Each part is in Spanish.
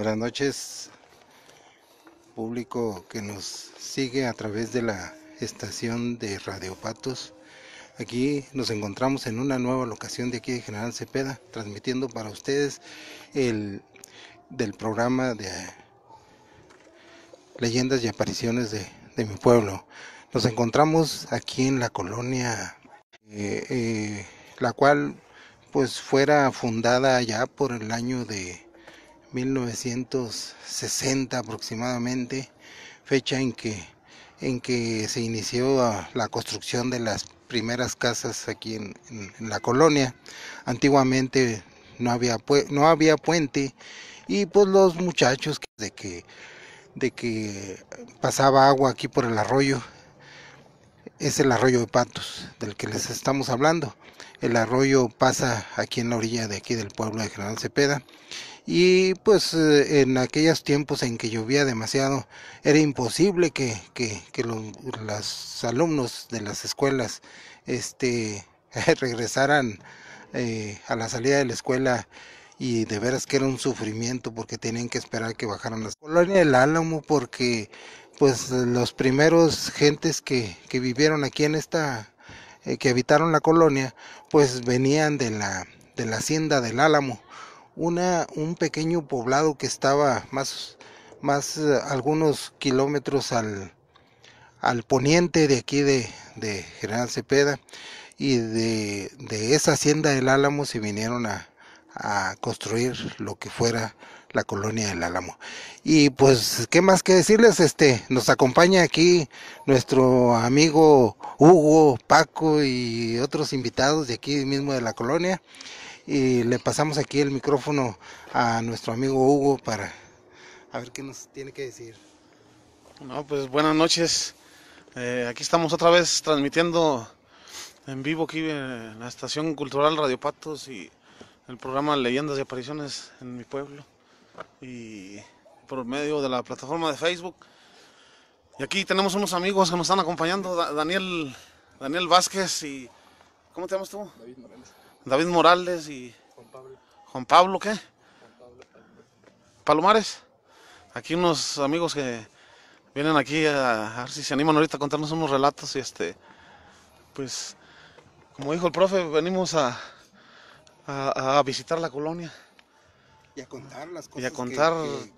Buenas noches, público que nos sigue a través de la estación de Radio Patos. Aquí nos encontramos en una nueva locación de aquí de General Cepeda, transmitiendo para ustedes el del programa de leyendas y apariciones de, mi pueblo. Nos encontramos aquí en la colonia, eh, eh, la cual pues fuera fundada ya por el año de 1960 aproximadamente, fecha en que, en que se inició la construcción de las primeras casas aquí en, la colonia. Antiguamente no había, no había puente y pues los muchachos de que, de que pasaba agua aquí por el arroyo, es el arroyo de Patos del que les estamos hablando. El arroyo pasa aquí en la orilla de aquí del pueblo de General Cepeda y pues eh, en aquellos tiempos en que llovía demasiado era imposible que, los, alumnos de las escuelas este, regresaran eh, a la salida de la escuela y de veras que era un sufrimiento porque tenían que esperar que bajaran las colonia del Álamo porque pues los primeros gentes que, vivieron aquí en esta eh, que habitaron la colonia pues venían de la de la hacienda del Álamo una, un pequeño poblado que estaba más, más eh, algunos kilómetros al, al poniente de aquí de, General Cepeda y de, esa hacienda del Álamo se vinieron a, a, construir lo que fuera la colonia del Álamo. Y pues, ¿qué más que decirles? Este, nos acompaña aquí nuestro amigo Hugo, Paco y otros invitados de aquí mismo de la colonia y le pasamos aquí el micrófono a nuestro amigo Hugo para a ver qué nos tiene que decir. No, pues buenas noches. Eh, aquí estamos otra vez transmitiendo en vivo aquí en la estación cultural Radio Patos y el programa Leyendas y Apariciones en mi pueblo y por medio de la plataforma de Facebook. Y aquí tenemos unos amigos que nos están acompañando, Daniel, Daniel Vázquez y... ¿Cómo te llamas tú? David Morales. David Morales y Juan Pablo. Juan Pablo, ¿qué? Palomares. Aquí unos amigos que vienen aquí a, ver si se animan ahorita a contarnos unos relatos y este, pues, como dijo el profe, venimos a, a, visitar la colonia. Y a contar las cosas.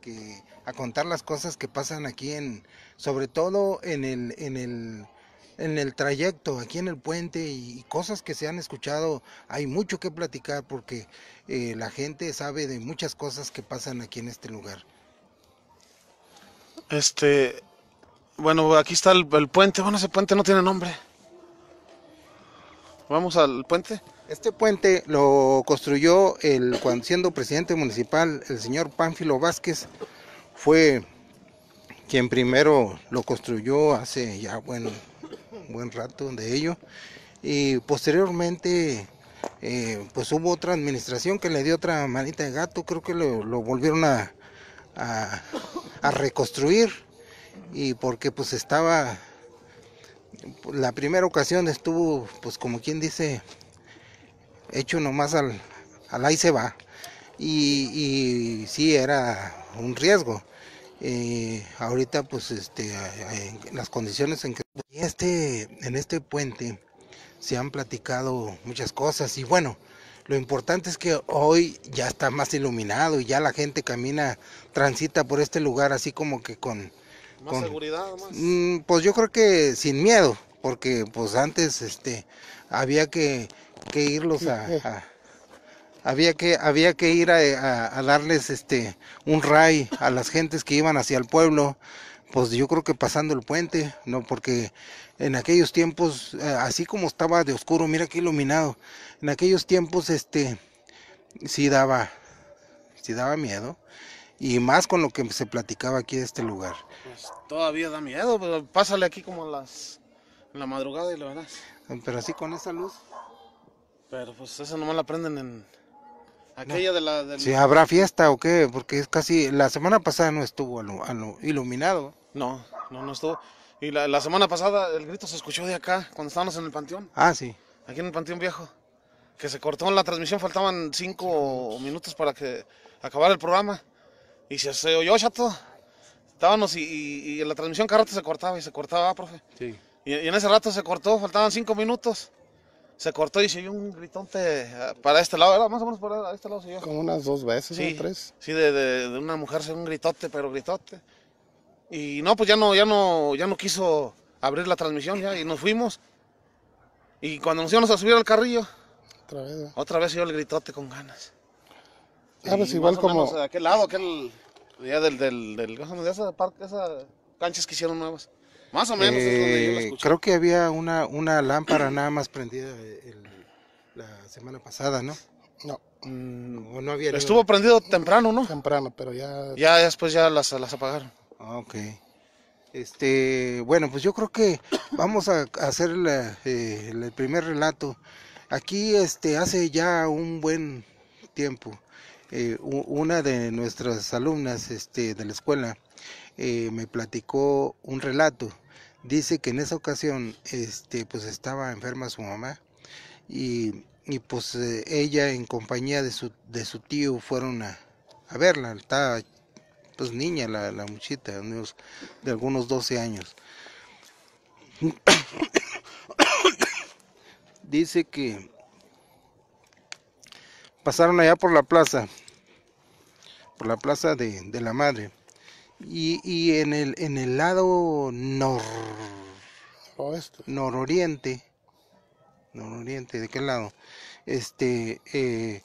Que, a contar las cosas que pasan aquí en, sobre todo en el en el trayecto, aquí en el puente y, cosas que se han escuchado, hay mucho que platicar porque eh, la gente sabe de muchas cosas que pasan aquí en este lugar. Este, bueno, aquí está el, puente, bueno, ese puente no tiene nombre. Vamos al puente. Este puente lo construyó el cuando siendo presidente municipal el señor Pánfilo Vázquez fue quien primero lo construyó hace ya bueno buen rato de ello. Y posteriormente, eh, pues hubo otra administración que le dio otra manita de gato, creo que lo, volvieron a, a, reconstruir. Y porque pues estaba, la primera ocasión estuvo, pues como quien dice, hecho nomás al, al ahí se va. Y, y, sí era un riesgo. Y eh, ahorita pues este, las condiciones en que... este, en este puente se han platicado muchas cosas y bueno, lo importante es que hoy ya está más iluminado y ya la gente camina, transita por este lugar así como que con... ¿Más seguridad más? Mm, pues yo creo que sin miedo, porque pues antes este, había que, que irlos a había que, había que ir a, darles este un ray a las gentes que iban hacia el pueblo, pues yo creo que pasando el puente, no porque en aquellos tiempos, eh, así como estaba de oscuro, mira qué iluminado, en aquellos tiempos este sí daba, sí daba miedo. Y más con lo que se platicaba aquí de este lugar. Pues todavía da miedo, pásale aquí como las la madrugada y lo verdad. Pero así con esa luz. Pero pues esa nomás la prenden en, Aquella de ¿habrá fiesta o qué? Porque es casi... La semana pasada no estuvo lo, iluminado. No, no, no estuvo. Y la, semana pasada el grito se escuchó de acá, cuando estábamos en el panteón. Ah, sí. Aquí en el panteón viejo. Que se cortó en la transmisión, faltaban cinco minutos para que acabara el programa. Y se, oyó, chato. Estábamos y, la transmisión cada rato se cortaba y se cortaba, profe. Sí. Y, y en ese rato se cortó, faltaban cinco minutos se cortó y se oyó un gritonte eh, para este lado, era más o menos para este lado se Como unas dos veces, o tres. Sí, de, de, de una mujer, un gritote, pero gritote. Y no, pues ya no, ya no, ya no quiso abrir la transmisión ya y nos fuimos. Y cuando nos íbamos a subir al carrillo, otra vez, otra vez yo el gritote con ganas. Ah, pues igual como. de aquel lado, aquel. día del. del, del, de esa, canchas que hicieron nuevas. Más o menos eh, Creo que había una, una lámpara nada más prendida la semana pasada, ¿no? No. Mm, no había Estuvo prendido temprano, ¿no? Temprano, pero ya... Ya después ya las, las apagaron. Ah, ok. Este, bueno, pues yo creo que vamos a hacer eh, el primer relato. Aquí, este, hace ya un buen tiempo, eh, una de nuestras alumnas, este, de la escuela, me platicó un relato Dice que en esa ocasión, este, pues estaba enferma su mamá y, y pues eh, ella en compañía de su, de su tío fueron a, verla, estaba pues niña la, muchita, unos, de algunos 12 años. Dice que pasaron allá por la plaza, por la plaza de la madre y, en, el, en el lado nororiente, nororiente, ¿de qué lado? Este, eh,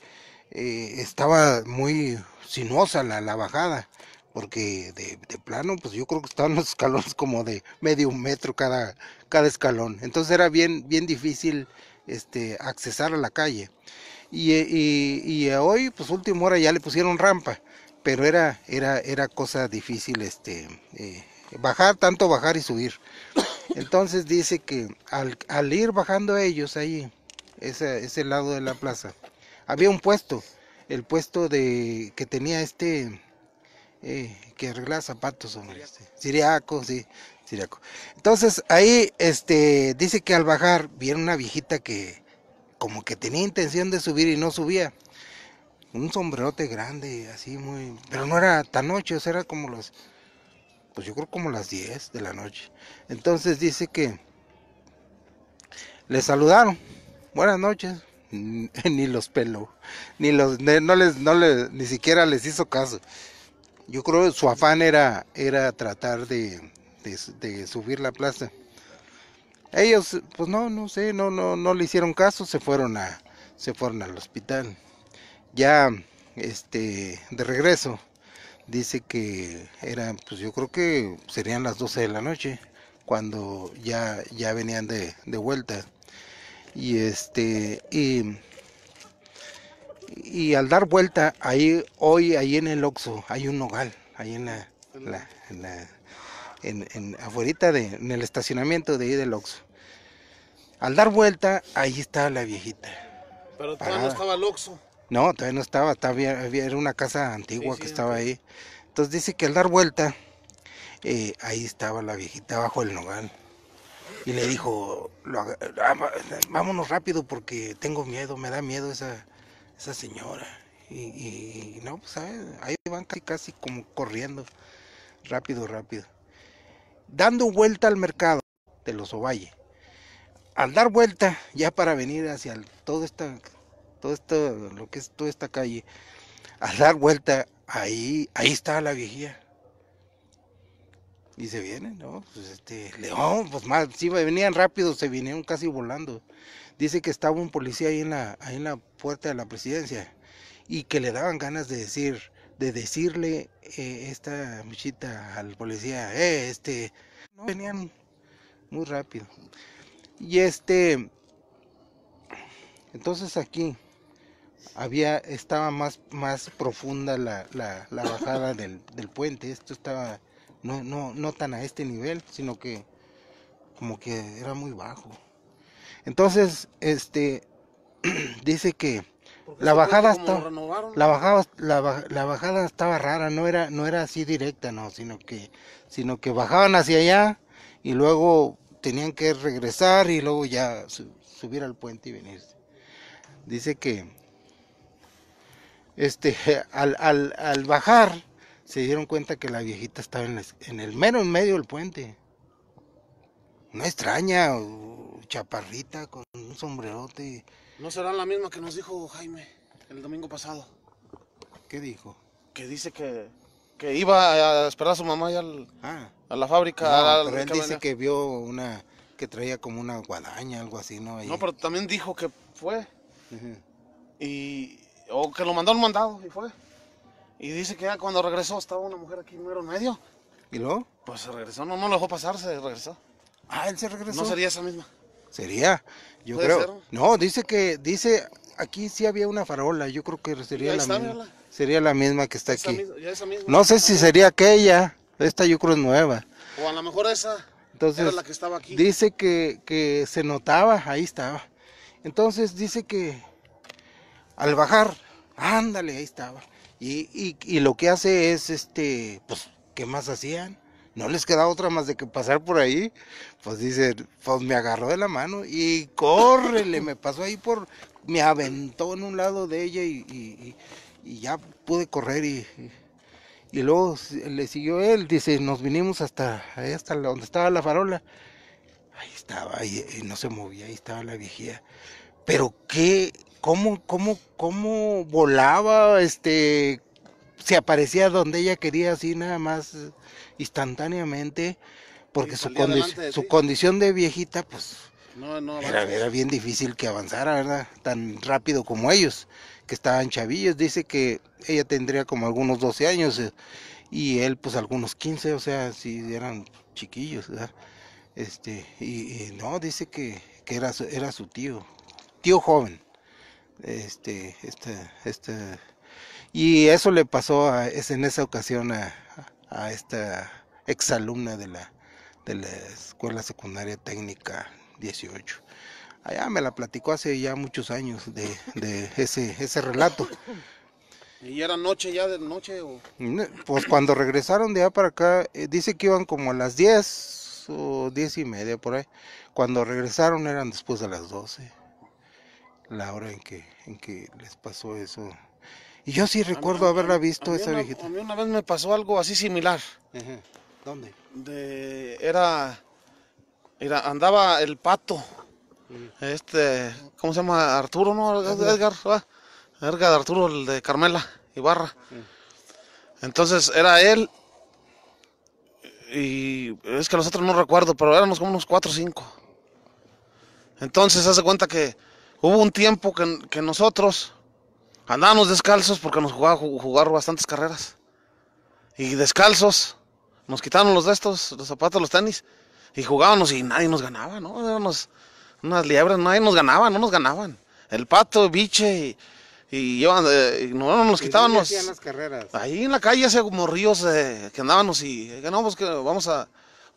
eh, estaba muy sinuosa la, bajada, porque de, plano, pues yo creo que estaban los escalones como de medio metro cada, cada escalón, entonces era bien, bien difícil este, accesar a la calle. Y, eh, y hoy, pues última hora ya le pusieron rampa, pero era, era, era cosa difícil este, eh, bajar, tanto bajar y subir. Entonces dice que al, ir bajando ellos ahí, ese, ese lado de la plaza, había un puesto, el puesto de que tenía este eh, que arreglaba zapatos, hombre, este, siriaco, sí, siriaco. Entonces ahí este dice que al bajar vieron una viejita que como que tenía intención de subir y no subía un sombrerote grande, así muy... Pero no era tan noche, o sea, era como los... Pues yo creo como las 10 de la noche. Entonces dice que ...les saludaron. Buenas noches. ni los peló. Ni los... No les, no les, ni siquiera les hizo caso. Yo creo que su afán era, era tratar de, de, de subir la plaza. Ellos, pues no, no sé, no, no, no le hicieron caso, se fueron a, se fueron al hospital ya este de regreso dice que era pues yo creo que serían las 12 de la noche cuando ya ya venían de, vuelta y este y, al dar vuelta ahí hoy ahí en el Oxxo hay un nogal ahí en la, en, la en, de en el estacionamiento de ahí del Oxxo al dar vuelta ahí estaba la viejita pero todavía estaba el Oxxo no, todavía no estaba, era una casa antigua que estaba ahí. Entonces dice que al dar vuelta, eh, ahí estaba la viejita bajo el nogal. Y le dijo, ah, vámonos rápido porque tengo miedo, me da miedo esa, esa señora. Y, no, pues ¿sabes? ahí van casi, como corriendo, rápido, rápido. Dando vuelta al mercado de los Ovalle. Al dar vuelta, ya para venir hacia todo esta todo esto, lo que es toda esta calle, al dar vuelta, ahí, ahí está la viejía. Y se viene, ¿no? Pues este, León, pues más, sí, venían rápido, se vinieron casi volando. Dice que estaba un policía ahí en la, puerta de la presidencia y que le daban ganas de decir, de decirle eh, esta muchita al policía, eh, este, venían muy rápido. Y este, entonces aquí, había, estaba más, más profunda la, bajada del, puente, esto estaba no, no, tan a este nivel, sino que como que era muy bajo. Entonces, este dice que la bajada estaba la bajada la, bajada estaba rara, no era no era así directa, no, sino que sino que bajaban hacia allá y luego tenían que regresar y luego ya subir al puente y venirse. Dice que este, al, al, al bajar, se dieron cuenta que la viejita estaba en, el mero en medio del puente. Una extraña, chaparrita, con un sombrerote. ¿No será la misma que nos dijo Jaime el domingo pasado? ¿Qué dijo? Que dice que, iba a esperar a su mamá allá ah. a la fábrica. dice que vio una que traía como una guadaña, algo así, ¿no? No, pero también dijo que fue. Y o que lo mandó el mandado y fue. Y dice que ya cuando regresó estaba una mujer aquí número medio. ¿Y luego? Pues se regresó, no, no lo dejó pasar, se regresó. Ah, él se regresó. No sería esa misma. Sería, yo creo. No, dice que, dice, aquí sí había una farola, yo creo que sería la misma. Sería la misma que está aquí. esa misma. No sé si sería aquella, esta yo creo es nueva. O a lo mejor esa Entonces, era la que estaba aquí. Dice que se notaba, ahí estaba. Entonces dice que al bajar, ándale, ahí estaba. Y, lo que hace es, este, pues, ¿qué más hacían? No les queda otra más de que pasar por ahí. Pues dice, pues me agarró de la mano y córrele, me pasó ahí por, me aventó en un lado de ella y, ya pude correr y, y luego le siguió él, dice, nos vinimos hasta, ahí hasta donde estaba la farola. Ahí estaba, y no se movía, ahí estaba la vigía. Pero qué cómo, cómo, cómo volaba, este, se aparecía donde ella quería así nada más instantáneamente, porque su, condición de viejita, pues, era, bien difícil que avanzara, ¿verdad? Tan rápido como ellos, que estaban chavillos. Dice que ella tendría como algunos 12 años eh, y él pues algunos 15, o sea, si eran chiquillos, Este, y, no, dice que, que, era, era su tío, tío joven. Este, y eso le pasó es en esa ocasión a, a esta exalumna de la, de la Escuela Secundaria Técnica 18. Allá me la platicó hace ya muchos años de, ese, ese relato. ¿Y era noche ya de noche? Mm, pues cuando regresaron de allá para acá, eh, dice que iban como a las 10 o 10 y media por ahí. Cuando regresaron eran después de las 12 la hora en que, en que les pasó eso. Y yo sí recuerdo haberla visto, esa viejita. A mí una vez me pasó algo así similar. ¿Dónde? era, era, andaba el pato, mm. este, ¿cómo se llama? Arturo, ¿no? Edgar, Edgar Arturo, el de Carmela, Ibarra. Mm. Entonces era él y es que nosotros no recuerdo, pero éramos como unos cuatro o cinco. Entonces hace cuenta que Hubo un tiempo que, nosotros andábamos descalzos porque nos jugaba jugar bastantes carreras. Y descalzos, nos quitaron los de estos, los zapatos, los tenis, y jugábamos y nadie nos ganaba, ¿no? unas liebres, nadie nos ganaba, no nos ganaban. El pato, biche y, y yo, eh, ¿Y no, nos quitaban las carreras? Ahí en la calle hacía como ríos que andábamos y ganábamos, que vamos a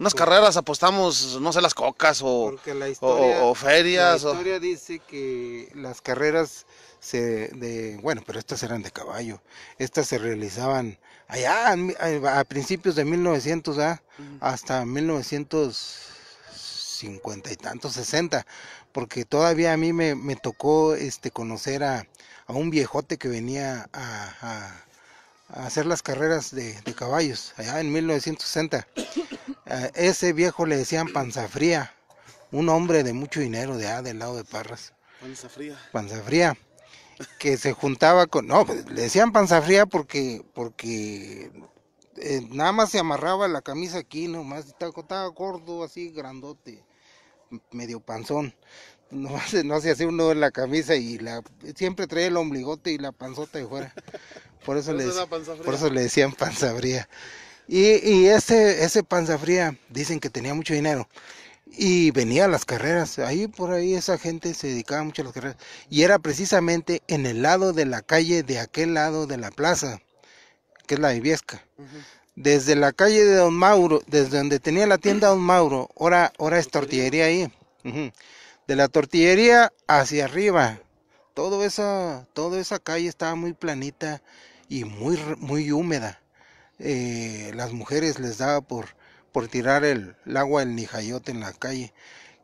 unas carreras apostamos, no sé, las cocas o, o, ferias. La historia dice que las carreras se de, bueno, pero estas eran de caballo. Estas se realizaban allá eh, a, principios de 1900 ¿ah? hasta 1950 y tantos, 60, porque todavía a mí me, me tocó este conocer a, a, un viejote que venía a, a hacer las carreras de, de, caballos allá en 1960 ese viejo le decían panza fría, un hombre de mucho dinero de A del lado de Parras. Panza fría. Panza fría. Que se juntaba con. No, le decían panza fría porque. porque eh, nada más se amarraba la camisa aquí, nomás estaba, gordo, así grandote, medio panzón. No hace no se uno en la camisa y la, siempre trae el ombligote y la panzota de fuera. Por eso, le, por eso le decían panza fría. Y, ese, ese panza fría, dicen que tenía mucho dinero. Y venía a las carreras, ahí por ahí esa gente se dedicaba mucho a las carreras. Y era precisamente en el lado de la calle, de aquel lado de la plaza, que es la de Desde la calle de Don Mauro, desde donde tenía la tienda Don Mauro, ahora, ahora es tortillería ahí. De la tortillería hacia arriba, todo esa, toda esa calle estaba muy planita y muy, muy húmeda. Eh, las mujeres les daba por, por tirar el, agua del nijayote en la calle.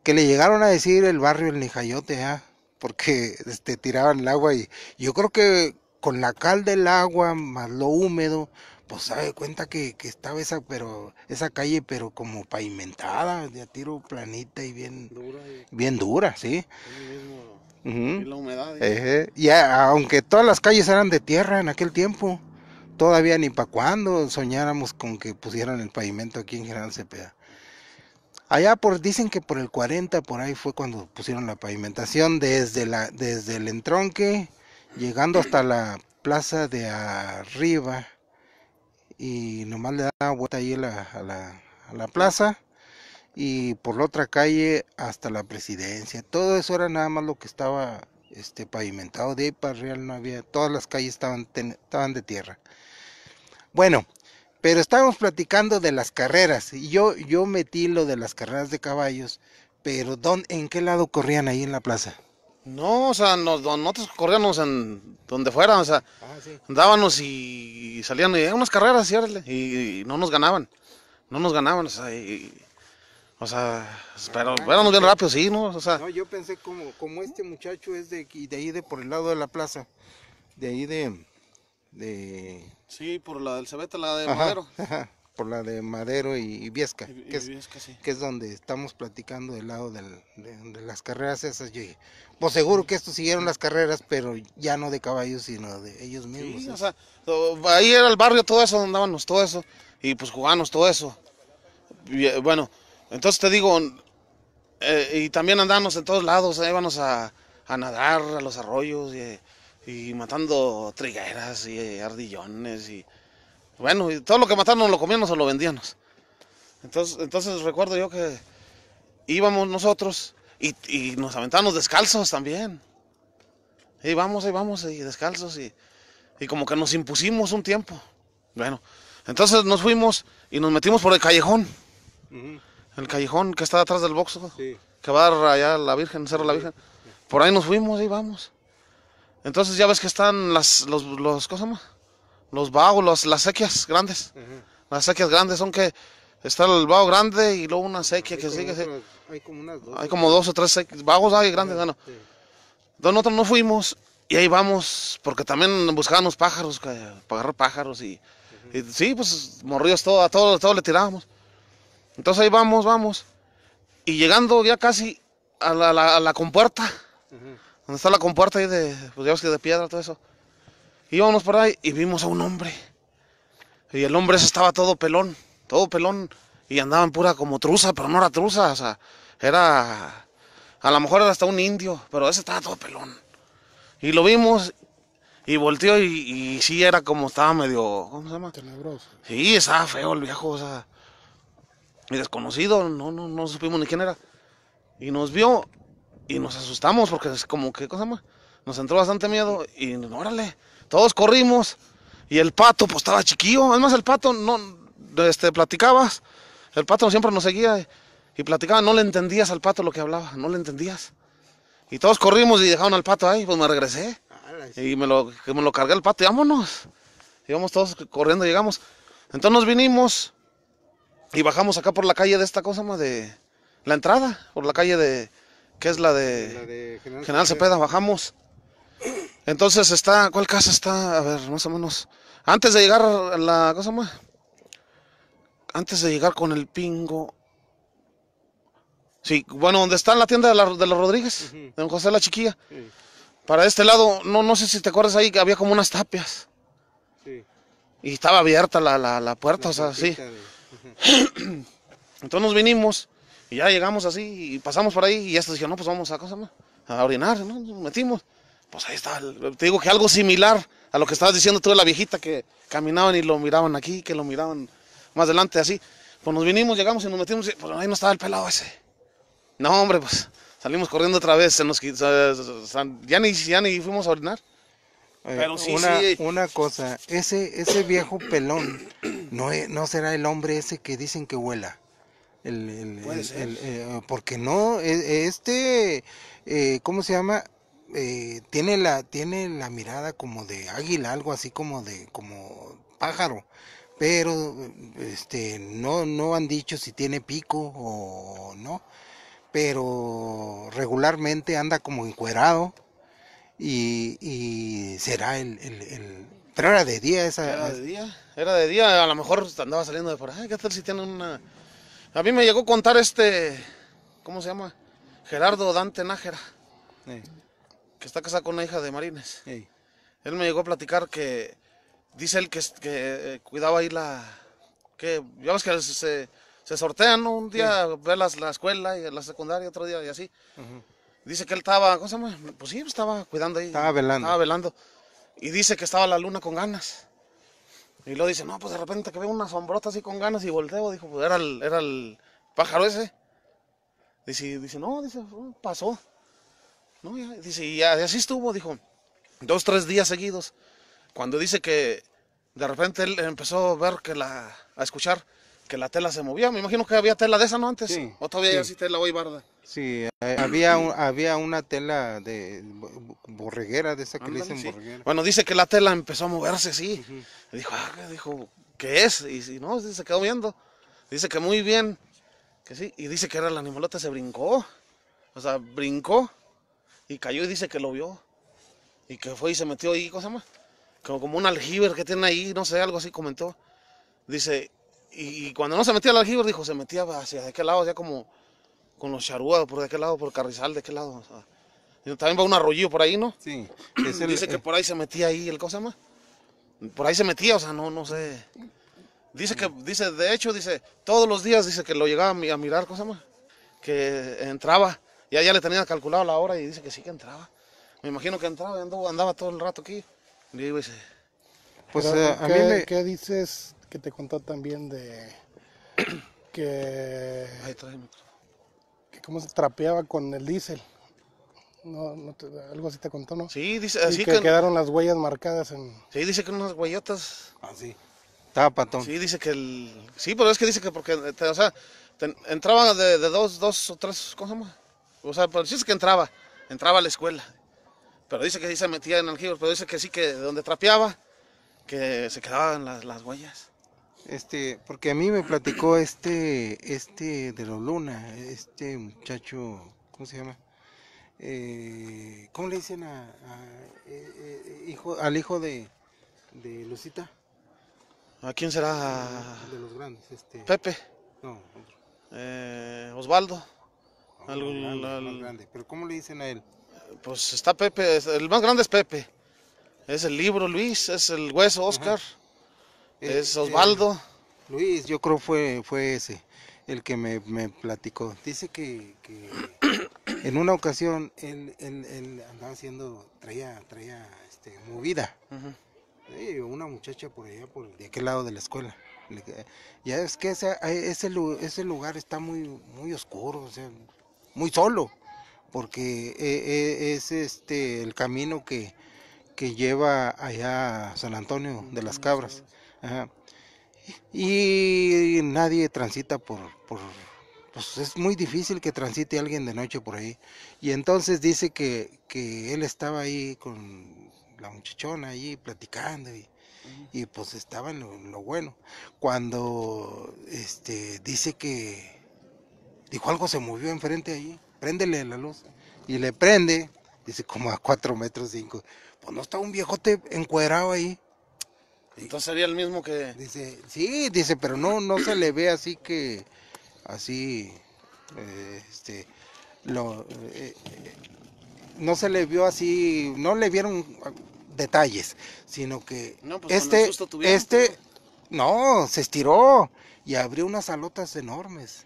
Que le llegaron a decir el barrio el nijayote, ¿ah? porque este, tiraban el agua y yo creo que con la cal del agua más lo húmedo, pues sabe cuenta que, estaba esa pero esa calle pero como pavimentada de tiro planita y bien dura bien dura sí la humedad ¿eh? aunque todas las calles eran de tierra en aquel tiempo todavía ni para cuándo soñáramos con que pusieran el pavimento aquí en General Cepeda. Allá por, dicen que por el 40 por ahí fue cuando pusieron la pavimentación desde la, desde el entronque, llegando hasta la plaza de arriba, y nomás le da vuelta ahí a la, a la, plaza, y por la otra calle hasta la presidencia. Todo eso era nada más lo que estaba este pavimentado de ahí para real no había, todas las calles estaban, estaban de tierra. Bueno, pero estábamos platicando de las carreras y yo, yo metí lo de las carreras de caballos, pero ¿dónde, ¿en qué lado corrían ahí en la plaza? No, o sea, nosotros corríamos en donde fuera, o sea, ah, andábamos y, y salían eh, unas carreras, y, y, no nos ganaban, no nos ganaban, o sea, o sea, pero ah, éramos bien rápidos, sí, ¿no? No, yo pensé como, como este muchacho es de, de ahí de por el lado de la plaza, de ahí de, de Sí, por la del Cebeta, la de Madero. por la de Madero y, Viesca. que, es, donde estamos platicando del lado de, las carreras esas. Yo pues seguro que estos siguieron las carreras, pero ya no de caballos, sino de ellos mismos. Sí, ¿eh? o sea, ahí era el barrio, todo eso, andábamos todo eso. Y pues jugábamos todo eso. Eh, bueno, entonces te digo, eh, y también andábamos en todos lados, íbamos a, a nadar a los arroyos. y y matando trigueras y ardillones y bueno, y todo lo que mataron lo comíamos o lo vendíamos. Entonces, entonces recuerdo yo que íbamos nosotros y, nos aventábamos descalzos también. Y vamos, y vamos, descalzos y, como que nos impusimos un tiempo. Bueno, entonces nos fuimos y nos metimos por el callejón. El callejón que está detrás del boxo, que va allá a la Virgen, Cerro de la Virgen. Por ahí nos fuimos y vamos. Entonces ya ves que están las, los, los ¿cómo se llama? Los vagos, las sequias grandes. Las sequias grandes son que está el vago grande y luego una sequía que sigue. hay como unas dos. Hay como dos o tres vagos hay grandes. Sí. Entonces nosotros no fuimos y ahí vamos, porque también buscábamos pájaros, para agarrar pájaros y, y sí, pues morrillos todo, a todo, todo le tirábamos. Entonces ahí vamos, vamos. Y llegando ya casi a la, compuerta. Donde está la compuerta ahí de, pues y de piedra, todo eso. Íbamos por ahí y vimos a un hombre. Y el hombre ese estaba todo pelón, todo pelón. Y andaba en pura como truza, pero no era truza, o sea, era... A lo mejor era hasta un indio, pero ese estaba todo pelón. Y lo vimos y volteó y, y, sí era como estaba medio, ¿cómo se llama? Tenebroso. Sí, estaba feo el viejo, o sea, y desconocido, no, no, no supimos ni quién era. Y nos vio y nos asustamos porque es como que cosa más. Nos entró bastante miedo y órale, todos corrimos y el pato pues estaba chiquillo, además el pato no este platicabas, el pato siempre nos seguía y, platicaba, no le entendías al pato lo que hablaba, no le entendías. Y todos corrimos y dejaron al pato ahí, pues me regresé. Y me lo, me lo cargué al pato y vámonos. Íbamos todos corriendo, llegamos. Entonces nos vinimos y bajamos acá por la calle de esta cosa más de la entrada, por la calle de que es la de, General, Cepeda. bajamos. Entonces está, ¿cuál casa está? A ver, más o menos. Antes de llegar a la cosa más. Antes de llegar con el pingo. Sí, bueno, donde está la tienda de, la, de los Rodríguez, de don José la Chiquilla. Para este lado, no, no sé si te acuerdas ahí, había como unas tapias. Sí. Y estaba abierta la, la, la puerta, o sea, sí. Entonces nos vinimos y ya llegamos así y pasamos por ahí y ya estos dijeron, no, pues vamos a, cosa, a orinar, ¿no? Nos metimos. Pues ahí está, te digo que algo similar a lo que estabas diciendo tú de la viejita que caminaban y lo miraban aquí, que lo miraban más adelante así. Pues nos vinimos, llegamos y nos metimos y pues ahí no estaba el pelado ese. No, hombre, pues salimos corriendo otra vez, se nos ya ni, ya ni fuimos a orinar. Eh, Pero sí, una, sí. una, cosa, ese, ese viejo pelón, ¿no, ¿no será el hombre ese que dicen que huela? El, el, eh, porque no, e, este, eh, ¿cómo se llama? Eh, tiene la tiene la mirada como de águila, algo así como de como pájaro, pero este no no han dicho si tiene pico o no, pero regularmente anda como encuerado y, será el, el, el, pero era de día esa era de día era de día a lo mejor andaba saliendo de por ahí qué tal si tiene una a mí me llegó a contar este, ¿cómo se llama? Gerardo Dante Nájera, que está casado con una hija de Marines. Él me llegó a platicar que, dice él que, eh, cuidaba ahí la, que ya que se, sortean, Un día ve la escuela y la secundaria, otro día y así. Dice que él estaba, ¿cómo se llama? Pues sí, estaba cuidando ahí. Estaba velando. Estaba velando. Y dice que estaba la luna con ganas. Y luego dice, no, pues de repente que veo una sombrota así con ganas y volteo. Dijo, pues era el, era el pájaro ese. Dice, dice, no, dice, oh, pasó. No, dice, y así estuvo, dijo, dos, tres días seguidos. Cuando dice que de repente él empezó a ver que la, a escuchar que la tela se movía. Me imagino que había tela de esa, ¿no? Antes. Sí, ¿O todavía sí. existe tela hoy, barda? Sí, eh, había, había una tela de borreguera, de esa que le dicen borreguera. Bueno, dice que la tela empezó a moverse, sí. Dijo, ah, dijo, ¿qué es? Y, no, se quedó viendo. Dice que muy bien, que sí. Y dice que era la animalote, se brincó. O sea, brincó y cayó y dice que lo vio. Y que fue y se metió ahí, ¿cómo más Como, como un aljiber que tiene ahí, no sé, algo así comentó. Dice, y cuando no se metía al aljibe, dijo, se metía hacia de qué lado, ya como con los charúas, por de qué lado, por Carrizal, de qué lado. También va un arroyillo por ahí, ¿no? Sí. Dice que eh. por ahí se metía ahí el cosa más. Por ahí se metía, o sea, no, no sé. Dice que, dice, de hecho, dice, todos los días dice que lo llegaba a mirar, cosa más. Que entraba, ya allá le tenían calculado la hora y dice que sí que entraba. Me imagino que entraba, andaba, andaba todo el rato aquí. Y dice, pues eh, ¿Qué dices que te contó también de que, Ahí que cómo se trapeaba con el diésel. No, no algo así te contó, ¿no? Sí, dice así que, quedaron las huellas marcadas en. Sí, dice que unas huellotas. Así. Ah, Estaba patón. Sí, dice que el. Sí, pero es que dice que porque, o sea, entraban de, dos, dos o tres, cosas se llama? O sea, pero es que entraba, entraba a la escuela. Pero dice que sí se metía en el pero dice que sí que donde trapeaba, que se quedaban las huellas. Este, porque a mí me platicó este, este de la luna, este muchacho, ¿cómo se llama? Eh, ¿Cómo le dicen a, eh, eh, hijo, al hijo de, de Lucita? ¿A quién será? De los grandes, este. Pepe. No, eh, Osvaldo. Algo, grande, Pero ¿cómo le dicen a él? Pues está Pepe, el más grande es Pepe. Es el libro Luis, es el hueso Oscar. Eh, es eh, Osvaldo. Luis, yo creo fue, fue ese el que me, platicó. Dice que, en una ocasión él, andaba haciendo, traía, este, movida. una muchacha por allá, por de aquel lado de la escuela. Ya es que ese, ese, lugar está muy, muy oscuro, o sea, muy solo, porque e, e, es este el camino que, que lleva allá a San Antonio de las Cabras. Ajá. Y nadie transita por, por, pues es muy difícil que transite alguien de noche por ahí. Y entonces dice que, él estaba ahí con la muchachona ahí platicando y, pues estaba en lo, bueno. Cuando este dice que dijo algo se movió enfrente ahí, Prendele la luz. Y le prende, dice como a cuatro metros cinco. Pues no está un viejote encuadrado ahí. Entonces sería el mismo que... Dice, sí, dice, pero no, no se le ve así que, así, eh, este, lo, eh, eh, no se le vio así, no le vieron ah, detalles, sino que no, pues, este, este, no, se estiró y abrió unas alotas enormes.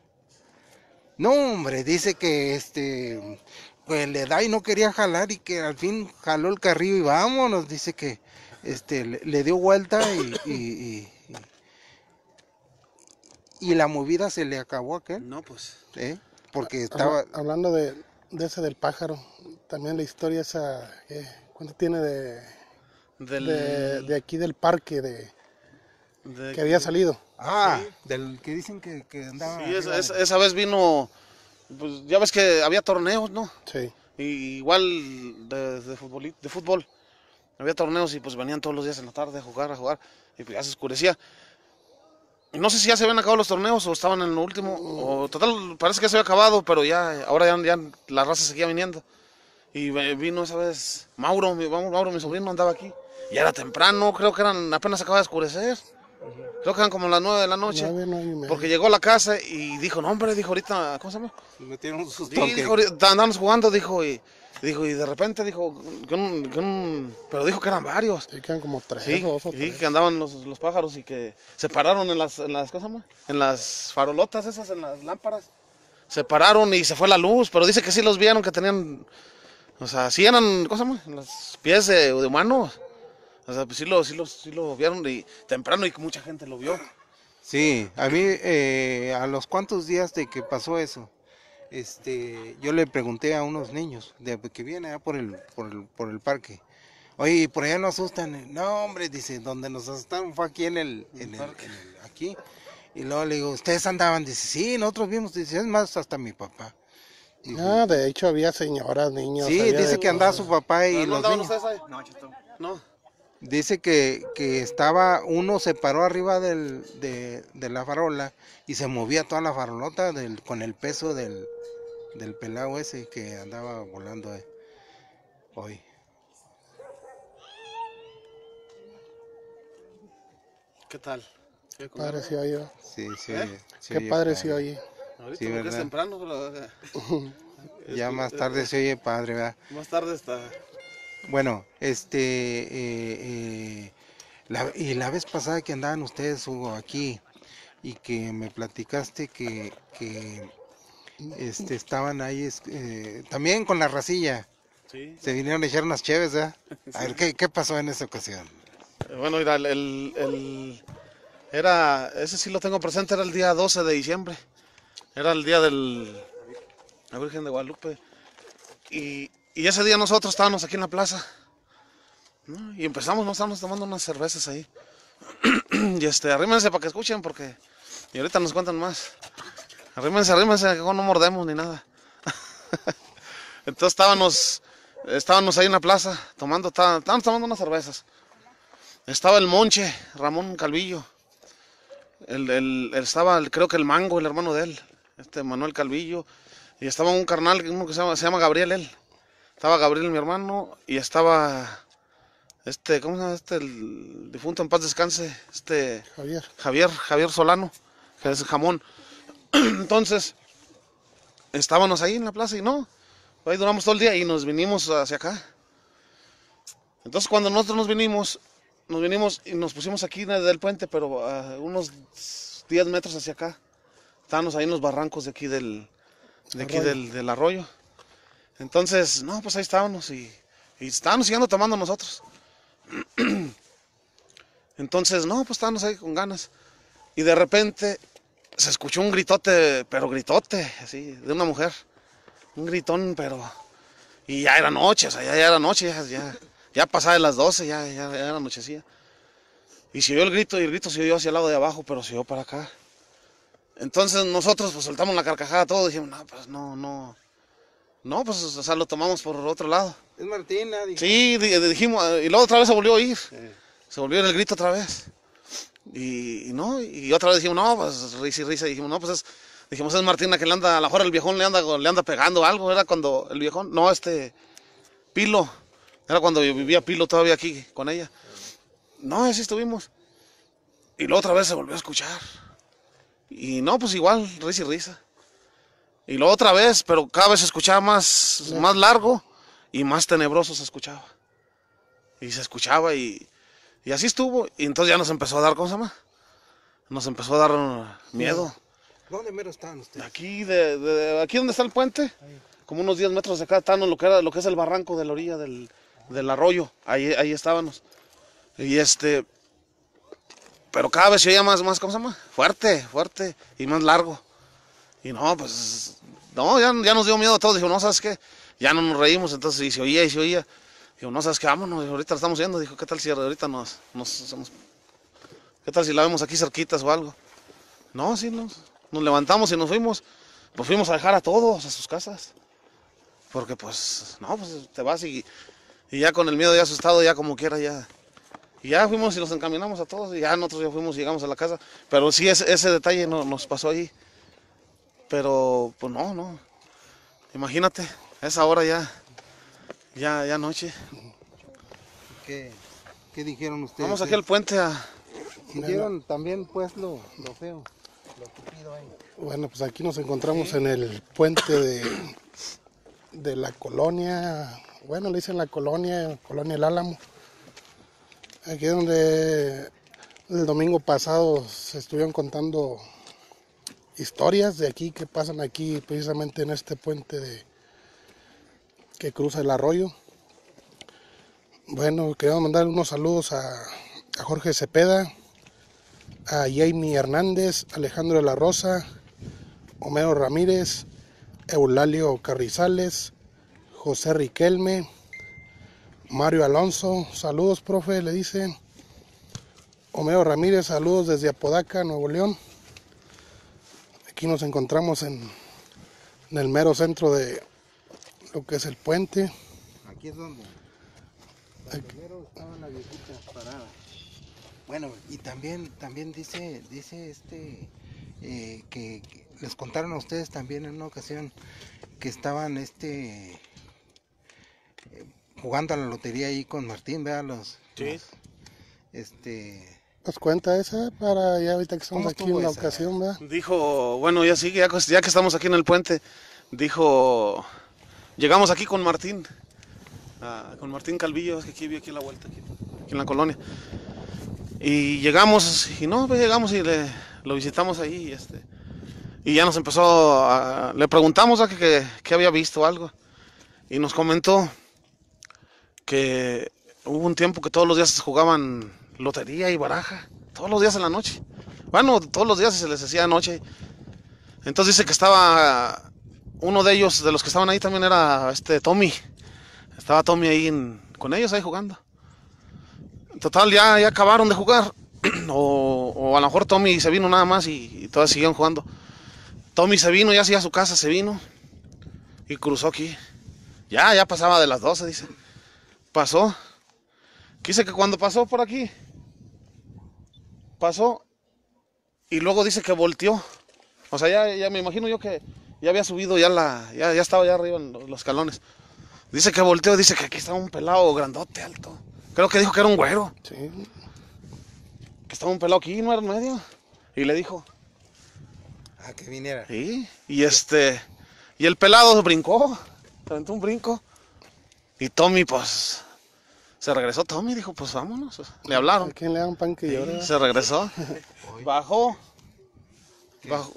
No, hombre, dice que este, pues le da y no quería jalar y que al fin jaló el carrillo y vámonos, dice que este, le, dio vuelta y, la movida se le acabó a aquel. No, pues. ¿Eh? Porque ah, estaba... Hablando de, de, ese del pájaro, también la historia esa, ¿cuánto tiene de, de, aquí del parque de, que había salido. Ah, del que dicen que, andaba. Sí, esa, vez vino. Pues ya ves que había torneos, ¿no? Sí. igual de, de fútbol había torneos y pues venían todos los días en la tarde a jugar, a jugar, y pues, ya se oscurecía. No sé si ya se habían acabado los torneos o estaban en lo último, o uh. total, parece que ya se había acabado, pero ya, ahora ya, la raza seguía viniendo. Y eh, vino esa vez Mauro, mi, mi sobrino andaba aquí. Y era temprano, creo que eran, apenas acababa de oscurecer. Creo que eran como las 9 de la noche. porque llegó a la casa y dijo, no hombre, dijo ahorita, ¿cómo se llama? metieron sus Dijo, jugando, dijo, y Dijo, y de repente dijo, que pero dijo que eran varios. Sí, que eran como tres sí, que andaban los, pájaros y que se pararon en las, en las, cosas, En las farolotas esas, en las lámparas. Se pararon y se fue la luz, pero dice que sí los vieron, que tenían, o sea, sí eran, cosas, en Los pies de, de humanos. O sea, pues sí lo, sí, lo, vieron y temprano y que mucha gente lo vio. Sí, a mí, eh, ¿a los cuantos días de que pasó eso? este, yo le pregunté a unos niños de, que vienen por el, por, el, por el parque. Oye, por allá no asustan. No, hombre, dice, donde nos asustaron fue aquí en el, en aquí. Y luego le digo, ¿ustedes andaban? Dice, sí, nosotros vimos. Dice, es más, hasta mi papá. Dijo, de hecho había señoras, niños. Sí, dice que andaba su papá y los niños. Esa... No, No dice que, que, estaba, uno se paró arriba del, de, la farola y se movía toda la farolota con el peso del, del pelado ese que andaba volando eh, hoy. ¿Qué tal? ¿Qué padre se oye. Sí, sí, ¿Eh? Qué padre se oye. sí, temprano, ya más tarde eh, se oye padre, Más tarde está. Bueno, este, eh, eh, la, y la vez pasada que andaban ustedes, Hugo, aquí, y que me platicaste que, este, estaban ahí eh, también con la racilla. Se vinieron a echar unas chéves, ¿verdad? A ver, ¿qué, pasó en esa ocasión? Bueno, mira, el, el, era, ese sí lo tengo presente, era el día 12 de diciembre. Era el día del... La Virgen de Guadalupe. Y y ese día nosotros estábamos aquí en la plaza. Y empezamos, nos estábamos tomando unas cervezas ahí. y este, arrímense para que escuchen porque... Y ahorita nos cuentan más. Arrímense, arrímense, que no mordemos ni nada. Entonces estábamos, estábamos ahí en la plaza tomando, estábamos tomando unas cervezas. Estaba el Monche, Ramón Calvillo. El, el, estaba, creo que el Mango, el hermano de él, este Manuel Calvillo. Y estaba un carnal, uno que se llama, se llama Gabriel, él. Estaba Gabriel, mi hermano, y estaba este, ¿cómo se llama este? El difunto en paz descanse, este... Javier. Javier, Javier Solano, que es jamón. Entonces, estábamos ahí en la plaza y no, ahí duramos todo el día y nos vinimos hacia acá. Entonces cuando nosotros nos vinimos, nos vinimos y nos pusimos aquí del puente, pero a unos 10 metros hacia acá. Estábamos ahí en los barrancos de aquí del, de aquí del arroyo. Entonces, no, pues ahí estábamos y, estábamos siguiendo tomando nosotros. Entonces, no, pues estábamos ahí con ganas. Y de repente se escuchó un gritote, pero gritote, así, de una mujer. Un gritón, pero. Y ya era noche, o sea, ya, era noche, ya, ya, pasaba de las 12, ya, ya, era anochecía. Y se oyó el grito, y el grito se oyó hacia el lado de abajo, pero se oyó para acá. Entonces nosotros pues soltamos la carcajada todos dijimos, no, pues no, no, no, pues, o sea, lo tomamos por otro lado. Es Martina, eh, dijimos. Sí, eh, dijimos, y luego otra vez se volvió a ir. Se volvió en el grito otra vez. Y, no, y otra vez dijimos, no, pues, risa y risa, dijimos, no, pues dijimos, es Martina que le anda, a lo mejor el viejón le anda, le anda pegando algo, era cuando el viejón, no, este, Pilo, era cuando vivía Pilo todavía aquí con ella. No, así estuvimos. Y luego otra vez se volvió a escuchar. Y no, pues igual, risa y risa. Y lo otra vez, pero cada vez se escuchaba más, más largo y más tenebroso se escuchaba. Y se escuchaba y, así estuvo. Y entonces ya nos empezó a dar, ¿cómo se llama? Nos empezó a dar miedo. ¿Dónde mero están ustedes? Aquí, de, aquí donde está el puente, como unos 10 metros de acá, están lo que, lo que es el barranco de la orilla del, del arroyo. Ahí, ahí estábamos. Y este. Pero cada vez se oía más, más, ¿cómo se llama? Fuerte, fuerte y más largo. Y no, pues no, ya, nos dio miedo a todos. Dijo, no, ¿sabes qué? Ya no nos reímos. Entonces, y se oía, y se oía. Dijo, no, ¿sabes qué? Vámonos, ahorita estamos yendo. Dijo, ¿qué tal si ahorita nos, nos hacemos... ¿Qué tal si la vemos aquí cerquitas o algo? No, sí, nos, nos levantamos y nos fuimos. Pues fuimos a dejar a todos a sus casas. Porque pues, no, pues te vas y, y ya con el miedo ya asustado, ya como quiera, ya... Y ya fuimos y nos encaminamos a todos y ya nosotros ya fuimos, y llegamos a la casa. Pero sí, ese, ese detalle no, nos pasó allí. Pero, pues no, no. Imagínate, es ahora ya, ya, ya noche. ¿Qué, dijeron ustedes? Vamos aquí al puente a... Dijeron también, pues, lo, feo, lo tupido ahí. Bueno, pues aquí nos encontramos en el puente de, de la colonia, bueno, le dicen la colonia, colonia El Álamo. Aquí es donde el domingo pasado se estuvieron contando historias de aquí que pasan aquí precisamente en este puente de que cruza el arroyo. Bueno, queremos mandar unos saludos a, Jorge Cepeda, a Jamie Hernández, Alejandro de la Rosa, Homero Ramírez, Eulalio Carrizales, José Riquelme, Mario Alonso, saludos profe, le dicen. Homero Ramírez, saludos desde Apodaca, Nuevo León. Aquí nos encontramos en, el mero centro de lo que es el puente. Aquí es donde. Primero Bueno, y también, también dice, dice este eh, que, les contaron a ustedes también en una ocasión que estaban este eh, jugando a la lotería ahí con Martín, vean los, sí. este nos cuenta esa para ya ahorita que estamos aquí en la ocasión, ¿verdad? Dijo, bueno, ya sí, ya, que estamos aquí en el puente, dijo, llegamos aquí con Martín, ah, con Martín Calvillo, que aquí vio aquí la vuelta, aquí, en la colonia. Y llegamos, y no, pues llegamos y lo visitamos ahí, y, este, y ya nos empezó, a, le preguntamos a que, había visto algo, y nos comentó que hubo un tiempo que todos los días jugaban lotería y baraja, todos los días en la noche. Bueno, todos los días se les hacía noche. Entonces dice que estaba uno de ellos, de los que estaban ahí también era este Tommy. Estaba Tommy ahí con ellos ahí jugando. En Total, ya, ya acabaron de jugar. o, a lo mejor Tommy se vino nada más y, y todas siguieron jugando. Tommy se vino, ya así a su casa se vino. Y cruzó aquí. Ya, ya pasaba de las 12, dice. Pasó. Dice que cuando pasó por aquí, pasó y luego dice que volteó. O sea, ya, me imagino yo que ya había subido, ya, la, ya, estaba ya arriba en los escalones. Dice que volteó, dice que aquí estaba un pelado grandote, alto. Creo que dijo que era un güero. Sí. Que estaba un pelado aquí, no era en medio. Y le dijo. A ah, que viniera. Sí. Y este. Y el pelado brincó. Aventó un brinco. Y Tommy, pues. Se regresó Tommy, dijo, pues vámonos. Le hablaron. ¿Quién le dan pan Se regresó. Bajó.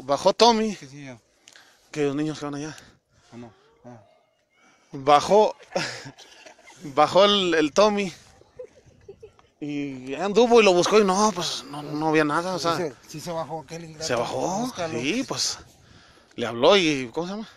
Bajó, Tommy. ¿Qué que los niños que van allá. Ah, no. Ah. Bajó. bajó el, Tommy. Y anduvo y lo buscó y no, pues no, había nada. O sea, sí, se, bajó. se bajó. Sí, pues le habló y. ¿Cómo se llama?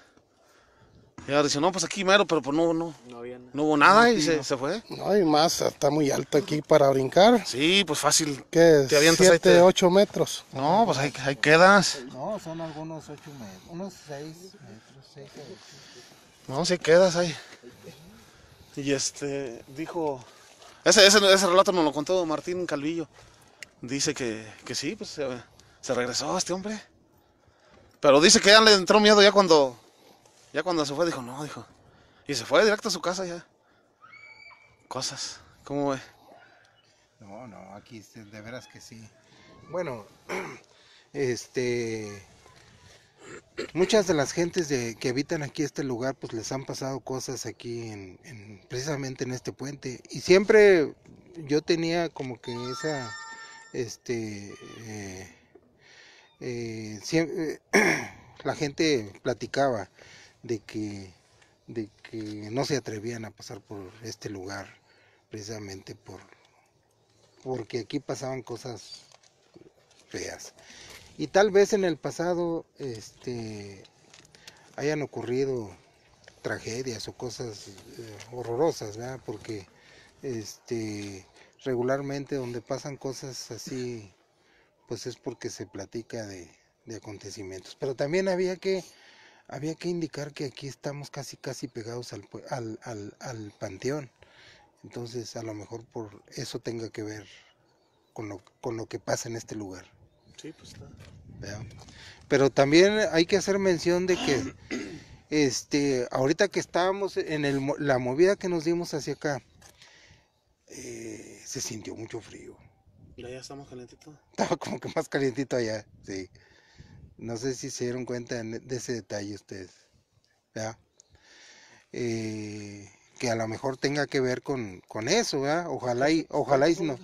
Y ahora dice, no, pues aquí mero, pero pues no, no, no, había no hubo nada y se, se, fue. No, hay más, está muy alto aquí para brincar. Sí, pues fácil. ¿Qué? Te avientas 7, 8 metros. No, pues ahí, quedas. No, son algunos 8 metros, unos 6 metros, 6 No, sí quedas ahí. Y este, dijo, ese, ese, ese relato nos lo contó Martín Calvillo. Dice que, que sí, pues se, se regresó este hombre. Pero dice que ya le entró miedo ya cuando ya cuando se fue dijo, no, dijo. Y se fue directo a su casa ya. Cosas. ¿Cómo ve? No, no, aquí este, de veras que sí. Bueno, este muchas de las gentes que habitan aquí este lugar pues les han pasado cosas aquí en, precisamente en este puente y siempre yo tenía como que esa este eh, eh, eh, la gente platicaba de que, de que no se atrevían a pasar por este lugar precisamente por, porque aquí pasaban cosas feas. Y tal vez en el pasado este, hayan ocurrido tragedias o cosas eh, horrorosas, ¿verdad? Porque este, regularmente donde pasan cosas así, pues es porque se platica de acontecimientos. Pero también había que había que indicar que aquí estamos casi casi pegados al, al, panteón. Entonces a lo mejor por eso tenga que ver con lo, con lo que pasa en este lugar. Sí, pues está. Pero también hay que hacer mención de que este, ahorita que estábamos en el, la movida que nos dimos hacia acá, eh, se sintió mucho frío. ¿Y allá estamos calientito? Estaba como que más calientito allá, sí. No sé si se dieron cuenta de ese detalle ustedes. Eh, que a lo mejor tenga que ver con, eso, ¿verdad? Ojalá y, ojalá y no,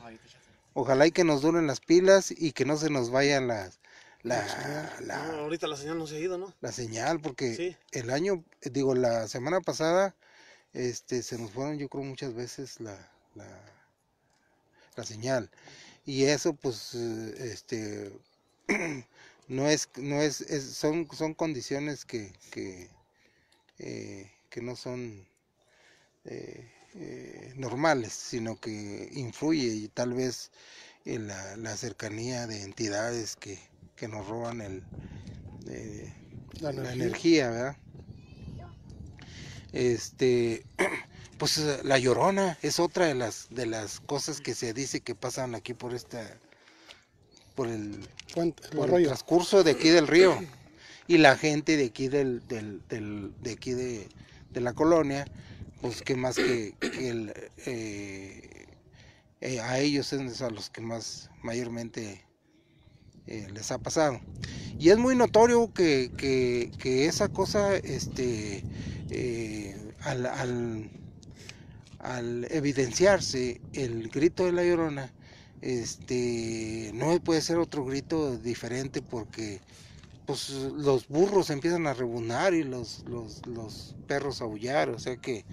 ojalá y que nos duren las pilas y que no se nos vayan las la, ahorita la señal no se ha ido, ¿no? La señal, porque el año, digo, la semana pasada, este, se nos fueron, yo creo, muchas veces la, la, la señal. Y eso, pues, eh, este, no es, no es, son, son condiciones que, que, eh, que no son eh, eh, normales, sino que influye y tal vez en la, la, cercanía de entidades que, que nos roban el, la, energía. la, Este, pues la llorona es otra de las de las cosas que se dice que pasan aquí por esta por el, transcurso de aquí del río. Y la gente de aquí del, del, de aquí de, la colonia, pues que más que, eh, eh, a ellos es a los que más mayormente eh, les ha pasado. Y es muy notorio que, que esa cosa, este, al, al, al evidenciarse el grito de la llorona, este, no puede ser otro grito diferente porque pues los burros empiezan a rebunar y los, los, perros a aullar, o sea que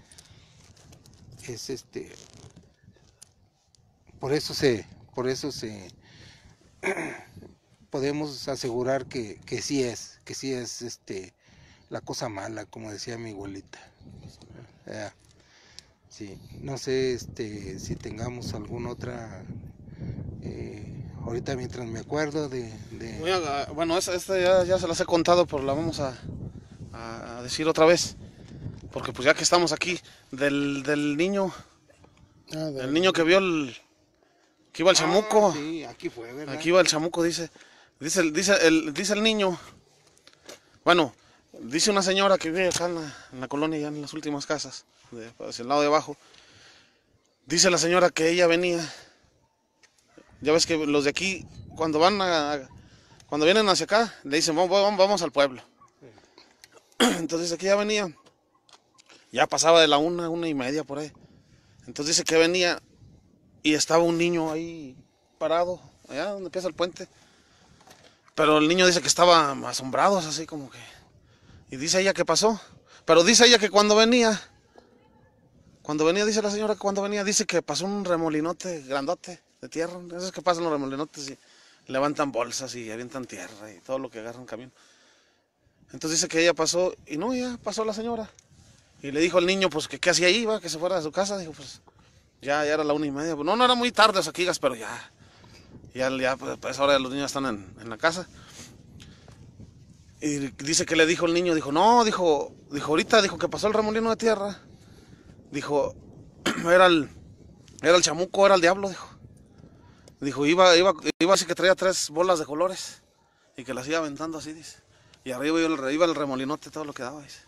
es este por eso se por eso se podemos asegurar que, que sí es, que sí es este la cosa mala, como decía mi abuelita. sí, no sé este si tengamos alguna otra eh, ahorita mientras me acuerdo de... bueno, esta, ya, se las he contado, pero la vamos a, decir otra vez. Porque pues ya que estamos aquí, del, niño... Ah, del... El niño que vio el... Que iba el ah, chamuco. sí, aquí fue, ¿verdad? Aquí iba el chamuco, dice. Dice, dice, el, dice el niño. Bueno, dice una señora que vive acá en la, colonia, ya en las últimas casas, hacia pues, el lado de abajo. Dice la señora que ella venía ya ves que los de aquí, cuando van a, cuando vienen hacia acá, le dicen, vamos, al pueblo. Entonces aquí ya venía, ya pasaba de la una, una y media por ahí. Entonces dice que venía y estaba un niño ahí parado, allá donde empieza el puente. Pero el niño dice que estaba asombrado, así como que. Y dice ella que pasó. Pero dice ella que cuando venía, cuando venía, dice la señora que cuando venía, dice que pasó un remolinote grandote de tierra. es que pasan los remolinotes y levantan bolsas y avientan tierra y todo lo que agarran camino. Entonces dice que ella pasó y no, ya pasó la señora. Y le dijo al niño, pues que qué hacía ahí, va, que se fuera de su casa. Dijo, pues ya, ya era la una y media. No, no era muy tarde, saquigas, pero ya. Ya, ya, pues, pues ahora los niños están en, en la casa. Y dice que le dijo el niño, dijo, no, dijo, dijo, ahorita dijo que pasó el remolino de tierra. Dijo, era el, era el chamuco, era el diablo, dijo. Dijo, iba, iba, iba así que traía tres bolas de colores y que las iba aventando así, dice. Y arriba iba el, remolinote, todo lo que daba, dice.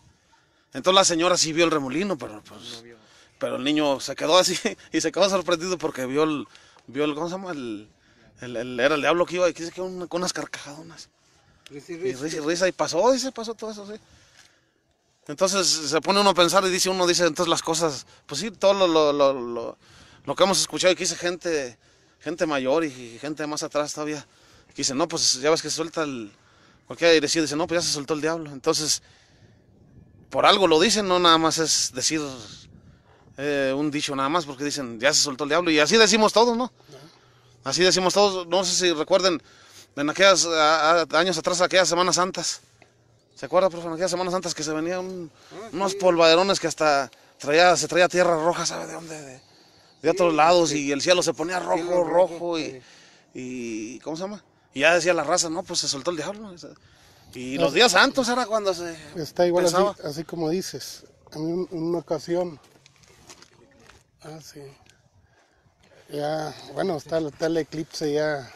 Entonces la señora sí vio el remolino, pero pues, pero el niño se quedó así y se quedó sorprendido porque vio el, vio el ¿cómo se llama? El, era el diablo que iba y que con unas carcajadonas. y risa. Y, pasó, dice, pasó todo eso, sí. Entonces se pone uno a pensar y dice uno, dice, entonces las cosas, pues sí, todo lo, que hemos escuchado y que dice gente gente mayor y gente más atrás todavía, que no, pues ya ves que se suelta el, cualquier decir, dice, no, pues ya se soltó el diablo. Entonces, por algo lo dicen, no nada más es decir eh, un dicho nada más, porque dicen, ya se soltó el diablo. Y así decimos todos, ¿no? Así decimos todos, no sé si recuerden, en aquellos años atrás, aquellas Semanas Santas. ¿Se acuerda, profe, en aquellas Semanas Santas que se venían ah, unos polvaderones que hasta traía, se traía tierra roja, ¿sabe de dónde? De, de otros lados y el cielo se ponía rojo, rojo, y, ¿cómo se llama? Y ya decía la raza, no, pues se soltó el diablo. Y los ah. días santos era cuando se... Está igual así, así, como dices. En una ocasión... Ah, sí. Ya, bueno, está, está el eclipse ya...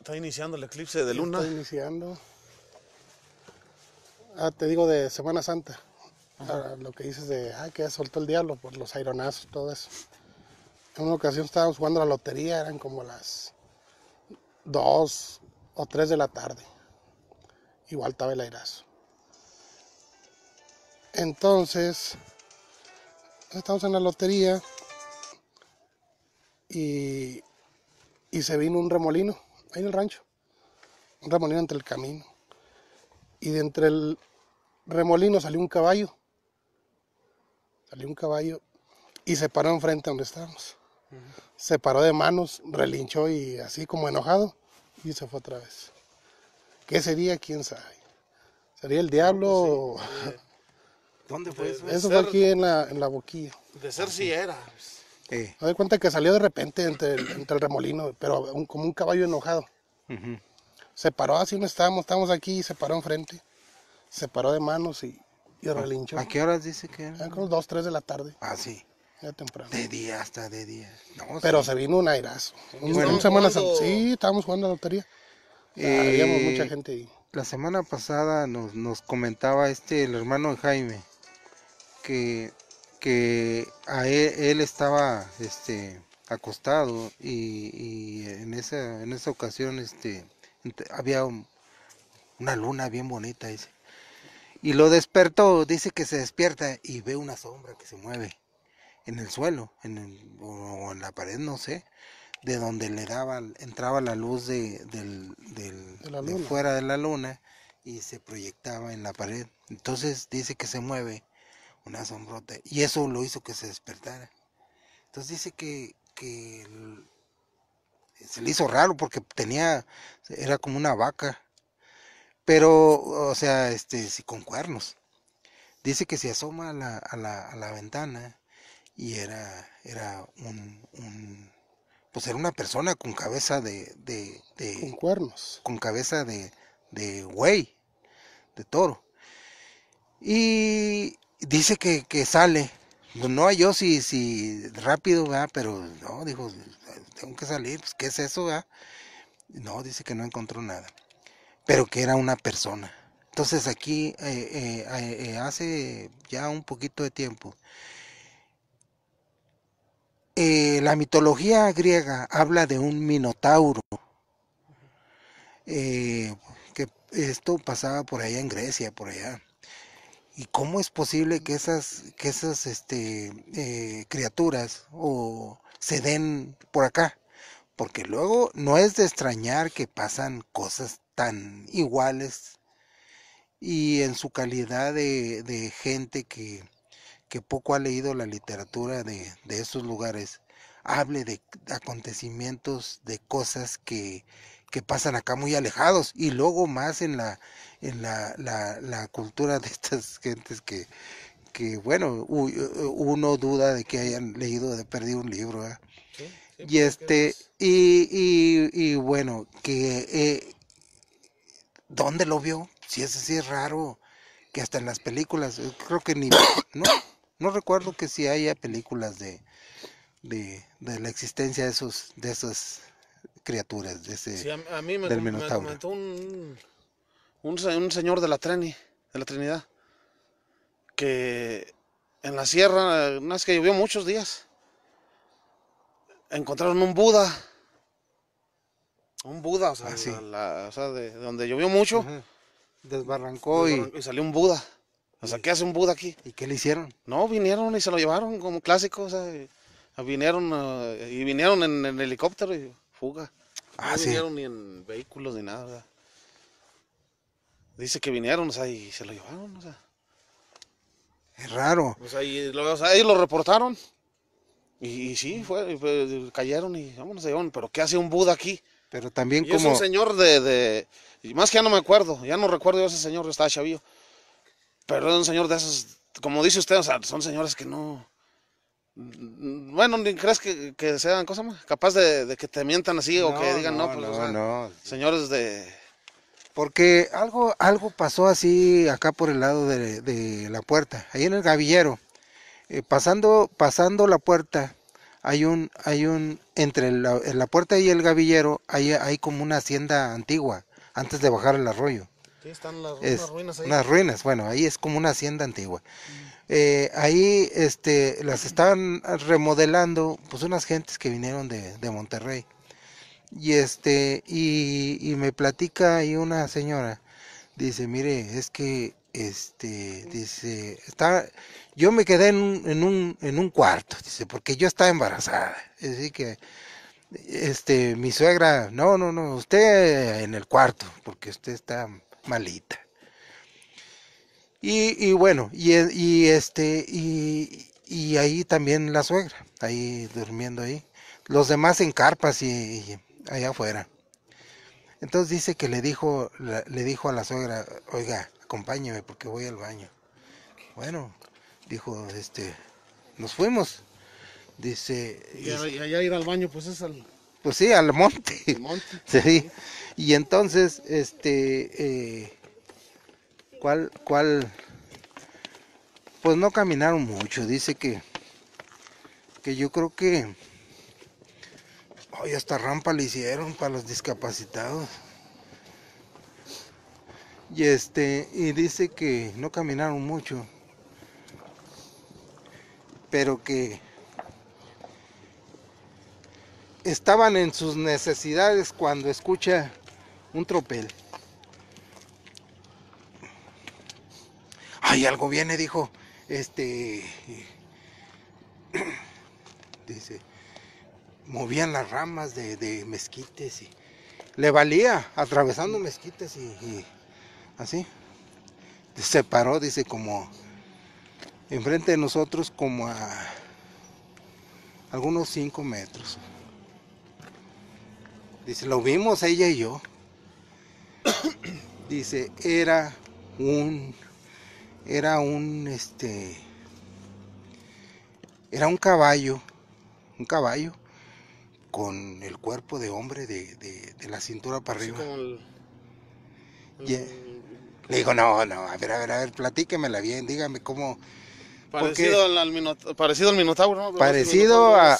Está iniciando el eclipse de luna. Está iniciando. Ah, te digo de Semana Santa lo que dices de, ah, que soltó el diablo por pues, los aironazos, todo eso. En una ocasión estábamos jugando la lotería, eran como las 2 o 3 de la tarde. Igual estaba el airazo. Entonces, estamos en la lotería y, y se vino un remolino ahí en el rancho. Un remolino entre el camino. Y de entre el remolino salió un caballo Salió un caballo y se paró enfrente donde estábamos. Se paró de manos, relinchó y así como enojado y se fue otra vez. ¿Qué sería? ¿Quién sabe? ¿Sería el diablo? ¿Dónde fue eso? Eso fue aquí en la, en boquilla. De ser si era. No Me doy cuenta que salió de repente entre el, remolino, pero como un caballo enojado. Se paró así, no estábamos, estamos aquí, y se paró enfrente, se paró de manos y ¿A qué horas dice que era? las ah, dos, tres de la tarde. Ah, sí. Ya temprano. De día hasta de día. Pero se vino un airazo. Bueno, una Sí, estábamos jugando a lotería. Eh, Habíamos mucha gente ahí. La semana pasada nos, comentaba este, el hermano Jaime, que, que él, estaba este, acostado y, en, esa, en esa ocasión este, había una luna bien bonita, dice. Y lo despertó, dice que se despierta y ve una sombra que se mueve en el suelo, en o en la pared, no sé, de donde le daba, entraba la luz de, del, fuera de la luna y se proyectaba en la pared. Entonces dice que se mueve una sombrota y eso lo hizo que se despertara. Entonces dice que, se le hizo raro porque tenía, era como una vaca pero, o sea, este, si con cuernos. Dice que se asoma a la, ventana y era, era un, pues era una persona con cabeza de, de, con cuernos. Con cabeza de, de güey, de toro. Y dice que, que sale. No yo si, si rápido, va pero no, dijo, tengo que salir, pues ¿qué es eso? No, dice que no encontró nada pero que era una persona. Entonces aquí eh, eh, eh, hace ya un poquito de tiempo, la mitología griega habla de un minotauro, que esto pasaba por allá en Grecia, por allá. ¿Y cómo es posible que esas, que esas este, criaturas o, se den por acá? Porque luego no es de extrañar que pasan cosas tan iguales y en su calidad de, gente que, poco ha leído la literatura de, esos lugares, hable de acontecimientos, de cosas que, pasan acá muy alejados y luego más en la en la, la, cultura de estas gentes que, bueno uno duda de que hayan leído de perdido un libro y este y, bueno que eh, ¿Dónde lo vio? Si es así, es raro. Que hasta en las películas, eh, creo que ni. No, recuerdo que si haya películas de, de, la existencia de, esos, de esas criaturas. De ese, a, mí me, comentó un, señor de la de la Trinidad, que en la sierra, una eh, vez que llovió muchos días, encontraron un Buda un Buda, ah, o sea, de, donde llovió mucho. Desbarrancó, y... salió un Buda. O sea, ¿qué hace un Buda aquí? ¿Y qué le hicieron? No, vinieron y se lo llevaron como clásico, o sea, vinieron y vinieron ah, en, helicóptero y fuga. Ah, no vinieron ni en vehículos ni nada. Dice que vinieron, o sea, y se lo llevaron, o sea. Es raro. O sea, lo, reportaron. Y, sí, fue, cayeron y vámonos, Pero ¿qué hace un Buda aquí? Pero también como... Es un señor de, Y más que ya no me acuerdo, ya no recuerdo yo ese señor, estaba chavillo. Pero es un señor de esos, como dice usted, o sea, son señores que no... Mm, bueno, crees que, que sean cosas más capaz de, que te mientan así o que digan no, no pues, no, señores de porque algo algo pasó así acá por el lado de, de la puerta, ahí en el gavillero, eh, pasando pasando la puerta hay un, hay un, entre la, puerta y el gavillero hay, hay como una hacienda antigua, antes de bajar el arroyo. Sí, están las, ruinas ahí. Las ruinas, bueno, ahí es como una hacienda antigua. Eh, ahí este, las estaban remodelando, pues unas gentes que vinieron de, de Monterrey. Y este, y, y, me platica ahí una señora, dice, mire, es que este, dice, está, yo me quedé en un, en un, en un cuarto, dice, porque yo estaba embarazada. Así que, este, mi suegra, no, no, no, usted en el cuarto, porque usted está malita. Y, y bueno, y, este, y, ahí también la suegra, ahí durmiendo ahí. Los demás en carpas y, allá afuera. Entonces dice que le dijo, le dijo a la suegra, oiga, acompáñeme porque voy al baño. Bueno, dijo, este, nos fuimos. Dice. Y, allá ir al baño, pues es al. Pues sí, al monte. Y entonces, este. Eh, ¿Cuál, cuál? Pues no caminaron mucho. Dice que. Que yo creo que. Hoy hasta rampa le hicieron para los discapacitados. Y este. Y dice que no caminaron mucho pero que estaban en sus necesidades cuando escucha un tropel. Ay, algo viene, dijo. Este. Dice. Movían las ramas de, de mezquites y. Le valía, atravesando mezquites y, y así. Se paró, dice, como enfrente de nosotros como a algunos 5 metros. Dice, lo vimos ella y yo. Dice, era un, era un, este, era un caballo, un caballo con el cuerpo de hombre de, de, la cintura para arriba. le digo, no, no, a ver, a ver, a ver, platíquemela bien, dígame cómo, Parecido, al, minotauro, parecido a...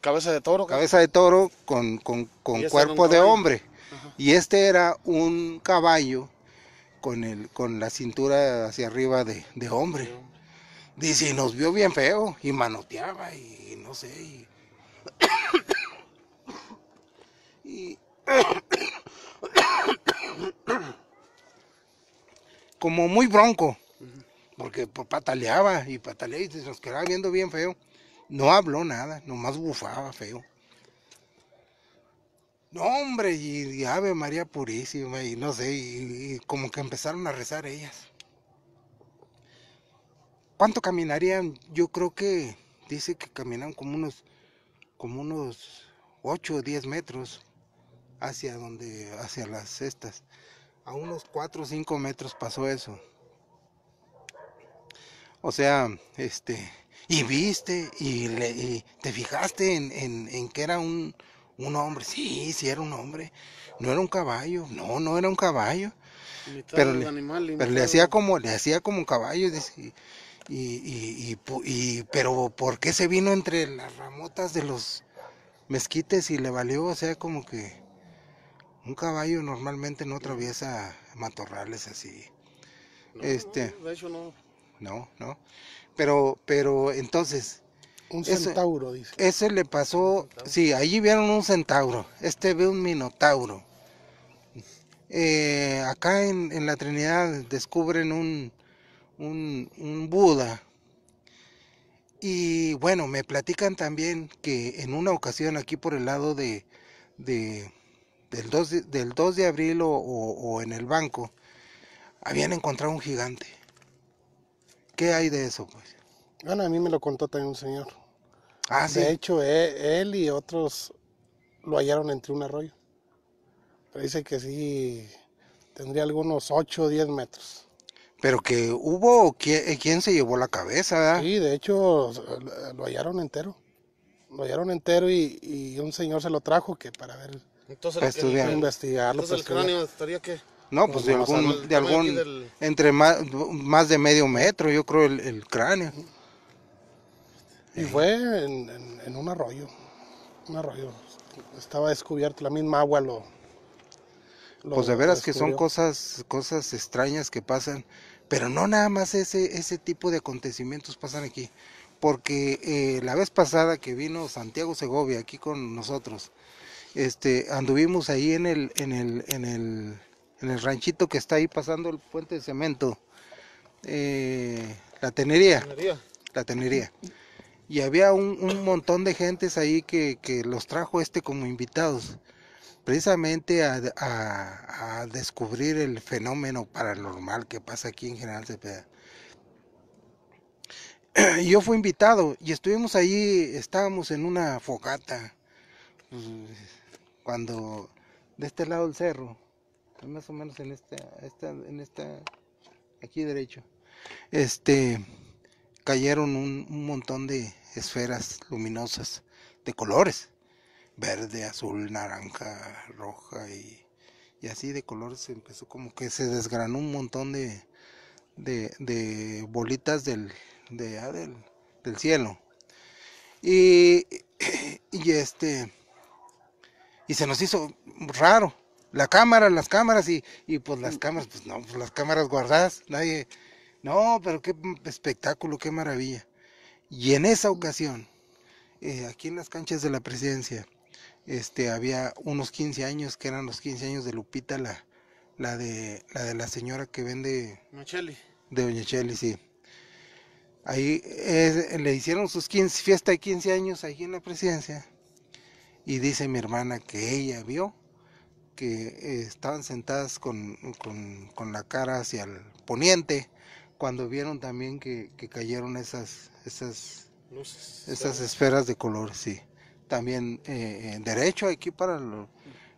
Cabeza de toro. Cabeza de toro con, cuerpo de hombre. Y este era un caballo con, el, con la cintura hacia arriba de, hombre. Dice, y nos vio bien feo y manoteaba y, no sé. y como muy bronco, porque pataleaba y pataleaba y se nos quedaba viendo bien feo. No habló nada, nomás bufaba feo. No, hombre, y, Ave María Purísima, y no sé, y, como que empezaron a rezar ellas. ¿Cuánto caminarían? Yo creo que dice que caminaron como unos, como unos 8 o 10 metros hacia donde, hacia las cestas a unos 4 o 5 metros pasó eso. O sea, este, y viste, y, le, y te fijaste en, en, que era un, un, hombre. Sí, sí era un hombre. No era un caballo, no, no era un caballo. Pero, le, le, hacía como, le hacía como un caballo, y, y, y, pero ¿por qué se vino entre las ramotas de los mezquites y le valió? O sea, como que un caballo normalmente no atraviesa matorrales así. este, no, de hecho no. No, no. Pero, pero entonces. Un centauro, dice. Ese le pasó. Sí, allí vieron un centauro. Este ve un minotauro. Eh, acá en, la Trinidad descubren un, un, Buda. Y bueno, me platican también que en una ocasión aquí por el lado de, de del 2 de, abril o, en el banco, habían encontrado un gigante. ¿Qué hay de eso, pues? Bueno, a mí me lo contó también un señor. Ah, sí. De hecho, e, él, y otros lo hallaron entre un arroyo. Pero dice que sí, tendría algunos 8 o 10 metros. Pero que hubo eh, quién, se llevó la cabeza, ¿verdad? Sí, de hecho, lo hallaron entero. Lo hallaron entero y, y un señor se lo trajo que para ver entonces, estudiar. investigarlo. Entonces, el cráneo estaría qué? No, pues de algún, entre más, de medio metro, yo creo, el, cráneo. Y fue en, un arroyo, un arroyo. Estaba descubierto, la misma agua lo... pues de veras que son cosas, cosas extrañas que pasan, pero no nada más ese, ese tipo de acontecimientos pasan aquí. Porque eh, la vez pasada que vino Santiago Segovia aquí con nosotros, este, anduvimos ahí en el, en el, en el, en el ranchito que está ahí pasando el puente de cemento, eh, la tenería, la tenería. Y había un, un montón de gentes ahí que, que, los trajo este como invitados, precisamente a, a, a, descubrir el fenómeno paranormal que pasa aquí en General Cepeda. Yo fui invitado y estuvimos ahí, estábamos en una fogata pues, cuando de este lado del cerro, más o menos en esta, en esta, aquí derecho, este, cayeron un, montón de esferas luminosas de colores, verde, azul, naranja, roja y, y así de colores empezó como que se desgranó un montón de, de, bolitas del, de, ah, del cielo. Y, y este y se nos hizo raro. La cámara, las cámaras y, pues las cámaras, pues no, pues las cámaras guardadas, nadie, no, pero qué espectáculo, qué maravilla. Y en esa ocasión, eh, aquí en las canchas de la presidencia, este, había unos 15 años, que eran los 15 años de Lupita, la, la, de, la de la señora que vende... De Doña Cheli, sí. Ahí eh, le hicieron sus 15, fiesta de 15 años ahí en la presidencia. Y dice mi hermana que ella vio que estaban sentadas con, la cara hacia el poniente cuando vieron también que, cayeron esas, esas, esas esferas de color, sí. También eh, eh, derecho aquí para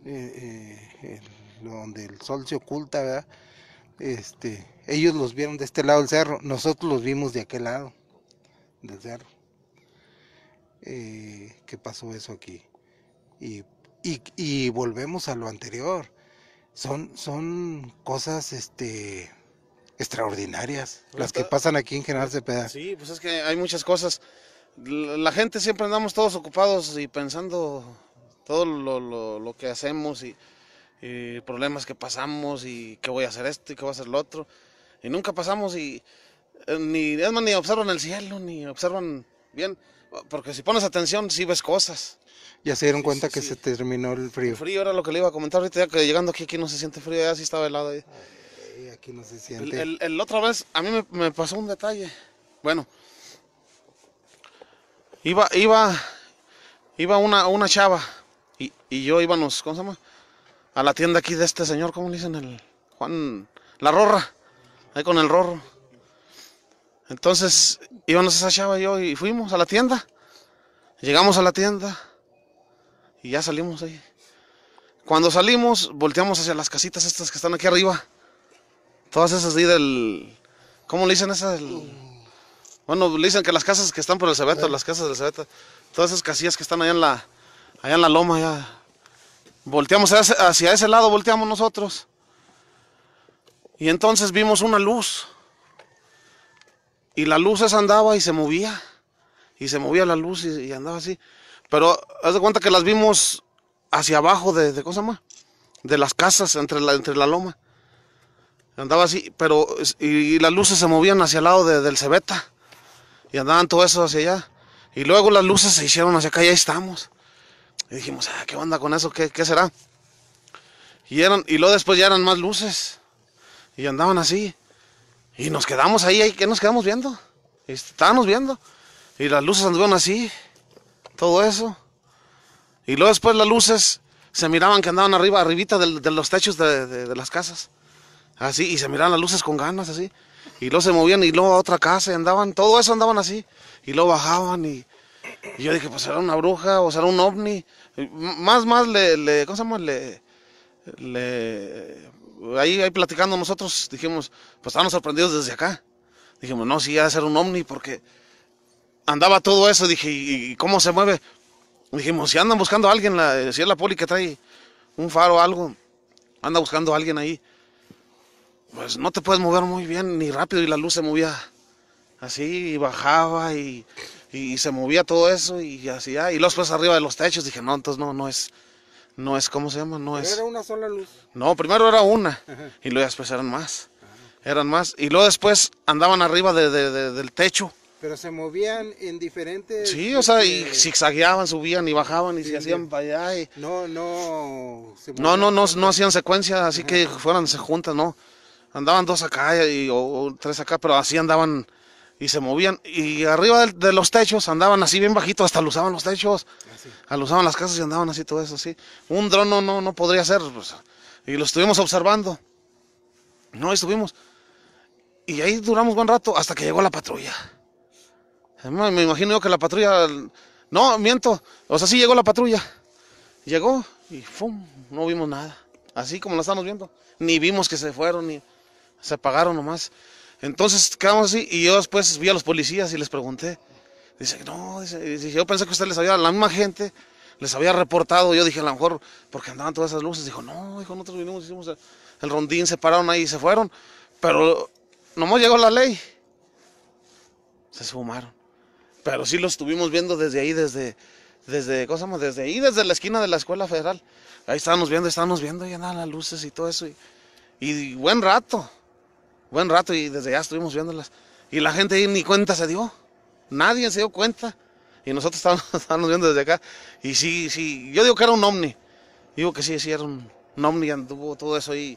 eh, donde el sol se oculta, ¿verdad? Este, ellos los vieron de este lado del cerro, nosotros los vimos de aquel lado del cerro. ¿Qué pasó eso aquí? Y, y, volvemos a lo anterior. Son, son cosas este, extraordinarias las que pasan aquí en General Cepeda. Sí, pues es que hay muchas cosas. La gente siempre andamos todos ocupados y pensando todo lo, que hacemos y, problemas que pasamos y qué voy a hacer esto y que voy a hacer lo otro. Y nunca pasamos y eh, ni, ni observan el cielo, ni observan bien. Porque si pones atención, sí ves cosas ya se dieron cuenta que se terminó el frío. El frío era lo que le iba a comentar ahorita, ya que llegando aquí, aquí no se siente frío, ya sí estaba helado. Ahí. aquí no se siente. El, otra vez, a mí me, pasó un detalle. Bueno, iba, iba, iba una, una chava y, yo íbamos, ¿cómo se llama? A la tienda aquí de este señor, ¿cómo le dicen? El Juan, la Rorra, ahí con el Rorro. Entonces íbamos esa chava y yo y fuimos a la tienda. Llegamos a la tienda y ya salimos ahí. Cuando salimos, volteamos hacia las casitas estas que están aquí arriba. Todas esas ahí del... ¿Cómo le dicen esas? bueno, le dicen que las casas que están por el cebeto, las casas del cebeto. todas esas casillas que están allá en la, allá en la loma, allá. Volteamos hacia, ese lado, volteamos nosotros. Y entonces vimos una luz. Y la luz esa andaba y se movía. Y se movía la luz y andaba así. Pero haz de cuenta que las vimos hacia abajo de, de más. De las casas, entre la, entre la loma. Andaba así, pero, y, las luces se movían hacia el lado del Cebeta. Y andaban todo eso hacia allá. Y luego las luces se hicieron hacia acá y ahí estamos. Y dijimos, ah, ¿qué onda con eso? ¿Qué, será? Y, eran, y luego después ya eran más luces. Y andaban así. Y nos quedamos ahí, ahí que nos quedamos viendo. Y estábamos viendo. Y las luces andaban así todo eso. Y luego después las luces se miraban que andaban arriba, arribita de, los techos de, las casas. Así, y se miraban las luces con ganas, así. Y luego se movían y luego a otra casa y andaban, todo eso andaban así. Y luego bajaban y, yo dije, pues será una bruja o será un ovni. Más, más le, ¿cómo se llama? Le, ahí, ahí platicando nosotros dijimos, pues estábamos sorprendidos desde acá. Dijimos, no, sí, ya de ser un ovni porque andaba todo eso, dije, ¿y cómo se mueve? Dijimos, si andan buscando a alguien, si es la poli que trae un faro o algo, anda buscando a alguien ahí. Pues no te puedes mover muy bien ni rápido y la luz se movía así bajaba y, se movía todo eso y así ah, Y los después arriba de los techos dije, no, entonces no, no es, no es, ¿cómo se llama? No es. ¿Era una sola luz? No, primero era una y luego después eran más. Ah. Eran más y luego después andaban arriba del techo pero se movían en diferentes. Sí, o sea, y este, zigzagueaban, subían y bajaban y se hacían para allá. No, no, no, no, no, hacían secuencia, así que fueran juntas, no. Andaban dos acá y, o, tres acá, pero así andaban y se movían. Y arriba de, los techos andaban así bien bajito, hasta alusaban los techos. Así. Ah, alusaban ah, las casas y andaban así todo eso, así. Un dron no, no, podría ser. y lo estuvimos observando. No, estuvimos. Y ahí duramos buen rato hasta que llegó la patrulla me imagino yo que la patrulla. No, miento. O sea, sí llegó la patrulla. Llegó y ¡fum! No vimos nada. Así como la estamos viendo. Ni vimos que se fueron, ni se apagaron nomás. Entonces quedamos así y yo después vi a los policías y les pregunté. Dice, no, dice, yo pensé que usted les había, la misma gente les había reportado. Yo dije, a lo mejor, porque andaban todas esas luces. Dijo, no, dijo, nosotros vinimos, hicimos el, el rondín, se pararon ahí y se fueron. Pero nomás llegó la ley. Se esfumaron pero sí lo estuvimos viendo desde ahí, desde, desde, ¿cómo Desde ahí, desde la esquina de la escuela federal. Ahí estábamos viendo, estábamos viendo y andaban las luces y todo eso. Y, buen rato, buen rato y desde allá estuvimos viéndolas. Y la gente ahí ni cuenta se dio, nadie se dio cuenta. Y nosotros estábamos, viendo desde acá. Y sí, sí, yo digo que era un ovni. Digo que sí, sí, era un, ovni, anduvo todo eso y...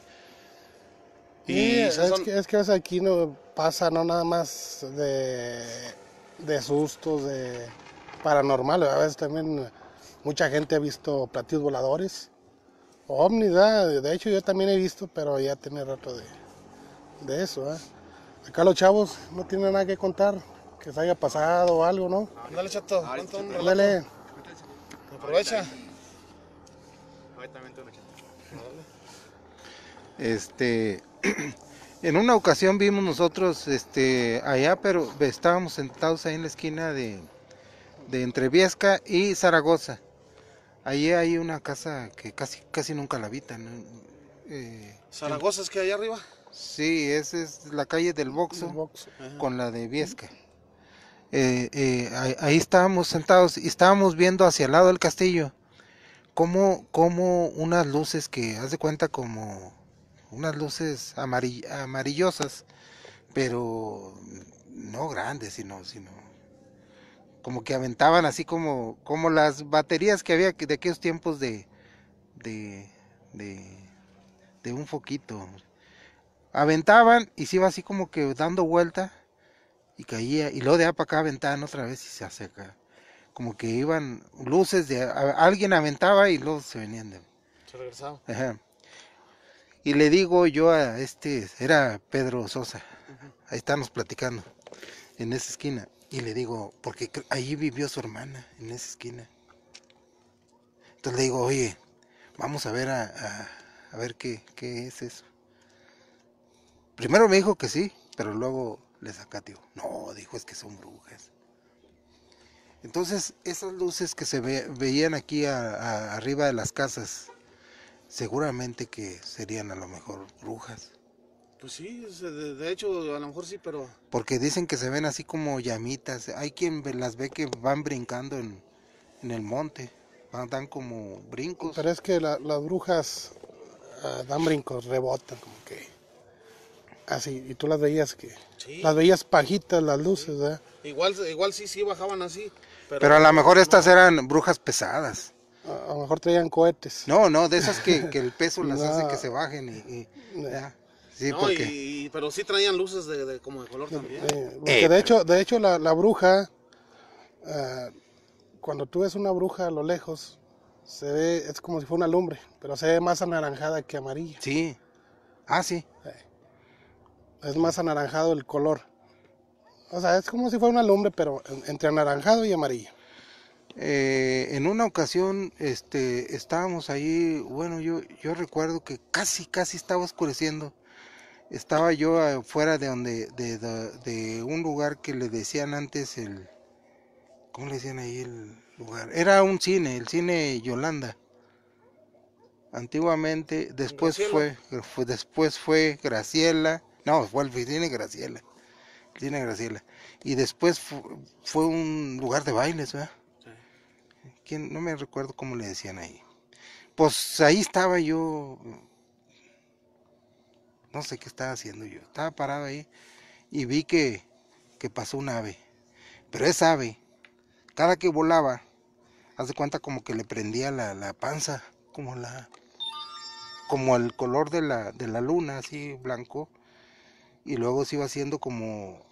Y es, que, es, aquí no pasa, no nada más de de sustos, de paranormal, A veces también mucha gente ha visto platillos voladores o ovnis, de hecho yo también he visto, pero ya tiene rato de, eso. Acá los chavos no tienen nada que contar, que se haya pasado o algo, ¿no? Ándale, chato, dale. Aprovecha. Este, En una ocasión vimos nosotros este, allá, pero estábamos sentados ahí en la esquina de, de entre Viesca y Zaragoza. Allí hay una casa que casi, casi nunca la habitan. Eh, ¿Zaragoza es que allá arriba? Sí, esa es la calle del Boxo, con la de Viesca. Eh, eh, ahí, estábamos sentados y estábamos viendo hacia el lado del castillo como, como unas luces que de cuenta como unas luces amarillosas, pero no grandes, sino, sino como que aventaban así como, como las baterías que había de aquellos tiempos de, de, un foquito. Aventaban y se iba así como que dando vuelta y caía y luego de para acá aventaban otra vez y se acerca. Como que iban luces de alguien aventaba y luego se venían de. Se Ajá. Y le digo yo a este, era Pedro Sosa, ahí estamos platicando, en esa esquina. Y le digo, porque allí vivió su hermana, en esa esquina. Entonces le digo, oye, vamos a ver a, ver qué, es eso. Primero me dijo que sí, pero luego le sacateó. No, dijo es que son brujas. Entonces, esas luces que se veían aquí arriba de las casas, seguramente que serían a lo mejor brujas. Pues sí, de, hecho, a lo mejor sí, pero... Porque dicen que se ven así como llamitas. Hay quien las ve que van brincando en, el monte. Van, dan como brincos. Pero es que las brujas ah, dan brincos, rebotan, como que... Así, y tú las veías que... Las veías pajitas, las luces, ¿eh? Igual, igual sí, sí bajaban así. Pero, a lo mejor estas eran brujas pesadas. A lo mejor traían cohetes. No, no, de esas que, el peso las hace que se bajen y... pero sí traían luces de, como de color eh, también. Eh. de hecho, de hecho la, bruja, eh, cuando tú ves una bruja a lo lejos, se ve, es como si fuera una lumbre, pero se ve más anaranjada que amarilla. Sí. Ah, sí. es más anaranjado el color. O sea, es como si fuera una lumbre, pero entre anaranjado y amarillo. Eh, en una ocasión este, estábamos ahí, bueno, yo, yo recuerdo que casi, casi estaba oscureciendo. Estaba yo afuera de, donde, de, un lugar que le decían antes el... ¿Cómo le decían ahí el lugar? Era un cine, el cine Yolanda. Antiguamente, después fue, después fue Graciela, no, fue el cine Graciela, el cine Graciela. Y después fue, fue un lugar de bailes, ¿verdad? no me recuerdo cómo le decían ahí. Pues ahí estaba yo, no sé qué estaba haciendo yo, estaba parado ahí y vi que, que pasó un ave. Pero esa ave, cada que volaba, hace cuenta como que le prendía la, panza, como la como el color de la, luna, así blanco, y luego se iba haciendo como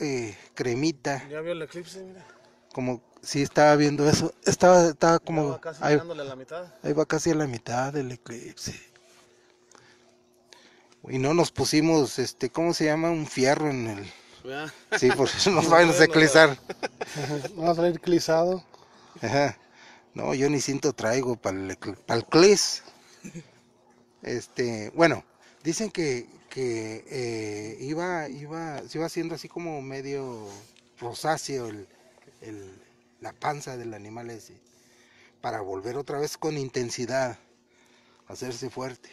eh, cremita. Ya vio el eclipse, mira. Como, Sí, estaba viendo eso. Estaba, estaba como. Casi a la mitad. ahí va casi a la mitad del eclipse. Y no nos pusimos, este, ¿cómo se llama? Un fierro en el. sí por eso nos van a eclipsar. Nos va a salir clizado. No, yo ni siento traigo para el, clis. Este, bueno, dicen que, que eh, iba, iba, se iba haciendo así como medio rosáceo el, la panza del animal ese, para volver otra vez con intensidad, hacerse fuerte.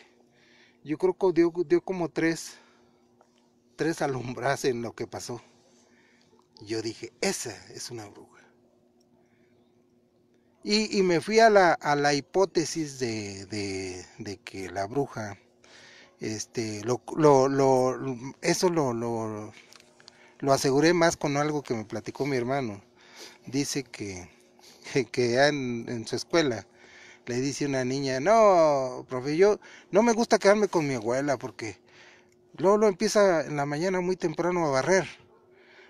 Yo creo que dio, como tres, tres alumbras en lo que pasó. Yo dije, esa es una bruja. Y, me fui a la, a la hipótesis de, de, que la bruja, este, lo, lo, eso lo, lo aseguré más con algo que me platicó mi hermano dice que, que en, su escuela le dice una niña, no, profe, yo no me gusta quedarme con mi abuela porque lo empieza en la mañana muy temprano a barrer,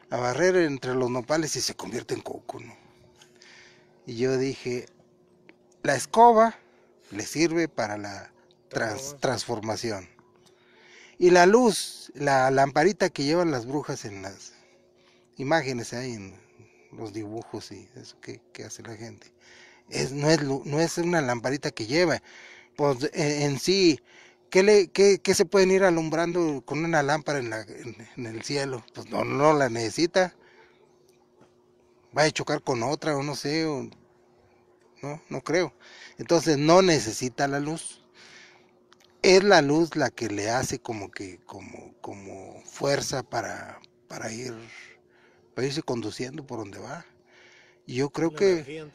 a barrer entre los nopales y se convierte en coco, Y yo dije, la escoba le sirve para la transformación. Y la luz, la lamparita que llevan las brujas en las imágenes ahí en, los dibujos y eso que, hace la gente. Es, no, es, no es una lamparita que lleva. Pues e, en, sí, ¿qué, le, qué, se pueden ir alumbrando con una lámpara en, el cielo? Pues no, no la necesita. Va a chocar con otra o no sé, no, no creo. Entonces no necesita la luz. Es la luz la que le hace como que, como, como fuerza para, para ir para irse conduciendo por donde va. Y yo creo que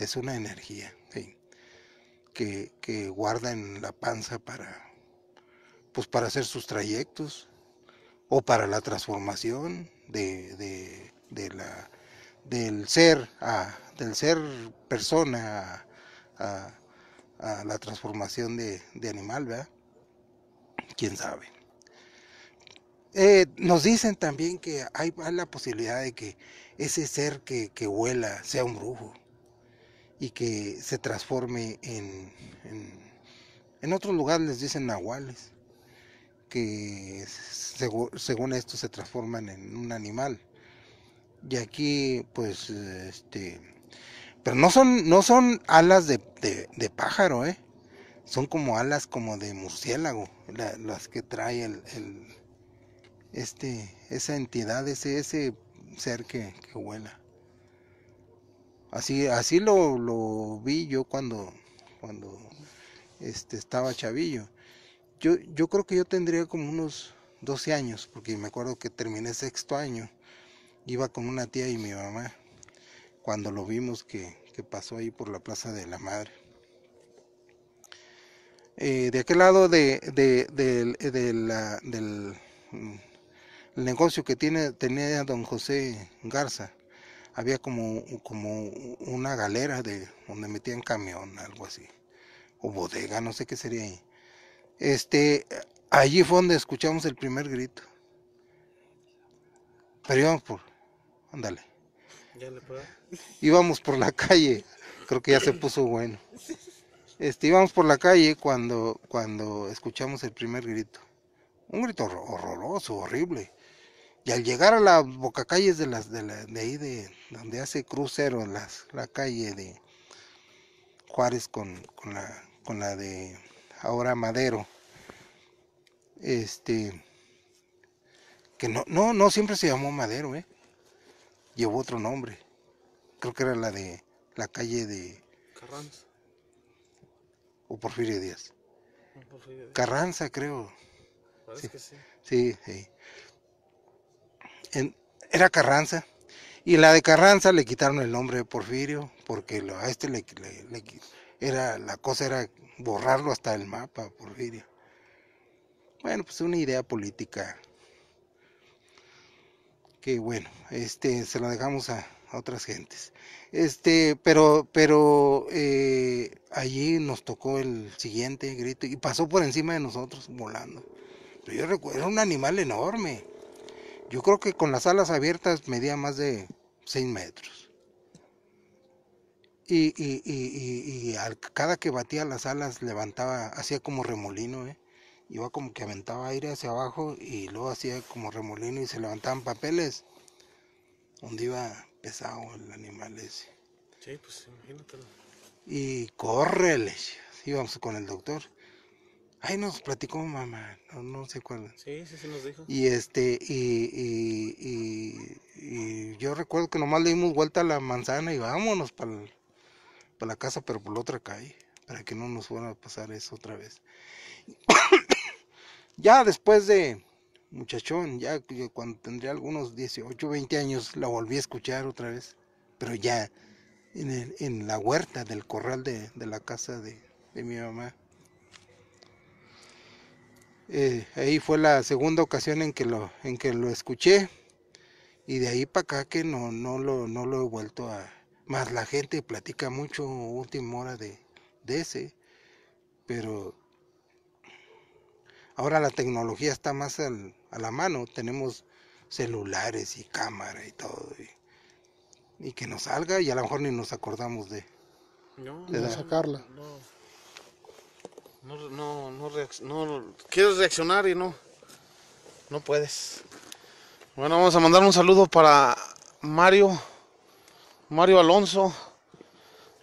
es una energía que, guarda en la panza para, pues para hacer sus trayectos o para la transformación de, la, del ser del ser persona a, la transformación de, de animal, ¿verdad? ¿Quién sabe? Eh, nos dicen también que hay la posibilidad de que ese ser que, que vuela sea un brujo y que se transforme en, en, otros lugares les dicen nahuales, que según, esto se transforman en un animal. Y aquí, pues, este, pero no son, no son alas de, pájaro, ¿eh? Son como alas como de murciélago, las que trae el este, esa entidad, ese, ese ser que, que vuela. Así, así lo, vi yo cuando, cuando este, estaba chavillo. Yo, yo creo que yo tendría como unos 12 años, porque me acuerdo que terminé sexto año, iba con una tía y mi mamá, cuando lo vimos que, que pasó ahí por la Plaza de la Madre. Eh, de aquel lado de, de, del eh, mm, el negocio que tiene, tenía don José Garza. Había como, como una galera de donde metían camión, algo así, o bodega, no sé qué sería ahí. Este, allí fue donde escuchamos el primer grito. Pero íbamos por, ándale. Íbamos por la calle, creo que ya se puso bueno. Este, íbamos por la calle cuando, cuando escuchamos el primer grito. Un grito horroroso, horrible. Y al llegar a las bocacalles de las de, de ahí de donde hace crucero las, la calle de Juárez con, con, la, de ahora Madero. Este que no, no, no siempre se llamó Madero, eh. Llevó otro nombre. Creo que era la de la calle de Carranza. O Porfirio Díaz. Carranza, creo. Que sí. sí, sí era Carranza. Y la de Carranza le quitaron el nombre de Porfirio, porque a este le, era, la cosa era borrarlo hasta el mapa, Porfirio. Bueno, pues una idea política. Que bueno, este, se lo dejamos a, otras gentes. Este, pero, pero eh, allí nos tocó el siguiente grito y pasó por encima de nosotros volando. Pero yo recuerdo, era un animal enorme yo creo que con las alas abiertas medía más de 6 metros. Y, cada que batía las alas levantaba, hacía como remolino, ¿eh? iba como que aventaba aire hacia abajo y luego hacía como remolino y se levantaban papeles donde iba pesado el animal ese. Sí, pues imagínatelo. Y córrele, íbamos con el doctor. Ay, nos platicó mamá, no, no se acuerdan. Sí, sí, sí nos dijo. Y este, y, y, y, yo recuerdo que nomás le dimos vuelta a la manzana y vámonos para pa la casa, pero por la otra calle, para que no nos fuera a pasar eso otra vez. ya después de muchachón, ya cuando tendría algunos 18, 20 años, la volví a escuchar otra vez, pero ya en, en la huerta del corral de, de la casa de mi mamá eh, ahí fue la segunda ocasión en que lo, en que lo escuché. Y de ahí para acá que no, no, lo, no lo he vuelto a... Más la gente platica mucho última hora de, ese. Pero ahora la tecnología está más a la mano. Tenemos celulares y cámara y todo. Y, que nos salga y a lo mejor ni nos acordamos de, sacarla. No, no, no, quieres reaccionar y no, no puedes. Bueno, vamos a mandar un saludo para Mario, Mario Alonso,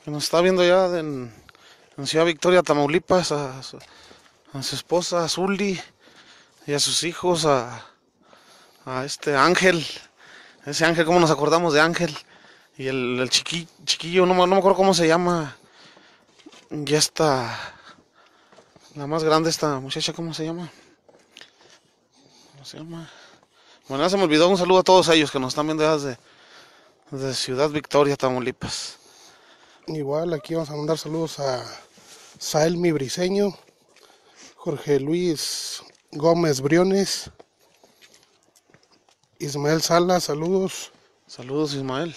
que nos está viendo ya en, en Ciudad Victoria, Tamaulipas, a, su, a esposa Zully... y a sus hijos, a, a, este Ángel, ese Ángel, ¿cómo nos acordamos de Ángel? Y el, chiqui, chiquillo, no, no me acuerdo cómo se llama, ya está la más grande esta muchacha, ¿cómo se llama? ¿Cómo se llama? Bueno, ya se me olvidó un saludo a todos ellos que nos están viendo desde, Ciudad Victoria, Tamaulipas. Igual aquí vamos a mandar saludos a Saelmi Briseño, Jorge Luis Gómez Briones, Ismael Sala, saludos. Saludos Ismael.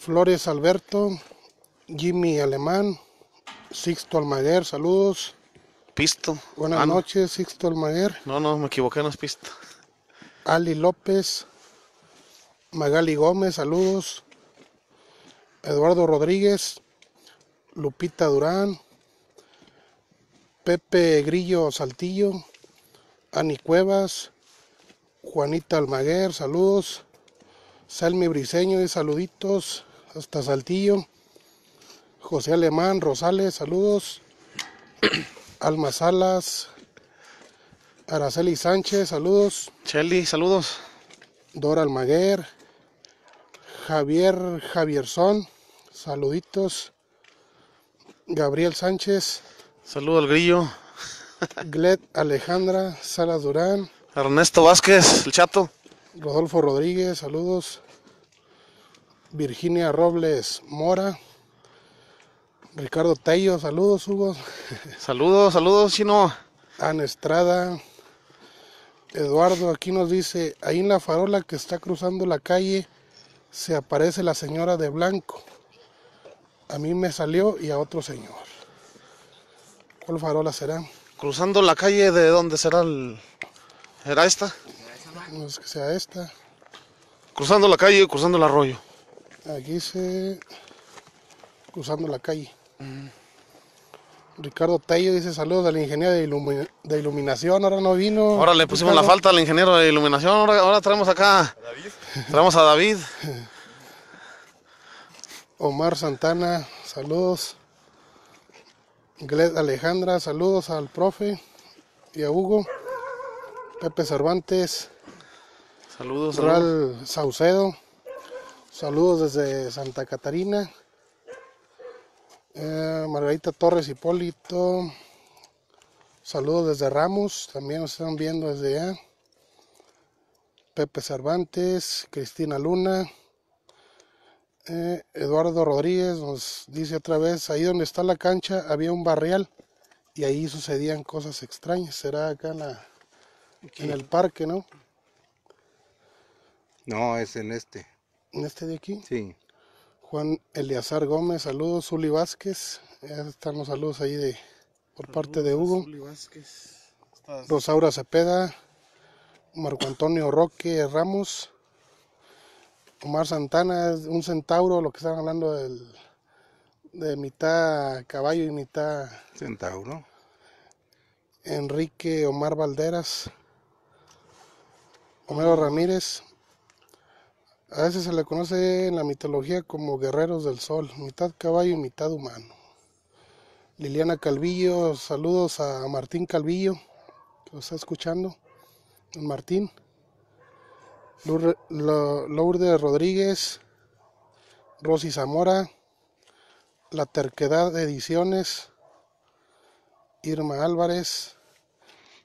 Flores Alberto, Jimmy Alemán, Sixto Almaguer, saludos. Pisto. Buenas ah, noches, Sixto Almaguer. No, no, me equivoqué, no es Pisto. Ali López, Magali Gómez, saludos. Eduardo Rodríguez, Lupita Durán, Pepe Grillo Saltillo, Ani Cuevas, Juanita Almaguer, saludos. Salmi Briseño, y saluditos hasta Saltillo. José Alemán Rosales, saludos. Alma Salas, Araceli Sánchez, saludos. Chelly, saludos. Dora Almaguer, Javier Javierzón, saluditos. Gabriel Sánchez. Saludo al grillo. Gled Alejandra Salas Durán. Ernesto Vázquez, el chato. Rodolfo Rodríguez, saludos. Virginia Robles Mora. Ricardo Tello, saludos, Hugo. Saludos, saludos, Chino. Ana Estrada. Eduardo aquí nos dice, ahí en la farola que está cruzando la calle se aparece la señora de blanco. A mí me salió y a otro señor. ¿Cuál farola será? Cruzando la calle de dónde será el... ¿Era esta? No es que sea esta. Cruzando la calle, cruzando el arroyo. Aquí se... Cruzando la calle. Ricardo Tello dice saludos al ingeniero de, iluminación, ahora no vino. Ahora le pusimos la falta al ingeniero de iluminación, ahora, traemos acá. Traemos a David. Omar Santana, saludos. Alejandra, saludos al profe y a Hugo. Pepe Cervantes. Saludos. Ral Saucedo. Saludos desde Santa Catarina. Eh, Margarita Torres Hipólito. Saludos desde Ramos. También nos están viendo desde allá. Pepe Cervantes. Cristina Luna. Eh, Eduardo Rodríguez nos dice otra vez, ahí donde está la cancha había un barrial y ahí sucedían cosas extrañas. Será acá en, en el parque, ¿no? No, es en este. ¿En este de aquí? Sí. Juan Eliazar Gómez, saludos, Zuli Vázquez, están los saludos ahí de por parte de Hugo. Rosaura Cepeda, Marco Antonio Roque Ramos, Omar Santana, un centauro, lo que están hablando del, de mitad caballo y mitad centauro. Enrique Omar Valderas, Homero Ramírez, a veces se le conoce en la mitología como guerreros del sol, mitad caballo y mitad humano. Liliana Calvillo, saludos a Martín Calvillo, que lo está escuchando, Martín. Lourdes Rodríguez, Rosy Zamora, La Terquedad Ediciones, Irma Álvarez,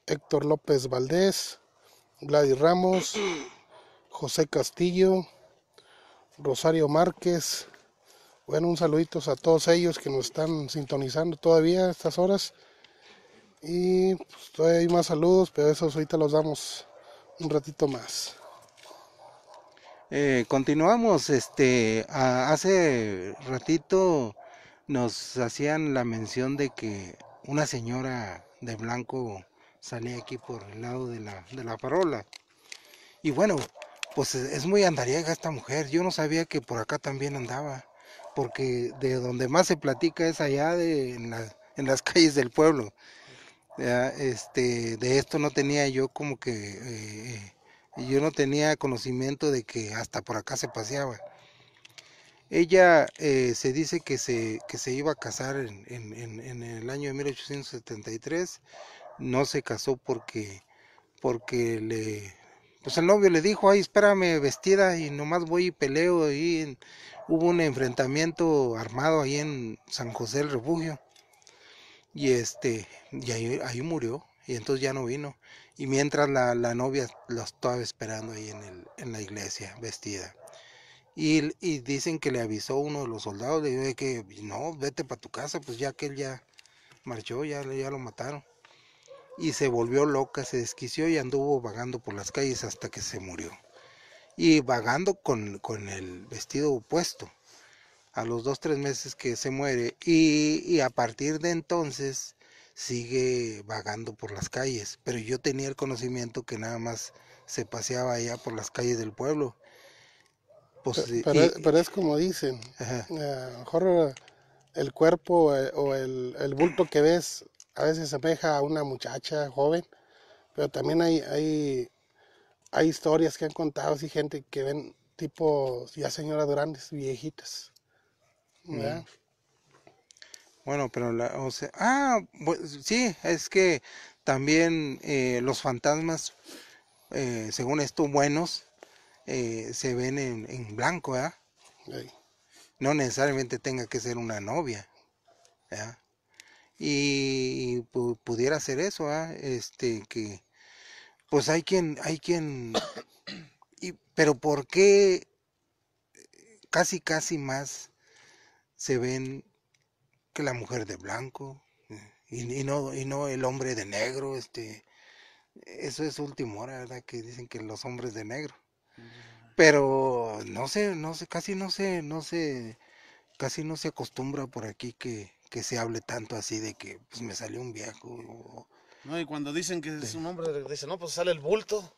Héctor López Valdés, Gladys Ramos. José Castillo, Rosario Márquez. Bueno, un saluditos a todos ellos que nos están sintonizando todavía a estas horas. Y pues, todavía hay más saludos, pero esos ahorita los damos un ratito más. Eh, continuamos, este, hace ratito nos hacían la mención de que una señora de blanco salía aquí por el lado de la, de la parola. Y bueno, pues e, es muy andariega esta mujer. Yo no sabía que por acá también andaba, porque de donde más se platica es allá de, en, las calles del pueblo. este, de esto no tenía yo como que, eh, eh, yo no tenía conocimiento de que hasta por acá se paseaba. Ella eh, se dice que se, se iba a casar en, en, el año de 1873, no se casó porque, porque le, pues el novio le dijo, ay, espérame vestida y nomás voy y peleo. Y hubo un enfrentamiento armado ahí en San José del Refugio. Y este, y ahí, murió. Y entonces ya no vino. Y mientras la, la novia lo estaba esperando ahí en, el, en la iglesia, vestida. Y, y, dicen que le avisó uno de los soldados, le dijo que no, vete para tu casa, pues ya que él ya marchó, ya, ya lo mataron y se volvió loca, se desquició y anduvo vagando por las calles hasta que se murió. Y vagando con, el vestido puesto a los dos, tres meses que se muere y, a partir de entonces sigue vagando por las calles. Pero yo tenía el conocimiento que nada más se paseaba allá por las calles del pueblo. Pues, pero, es como dicen, eh, a mejor el cuerpo eh, o el, el bulto que ves a veces se apeja a una muchacha joven, pero también hay, hay, historias que han contado así gente que ven tipo ya señoras grandes, viejitas. Mm. Bueno, pero la, o sea, ah, sí, es que también eh, los fantasmas, eh, según esto, buenos, eh, se ven en, en blanco, ¿verdad? No necesariamente tenga que ser una novia, ¿verdad? y, pudiera ser eso, ah, este que pues hay quien hay quien y, pero por qué casi casi más se ven que la mujer de blanco y, no y no el hombre de negro, este eso es último hora, ¿verdad? Que dicen que los hombres de negro. Pero no sé, no sé, casi no sé, no sé, casi no se acostumbra por aquí que que se hable tanto así de que pues, me salió un viejo. no, y cuando dicen que es un hombre, dicen, no, pues sale el bulto.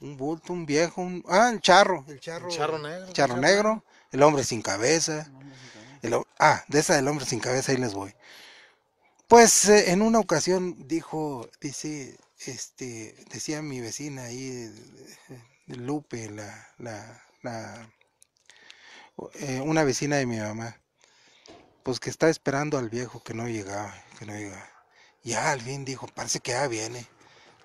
Un bulto, un viejo, un... Ah, charro. El charro, negro. El charro, negro, el hombre sin cabeza. ah, de esa del hombre sin cabeza, ahí les voy. Pues eh, en una ocasión dijo, dice, este, decía mi vecina ahí, eh, Lupe, la, la, eh, una vecina de mi mamá, pues que está esperando al viejo que no llegaba, que no llegaba. Ya ah, al fin dijo, parece que ya viene.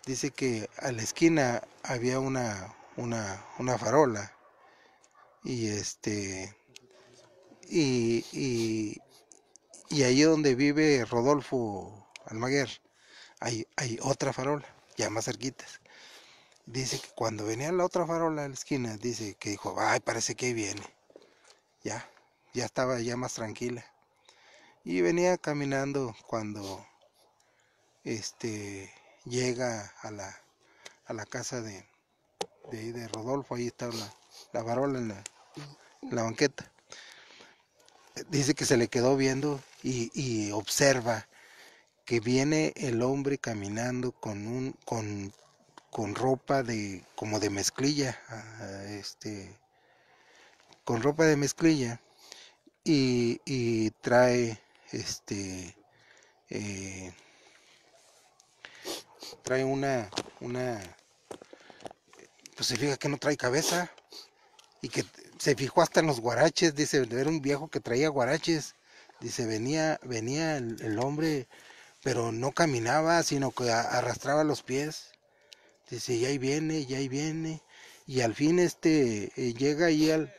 Dice que a la esquina había una, una, una farola y este y, y, ahí donde vive Rodolfo Almaguer hay, hay otra farola, ya más cerquitas. Dice que cuando venía la otra farola a la esquina, dice que dijo, ay, parece que ahí viene. Ya, ya estaba ya más tranquila. Y venía caminando cuando este llega a la, a la casa de, de, Rodolfo, ahí está la, la varola en la, banqueta. Dice que se le quedó viendo y, observa que viene el hombre caminando con un con, ropa de como de mezclilla ah, este con ropa de mezclilla y trae este, eh, trae una, una, pues se fija que no trae cabeza y que se fijó hasta en los guaraches, dice, era ver un viejo que traía guaraches, dice, venía, venía el, hombre, pero no caminaba, sino que arrastraba los pies, dice, y ahí viene, ya ahí viene, y al fin este, eh, llega ahí al,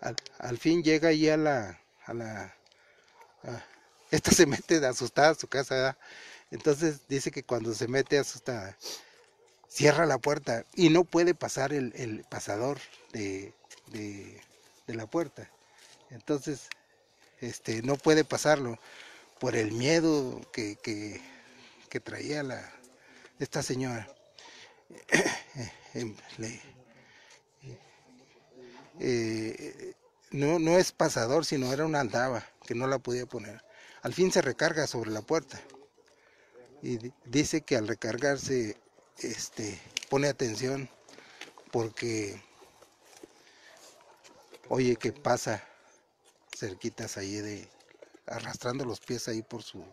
al, al, fin llega ahí a la, a la... esta se mete asustada a su casa. Entonces dice que cuando se mete asustada, cierra la puerta y no puede pasar el, pasador de, de, la puerta. Entonces, este, no puede pasarlo por el miedo que, traía la, esta señora. Eh, eh, eh, no, no es pasador, sino era una andaba que no la podía poner. Al fin se recarga sobre la puerta. Y dice que al recargarse este, pone atención porque oye que pasa cerquitas ahí de arrastrando los pies ahí por su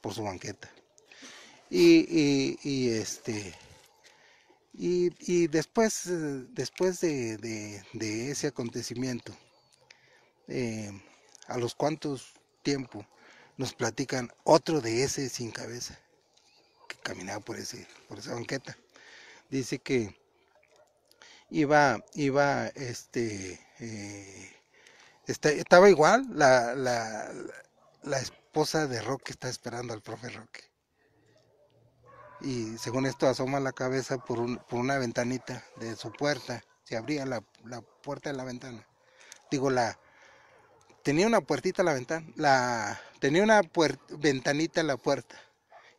por su banqueta. Y, y, y este y, después, eh, después de, ese acontecimiento, eh, a los cuantos tiempo nos platican otro de ese sin cabeza que caminaba por, ese, por esa banqueta. Dice que iba, iba, este, eh, estaba igual, la, la, la esposa de Roque está esperando al profe Roque y según esto asoma la cabeza por, por una ventanita de su puerta. Se abría la, puerta de la ventana. Digo, la... Tenía una puertita la ventana, la... Tenía una ventanita la puerta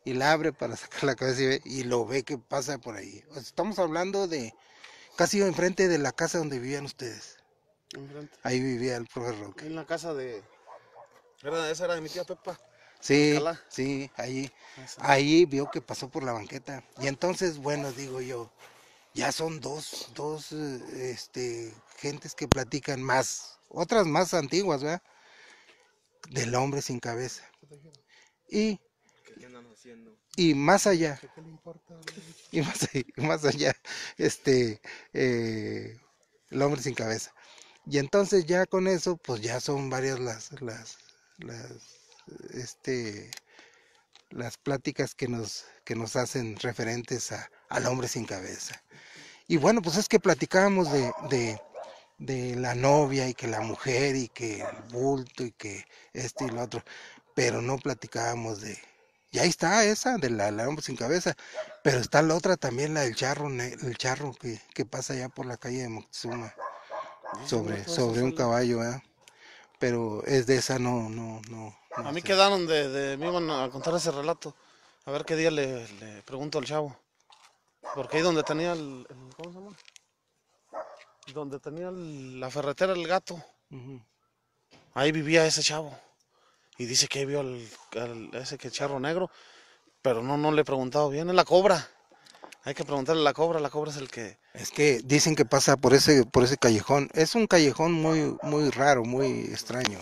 y la abre para sacar la cabeza y, lo ve que pasa por ahí. estamos hablando de casi enfrente de la casa donde vivían ustedes. Ahí vivía el profe Roque. En la casa de... esa era de mi tía Pepa. Sí, sí, ahí, ahí vio que pasó por la banqueta. Y entonces, bueno, digo yo, ya son dos, dos este, gentes que platican más, otras más antiguas, ¿verdad? Del hombre sin cabeza. Y, y más allá, y más, y más allá, este, eh, el hombre sin cabeza. Y entonces ya con eso, pues ya son varias las, las, las este, las pláticas que nos, que nos hacen referentes al hombre sin cabeza. Y bueno, pues es que platicábamos de, la novia y que la mujer y que el bulto y que este y lo otro, pero no platicábamos de... Y ahí está esa, de la, hombre sin cabeza, pero está la otra también, la del charro, el charro que, pasa allá por la calle de Moctezuma, sobre, sobre un caballo, pero es de esa, no, no, no, a mí este. quedaron de, de, me iban a contar ese relato. A ver qué día le, pregunto al chavo. Porque ahí donde tenía el, ¿cómo se llama? Donde tenía la ferretera el gato. Ahí vivía ese chavo. Y dice que vio al, ese que charro negro, pero no no le he preguntado bien, es la cobra. Hay que preguntarle a la cobra, la cobra es el que Es que dicen que pasa por ese por ese callejón. Es un callejón muy muy raro, muy extraño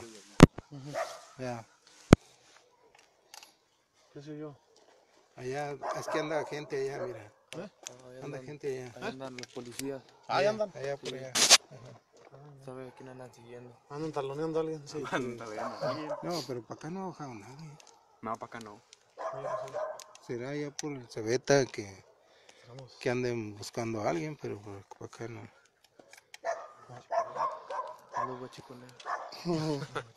yo? Allá, es que anda gente allá, mira. ¿Eh? anda gente allá. andan los policías. Ah, ahí andan. Allá por allá. ¿Sabe quién andan siguiendo? Andan taloneando a alguien, sí. No, pero para acá no ha bajado nadie. ¿eh? No, para acá no. Será ya por el Cebeta que, que anden buscando a alguien, pero para acá no.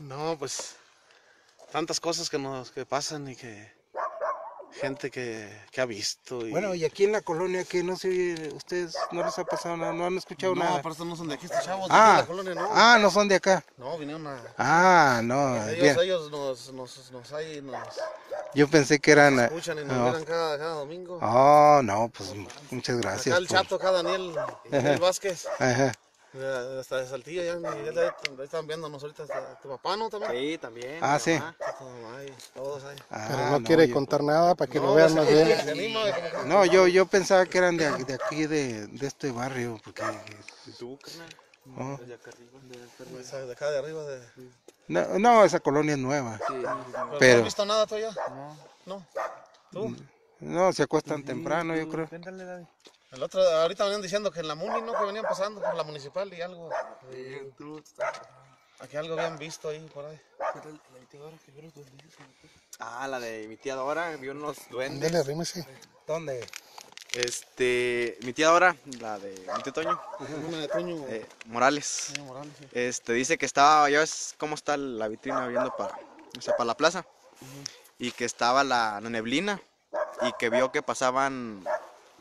No, pues tantas cosas que nos que pasan y que gente que, que ha visto. Y... Bueno, y aquí en la colonia que no sé, ustedes no les ha pasado nada, no han escuchado nada. No, para no son de aquí, estos chavos ah, de la colonia, ¿no? Ah, no son de acá. No, vinieron a... Ah, no. Ellos, bien. ellos nos, nos, nos, hay, nos... Yo pensé que eran... Nos escuchan y nos no. Ah, miran cada, domingo. Oh, no, pues muchas gracias. Acá el pues. chato, acá Daniel, Daniel Vázquez. Ajá. Hasta de Saltillo, ya, ya están viéndonos ahorita. Hasta tu papá, ¿no? También. Sí, también. Ah, sí. Mamá, todos ahí. Ah, Pero no, quiere contar nada para que lo vean más bien. No, yo, yo pensaba que eran de, de aquí, de, de este barrio. Porque... ¿Tú, carnal? No. De acá arriba, de, acá de arriba de... No, no, esa colonia es nueva. Sí, pero, ¿No has visto nada todavía? No. ¿No? ¿Tú? No, se acuestan sí, temprano, yo creo. El otro, ahorita venían diciendo que en la Muni, ¿no? Que venían pasando por la municipal y algo. Aquí algo habían visto ahí, por ahí. Ah, la de mi tía Dora, vio unos duendes. ¿Dónde? Este, mi tía Dora, la de mi tío Toño. de Toño. Eh, Morales. Este, dice que estaba, ya ves cómo está la vitrina viendo para, para la plaza. Y que estaba la neblina y que vio que pasaban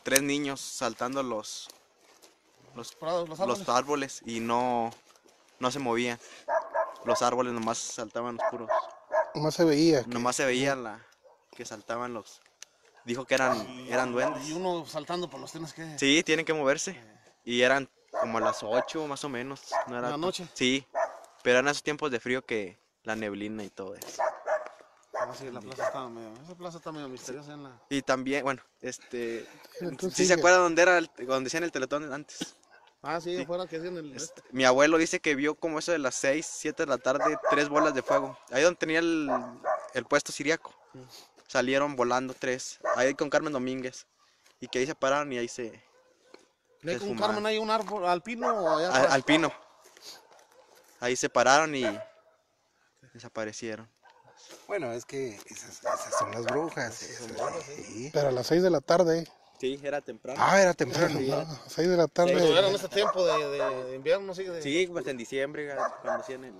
tres niños saltando los los, los, árboles. y no no se movían. Los árboles nomás saltaban puros. Nomás se veía. Nomás se veía la que saltaban los dijo que eran eran duendes. Y uno saltando por los tienes que Sí, tienen que moverse. Y eran como a las 8 más o menos, no era la noche. Sí. Pero eran esos tiempos de frío que la neblina y todo eso. Ah, pues sí, la plaza estaba medio, esa plaza está medio misteriosa en Y también, bueno, este... ¿Sí se acuerda dónde era, donde decían el teletón antes? Ah, sí, fuera que hacían el... Este, mi abuelo dice que vio como eso de las 6, 7 de la tarde, tres bolas de fuego. Ahí donde tenía el, puesto siriaco. Salieron volando tres, ahí con Carmen Domínguez. Y que ahí se pararon y ahí se... ¿Le con Carmen hay un árbol alpino o allá? alpino. Ahí se pararon y desaparecieron. Bueno, es que esas, son las brujas. Pero a las 6 de la tarde. Sí, era temprano. Ah, era temprano. A las 6 de la tarde. Sí, era en ese tiempo de, invierno, sí. De... Sí, pues en diciembre, cuando hacían el...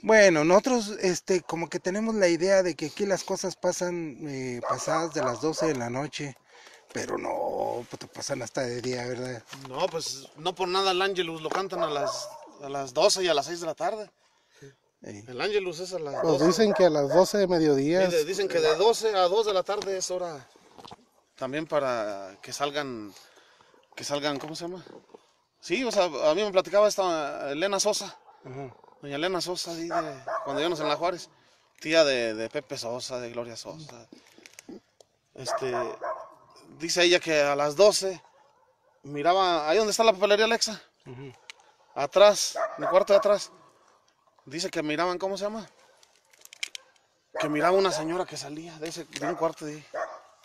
Bueno, nosotros este, como que tenemos la idea de que aquí las cosas pasan eh, pasadas de las 12 de la noche, pero no, pues te pasan hasta de día, ¿verdad? No, pues no por nada el Ángelus lo cantan a las a las 12 y a las 6 de la tarde. El Angelus es a las 12. Pues dicen que a las 12 de mediodía. Dicen que de 12 a 2 de la tarde es hora también para que salgan, que salgan, ¿cómo se llama? Sí, o sea, a mí me platicaba esta Elena Sosa, doña Elena Sosa, ahí de, cuando íbamos en La Juárez, tía de, Pepe Sosa, de Gloria Sosa. Este, dice ella que a las 12 miraba, ahí donde está la papelería Alexa atrás, en el cuarto de atrás, dice que miraban, ¿cómo se llama? Que miraba una señora que salía de, ese, de un cuarto de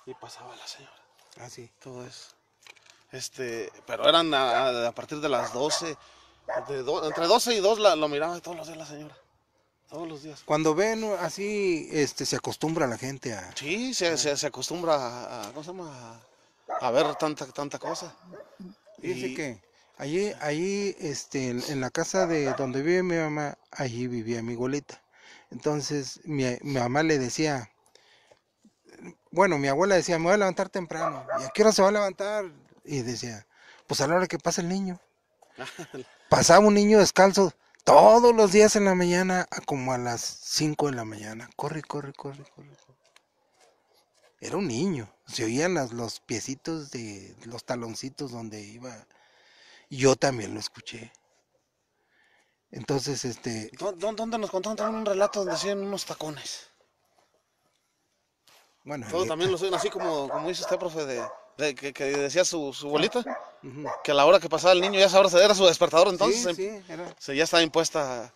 y pasaba la señora. Ah, sí. Todo eso. Este, pero eran a, partir de las 12, entre 12 y 2 la, lo miraba todos los días la señora. Todos los días. Cuando ven así, este, se acostumbra la gente a... Sí, se, acostumbra a, a, ¿cómo se llama? A, ver tanta, tanta cosa. Dice que Allí, este, en, la casa de donde vive mi mamá, allí vivía mi abuelita. Entonces mi, mamá le decía, bueno, mi abuela decía, me voy a levantar temprano. ¿Y a qué hora se va a levantar? Y decía, pues a la hora que pasa el niño. Pasaba un niño descalzo todos los días en la mañana, como a las 5 de la mañana. Corre, corre, corre, corre. Era un niño. Se oían los piecitos de los taloncitos donde iba yo también lo escuché. Entonces, este... ¿Dónde, nos contaron un relato donde decían unos tacones? Bueno, Todo también lo suben así como, como dice usted, profe, de, que, decía su, su bolita, que a la hora que pasaba el niño ya sabrá, era su despertador, entonces sí, em, sí, era. ya estaba impuesta.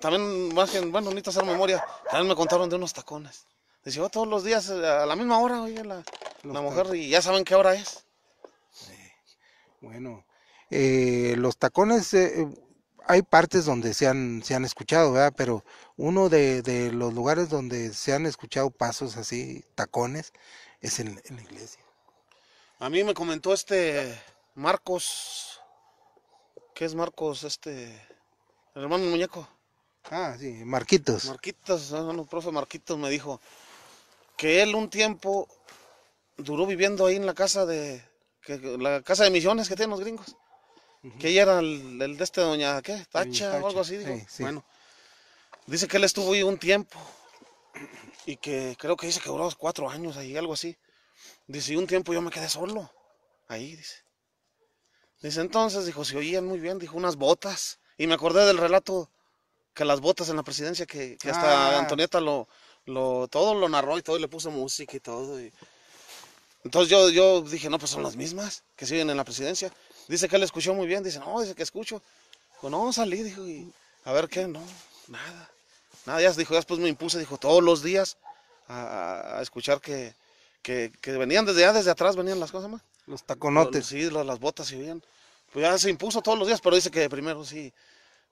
También, más que, bueno, necesito hacer memoria, también me contaron de unos tacones. Decía, oh, todos los días eh, a la misma hora, oye, la, la mujer, y ya saben qué hora es. Sí. Eh, bueno, eh, los tacones, eh, eh, hay partes donde se han, se han escuchado, Pero uno de, los lugares donde se han escuchado pasos así, tacones, es en, la iglesia. A mí me comentó este Marcos, ¿qué es Marcos? Este, el hermano muñeco. Ah, sí, Marquitos. Marquitos, ah, el profe Marquitos me dijo que él un tiempo duró viviendo ahí en la casa de, la casa de misiones que tienen los gringos. Que ella era el, de este doña, ¿qué? Tacha, o algo así, dice que él estuvo ahí un tiempo y que creo que dice que duró cuatro años ahí, algo así. Dice, y un tiempo yo me quedé solo ahí, dice. Dice, entonces, dijo, se oían muy bien, dijo, unas botas. Y me acordé del relato que las botas en la presidencia, que, hasta ah. Antonieta lo, todo lo narró y todo, le puso música y todo. Entonces yo, yo dije, no, pues son las mismas que siguen en la presidencia. Dice que él escuchó muy bien, dice, no, dice que escucho. Dijo, no, salí, dijo, y a ver qué, no, nada. Nada, ya dijo, ya después me impuse, dijo, todos los días a, escuchar que, que, venían desde allá, desde atrás venían las cosas más. Los taconotes. sí, las botas y bien. Pues ya se impuso todos los días, pero dice que primero sí,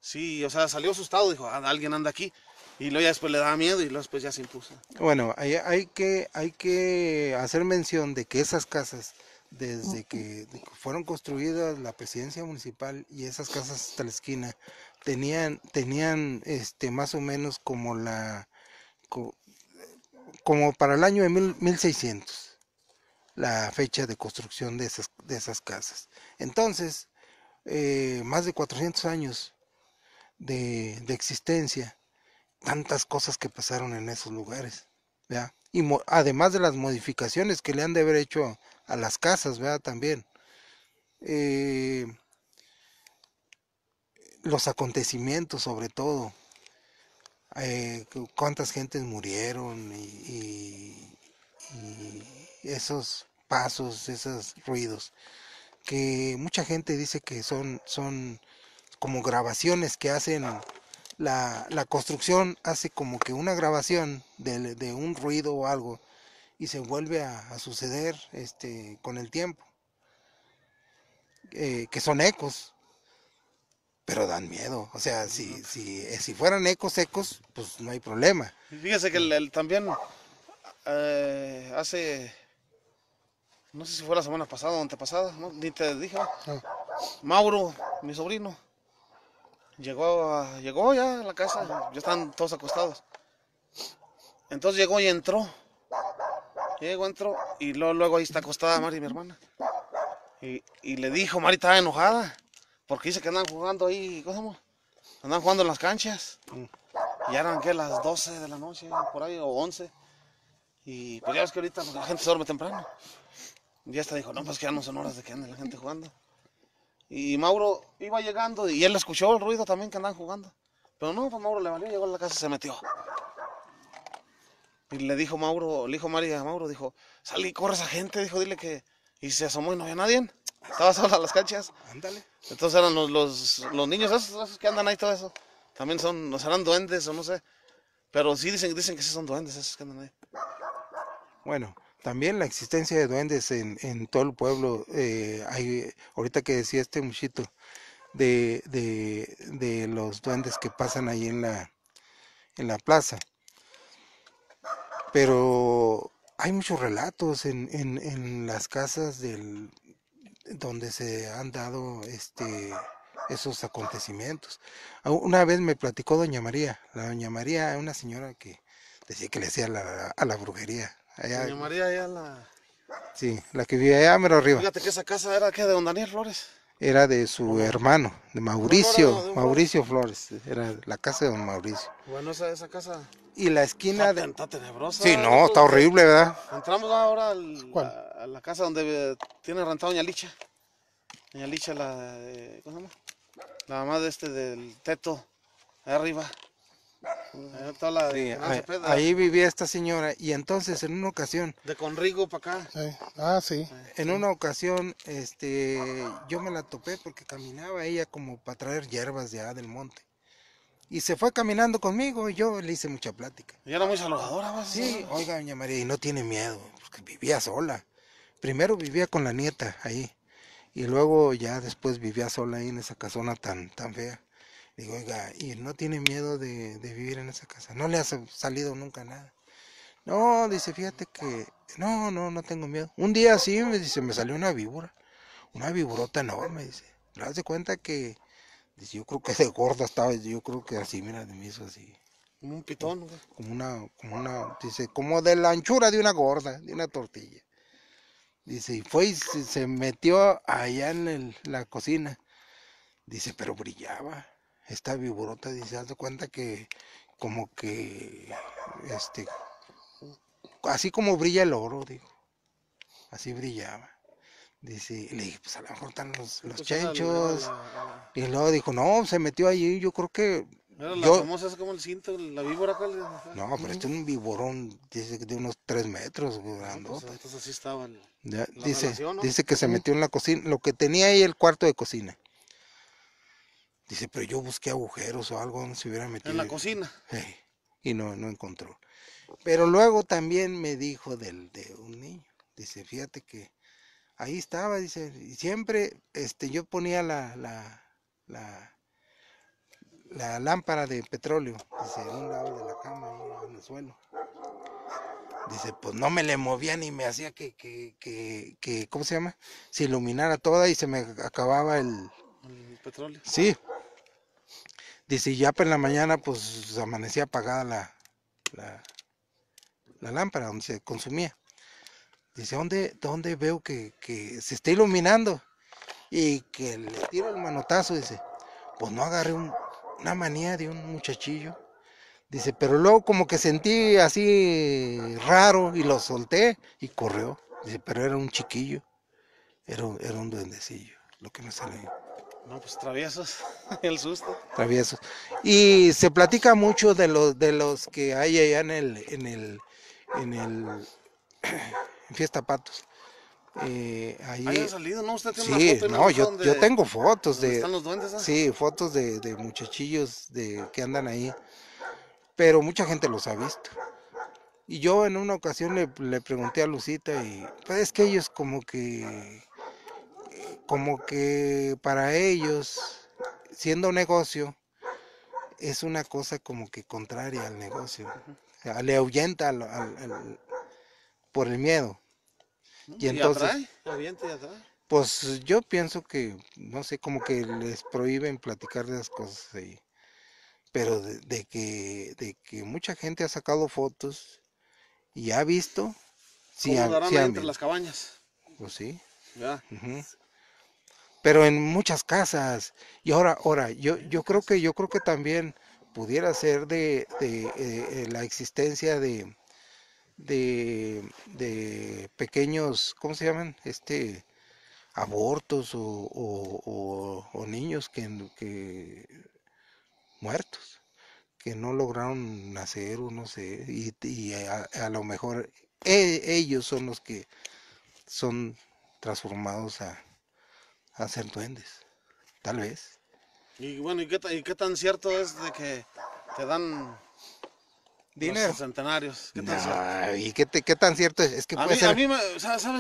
sí, o sea, salió asustado, dijo, ah, alguien anda aquí. Y luego ya después le daba miedo y luego después ya se impuso. Bueno, hay, que, hay que hacer mención de que esas casas desde que fueron construidas la presidencia municipal y esas casas hasta la esquina tenían tenían este más o menos como la como para el año de 1600 la fecha de construcción de esas de esas casas entonces eh, más de 400 años de, de, existencia tantas cosas que pasaron en esos lugares ¿ya? y además de las modificaciones que le han de haber hecho a las casas, ¿verdad? También. Eh, los acontecimientos sobre todo. Eh, cuántas gentes murieron y, esos pasos, esos ruidos, que mucha gente dice que son, son como grabaciones que hacen la, construcción hace como que una grabación de, un ruido o algo y se vuelve a, suceder este, con el tiempo. Eh, que son ecos, pero dan miedo. O sea, si, si, eh, si fueran ecos, ecos, pues no hay problema. Fíjese que también eh, hace, no sé si fue la semana pasada o antepasada, ni te dije, ah. Mauro, mi sobrino, llegó, llegó ya a la casa, ya están todos acostados. Entonces llegó y entró. Llegó, entró y luego, ahí está acostada Mari, mi hermana. Y, le dijo, Mari estaba enojada porque dice que andan jugando ahí, ¿cómo? Andan jugando en las canchas. Y eran que las 12 de la noche, por ahí, o 11. Y pues ya ves que ahorita la gente se duerme temprano. Y está dijo, no, pues que ya no son horas de que ande la gente jugando. Y Mauro iba llegando y él escuchó el ruido también que andaban jugando. Pero no, pues Mauro le valió, llegó a la casa y se metió. Y le dijo Mauro, le dijo María a Mauro, dijo, salí, corre esa gente, dijo, dile que... Y se asomó y no había nadie. Estaba sola las canchas. Ándale. Entonces eran los, niños esos, que andan ahí, todo eso. También son, no serán duendes o no sé. Pero sí dicen, dicen que sí son duendes esos que andan ahí. Bueno, también la existencia de duendes en, todo el pueblo. Eh, hay, ahorita que decía este muchito de, los duendes que pasan ahí en la, en la plaza. Pero hay muchos relatos en, las casas del, donde se han dado este, esos acontecimientos. Una vez me platicó doña María, la doña María, una señora que decía que le hacía a la brujería Doña María, allá la... Sí, la que vivía allá, mero arriba. Fíjate que esa casa era de don Daniel Flores. Era de su hermano, de Mauricio, Mauricio Flores. Era la casa de don Mauricio. Bueno, esa, esa casa... Y la esquina de... Sí, ¿eh? no, está horrible, ¿verdad? Entramos ahora A, la casa donde eh, tiene rentado doña Licha. Doña Licha, la... Eh, ¿Cómo se llama? La mamá de este, del teto, allá arriba ahí, vivía esta señora y entonces en una ocasión, De Conrigo para acá. Ah, sí. en una ocasión, este, yo me la topé porque caminaba ella como para traer hierbas de allá del monte. Y se fue caminando conmigo y yo le hice mucha plática. Y era muy saludadora, Sí, oiga, doña María, y no tiene miedo, porque vivía sola. Primero vivía con la nieta ahí, y luego ya después vivía sola ahí en esa casona tan, tan fea. Digo, oiga, ¿y no tiene miedo de, vivir en esa casa? No le ha salido nunca nada. No, dice, fíjate que, no, no, no tengo miedo. Un día sí, me dice, me salió una víbora, una víborota enorme, dice. ¿Te das cuenta que, dice, yo creo que de gorda estaba, yo creo que así, mira, de así. Como un pitón, güey. Como una, como una, dice, como de la anchura de una gorda, de una tortilla. Dice, y fue y se, metió allá en la cocina. Dice, pero brillaba esta viborota, dice, haz de cuenta que como que, este, así como brilla el oro, digo, así brillaba. Dice, le dije, pues a lo mejor están los, los chenchos. y luego dijo, no, se metió allí, yo creo que... la famosa, es como el cinto, la víbora. No, pero este es un viborón dice que de unos tres metros, ah, pues, grandote. así estaban. dice, dice que se metió en la cocina, lo que tenía ahí el cuarto de cocina. Dice, pero yo busqué agujeros o algo se hubiera metido. En la cocina. y no, no encontró. Pero luego también me dijo de un niño. Dice, fíjate que ahí estaba, dice, y siempre este, yo ponía la, la, lámpara de petróleo, dice, en un lado de la cama, en el suelo. Dice, pues no me le movía ni me hacía que, que, que, ¿cómo se llama? Se iluminara toda y se me acababa el... El petróleo. Sí, Dice, ya para la mañana pues amanecía apagada la, la, lámpara donde se consumía. Dice, ¿dónde, dónde veo que, se está iluminando? Y que le tiro el manotazo, dice, pues no agarré una manía de un muchachillo. Dice, pero luego como que sentí así raro y lo solté y corrió. Dice, pero era un chiquillo, era, era un duendecillo, lo que me salió. No, pues traviesos, el susto. Traviesos. Y se platica mucho de los de los que hay allá en el en el en el Fiesta Patos. Eh, ahí... salido, ¿no? Usted tiene sí, no, yo, tengo fotos de. Están los duendes, ¿eh? Sí, fotos de, muchachillos de, que andan ahí. Pero mucha gente los ha visto. Y yo en una ocasión le, le pregunté a Lucita y pues es que ellos como que como que para ellos, siendo negocio, es una cosa como que contraria al negocio. le ahuyenta por el miedo. Y, entonces... Pues yo pienso que, no sé, como que les prohíben platicar de las cosas ahí. Pero de, que, de que mucha gente ha sacado fotos y ha visto... Si, darán entre las cabañas? Pues sí. Ya pero en muchas casas. Y ahora, ahora, yo, yo creo que yo creo que también pudiera ser de, eh, eh, la existencia de, de pequeños, ¿cómo se llaman? Este abortos o, niños que, que, muertos que no lograron nacer o no sé y, a, lo mejor e, ellos son los que son transformados a, hacer ser duendes, tal vez. Y bueno, ¿y qué, tan cierto es de que te dan dinero? centenarios. ¿Qué tan cierto? ¿Y qué, tan cierto es? es que a, puede ser, a mí,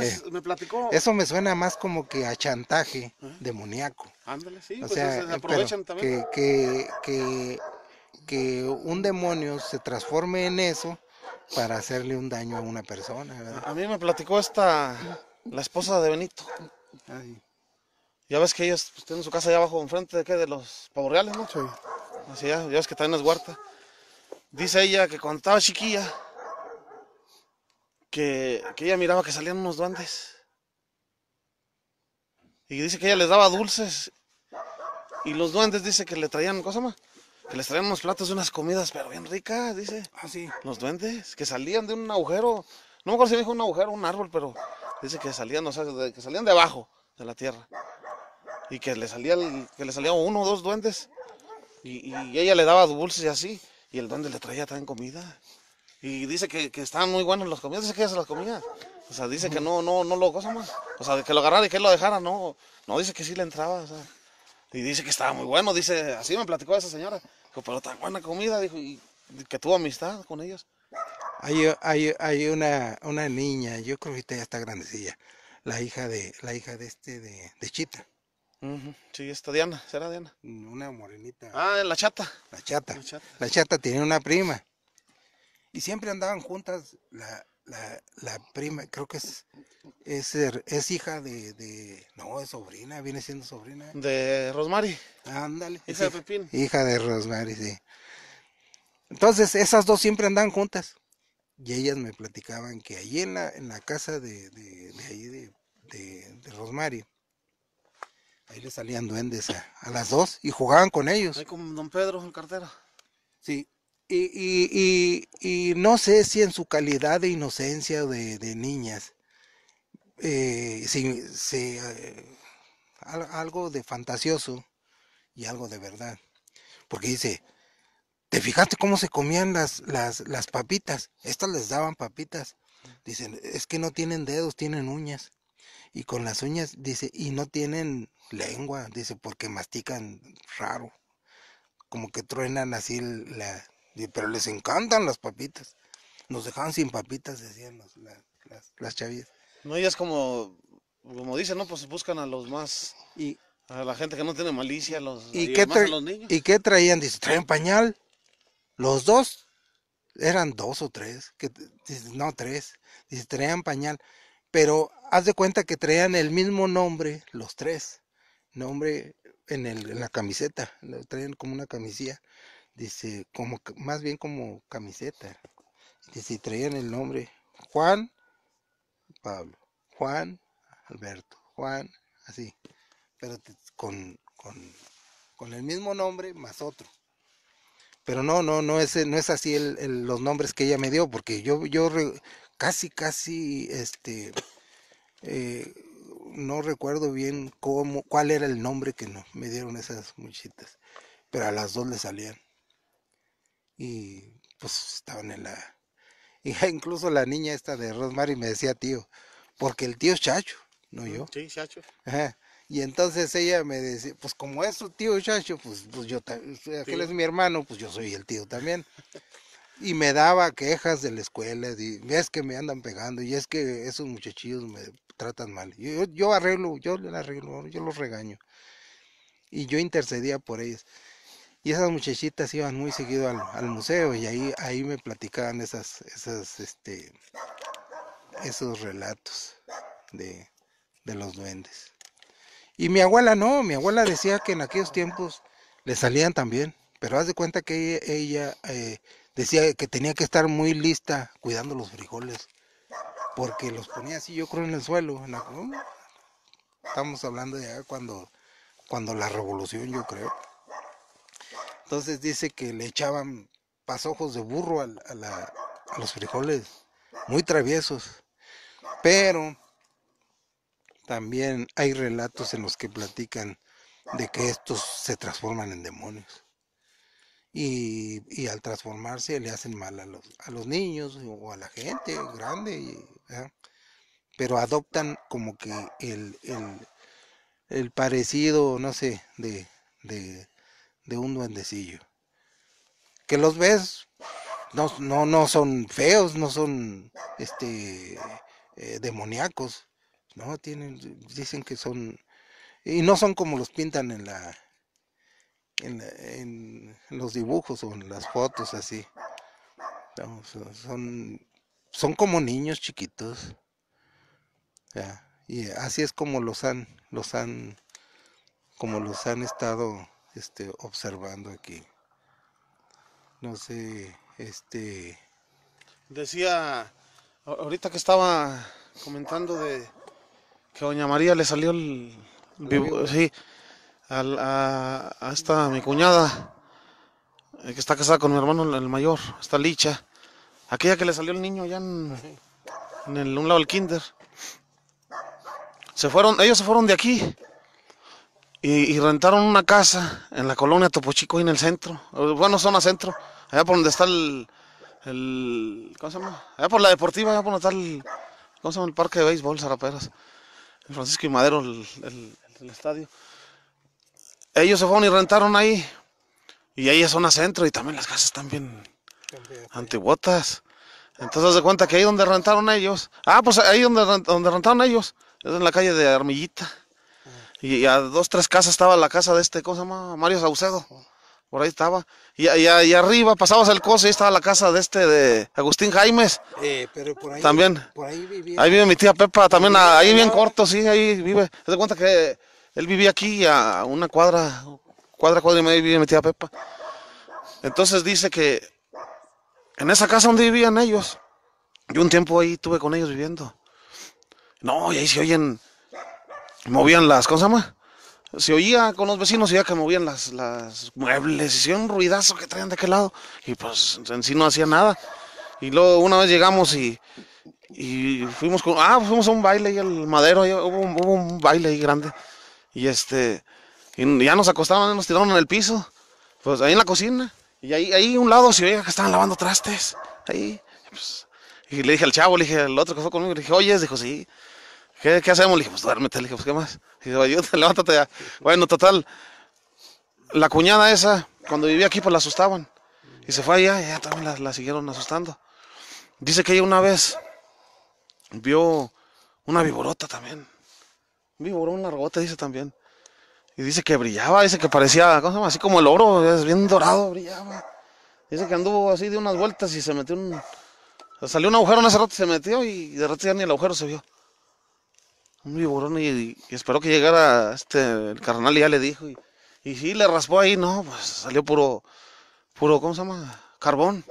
eh, me, platicó. Eso me suena más como que a chantaje ¿Eh? demoníaco. Ándale, sí, pues, eh, aprovechan también. Que, que, que, un demonio se transforme en eso para hacerle un daño a una persona. A mí me platicó esta, la esposa de Benito. Ahí ya ves que ellos pues, tienen su casa allá abajo, enfrente de, ¿qué? de los pavorreales, ¿no? Sí. Así ya, ves que también es huerta. Dice ella que cuando estaba chiquilla, que, ella miraba que salían unos duendes. Y dice que ella les daba dulces. Y los duendes dice que le traían, ¿cómo más Que les traían unos platos de unas comidas, pero bien ricas, dice. Ah, sí. Los duendes, que salían de un agujero. No me acuerdo si dijo un agujero, un árbol, pero dice que salían, o sea, que salían de abajo de la tierra y que le salía que le salía uno o dos duendes y, ella le daba dulces y así y el duende le traía también comida y dice que, que estaban muy buenos los comidas dice que ella se los comía o sea dice que no no no lo goza más o sea que lo agarrara y que él lo dejara no no dice que sí le entraba y dice que estaba muy bueno dice así me platicó esa señora dijo pero tan buena comida dijo y que tuvo amistad con ellos hay, una, niña, yo creo que ya está grandecilla, la hija de, la hija de este de Chita Sí, está Diana, ¿será Diana? Una morenita. Ah, la chata. la chata. La chata. tiene una prima. Y siempre andaban juntas. La, la, la prima, creo que es, es, hija de, No, es sobrina, viene siendo sobrina. De Rosmary Ándale. Hija, de Pepín. Hija de Rosmari, sí. Entonces, esas dos siempre andaban juntas. Y ellas me platicaban que allí en la, en la casa de, de, de, de, Ahí le salían duendes a, las dos y jugaban con ellos. Ahí con don Pedro, el cartera. Sí, y, no sé si en su calidad de inocencia de, de niñas, eh, eh, algo de fantasioso y algo de verdad. Porque dice, ¿te fijaste cómo se comían las, las papitas? Estas les daban papitas. Dicen, es que no tienen dedos, tienen uñas y con las uñas, dice, y no tienen lengua, dice, porque mastican raro, como que truenan así la, pero les encantan las papitas, nos dejaban sin papitas, decían las, las chavillas. No, ellas como, como dicen, no, pues buscan a los más, y, a la gente que no tiene malicia, los, ¿y los niños. ¿Y qué traían? Dice, traían pañal, los dos, eran dos o tres, que, no, tres, dice, traían pañal, pero haz de cuenta que traían el mismo nombre los tres, nombre en, la camiseta, lo traían como una camisilla, dice, como, más bien como camiseta, dice, traían el nombre Juan Pablo, Juan Alberto, Juan, así, pero con, con, con el mismo nombre más otro pero no, no, no es, no es así los nombres que ella me dio, porque yo, yo casi, casi, este, eh, no recuerdo bien cómo, cuál era el nombre que me dieron esas muchitas, pero a las dos le salían. Y pues estaban en la... Y incluso la niña esta de Rosemary me decía tío, porque el tío es Chacho, no yo. Sí, Chacho. Y entonces ella me decía, pues como es su tío Chacho, pues, pues yo, aquel es mi hermano, pues yo soy el tío también. Y me daba quejas de la escuela, y es que me andan pegando, y es que esos muchachillos me tratan mal. Yo, yo arreglo, yo arreglo, yo los regaño. Y yo intercedía por ellos. Y esas muchachitas iban muy seguido al, museo y ahí, ahí me platicaban esas, esas, este, esos relatos de, de los duendes. Y mi abuela no, mi abuela decía que en aquellos tiempos le salían también, pero haz de cuenta que ella, eh, decía que tenía que estar muy lista cuidando los frijoles, porque los ponía así, yo creo, en el suelo. En la, Estamos hablando de cuando, cuando la revolución, yo creo. Entonces dice que le echaban pasojos de burro a los frijoles, muy traviesos. Pero también hay relatos en los que platican de que estos se transforman en demonios y, al transformarse le hacen mal a los, a los niños o a la gente grande, pero adoptan como que el, el, parecido, no sé, de, un duendecillo. Que los ves, no, no, no son feos, no son este eh, demoníacos, no tienen, dicen que son y no son como los pintan en la en, los dibujos o en las fotos así. son, son como niños chiquitos. y así es como los han, los han, como los han estado este, observando aquí. No sé, este. Decía, ahorita que estaba comentando de que Doña María le salió el. Vivo, sí, a, esta, mi cuñada, eh, que está casada con mi hermano, el mayor, esta Licha, aquella que le salió el niño allá en, el, un lado del kinder. Se fueron, ellos se fueron de aquí y, rentaron una casa en la colonia Topo Chico, ahí en el centro, eh, bueno, zona centro, allá por donde está el, ¿cómo se llama? Allá por la deportiva, allá por donde está el, ¿cómo se llama? El parque de béisbol, Zaraperas, Francisco y Madero, el estadio ellos se fueron y rentaron ahí. Y ahí es zona centro y también las casas están bien antiguotas. Entonces de cuenta que ahí donde rentaron ellos. Ah, pues ahí donde, donde rentaron ellos. Es en la calle de Armillita. Y a dos, tres casas estaba la casa de este, ¿cómo se llama? Mario Saucedo. Por ahí estaba. Y, ahí arriba pasabas el coso y ahí estaba la casa de este, de Agustín Jaimes. Eh, pero por ahí. También. Por ahí vive mi tía Pepa, también ahí, bien corto, sí, ahí vive. de cuenta que él vivía aquí a una cuadra, cuadra, cuadra y media vivía mi tía Pepa. Entonces dice que en esa casa donde vivían ellos, yo un tiempo ahí estuve con ellos viviendo. No, y ahí se oyen, movían las, cosas se llama? Se oía con los vecinos, se oía que movían las, las muebles, hacía un ruidazo que traían de aquel lado. Y pues en sí no hacía nada. Y luego una vez llegamos y, fuimos con, ah, fuimos a un baile y el madero, hubo un baile ahí grande. Y este, y ya nos acostaban, nos tiraron en el piso, pues ahí en la cocina. Y ahí, ahí un lado se veía que estaban lavando trastes. Ahí, pues, y le dije al chavo, le dije al otro que fue conmigo, le dije, oye, dijo, sí. ¿Qué, hacemos? Le dije, pues duérmete, le dije, pues qué más. Y dije ayúdate, levántate ya. Bueno, total, la cuñada esa, cuando vivía aquí, pues la asustaban. Y se fue allá, y ya también la, siguieron asustando. Dice que ella una vez vio una viborota también. Un Viborón largote dice también. Y dice que brillaba, dice que parecía, ¿cómo Así como el oro, es bien dorado, brillaba. Dice que anduvo así de unas vueltas y se metió un. Salió un agujero en ese rato, se metió y de rato ya ni el agujero se vio. Un viborón y, esperó que llegara este, el carnal y ya le dijo. Y, y sí, le raspó ahí, no, pues salió puro, puro, ¿cómo se llama? Carbón.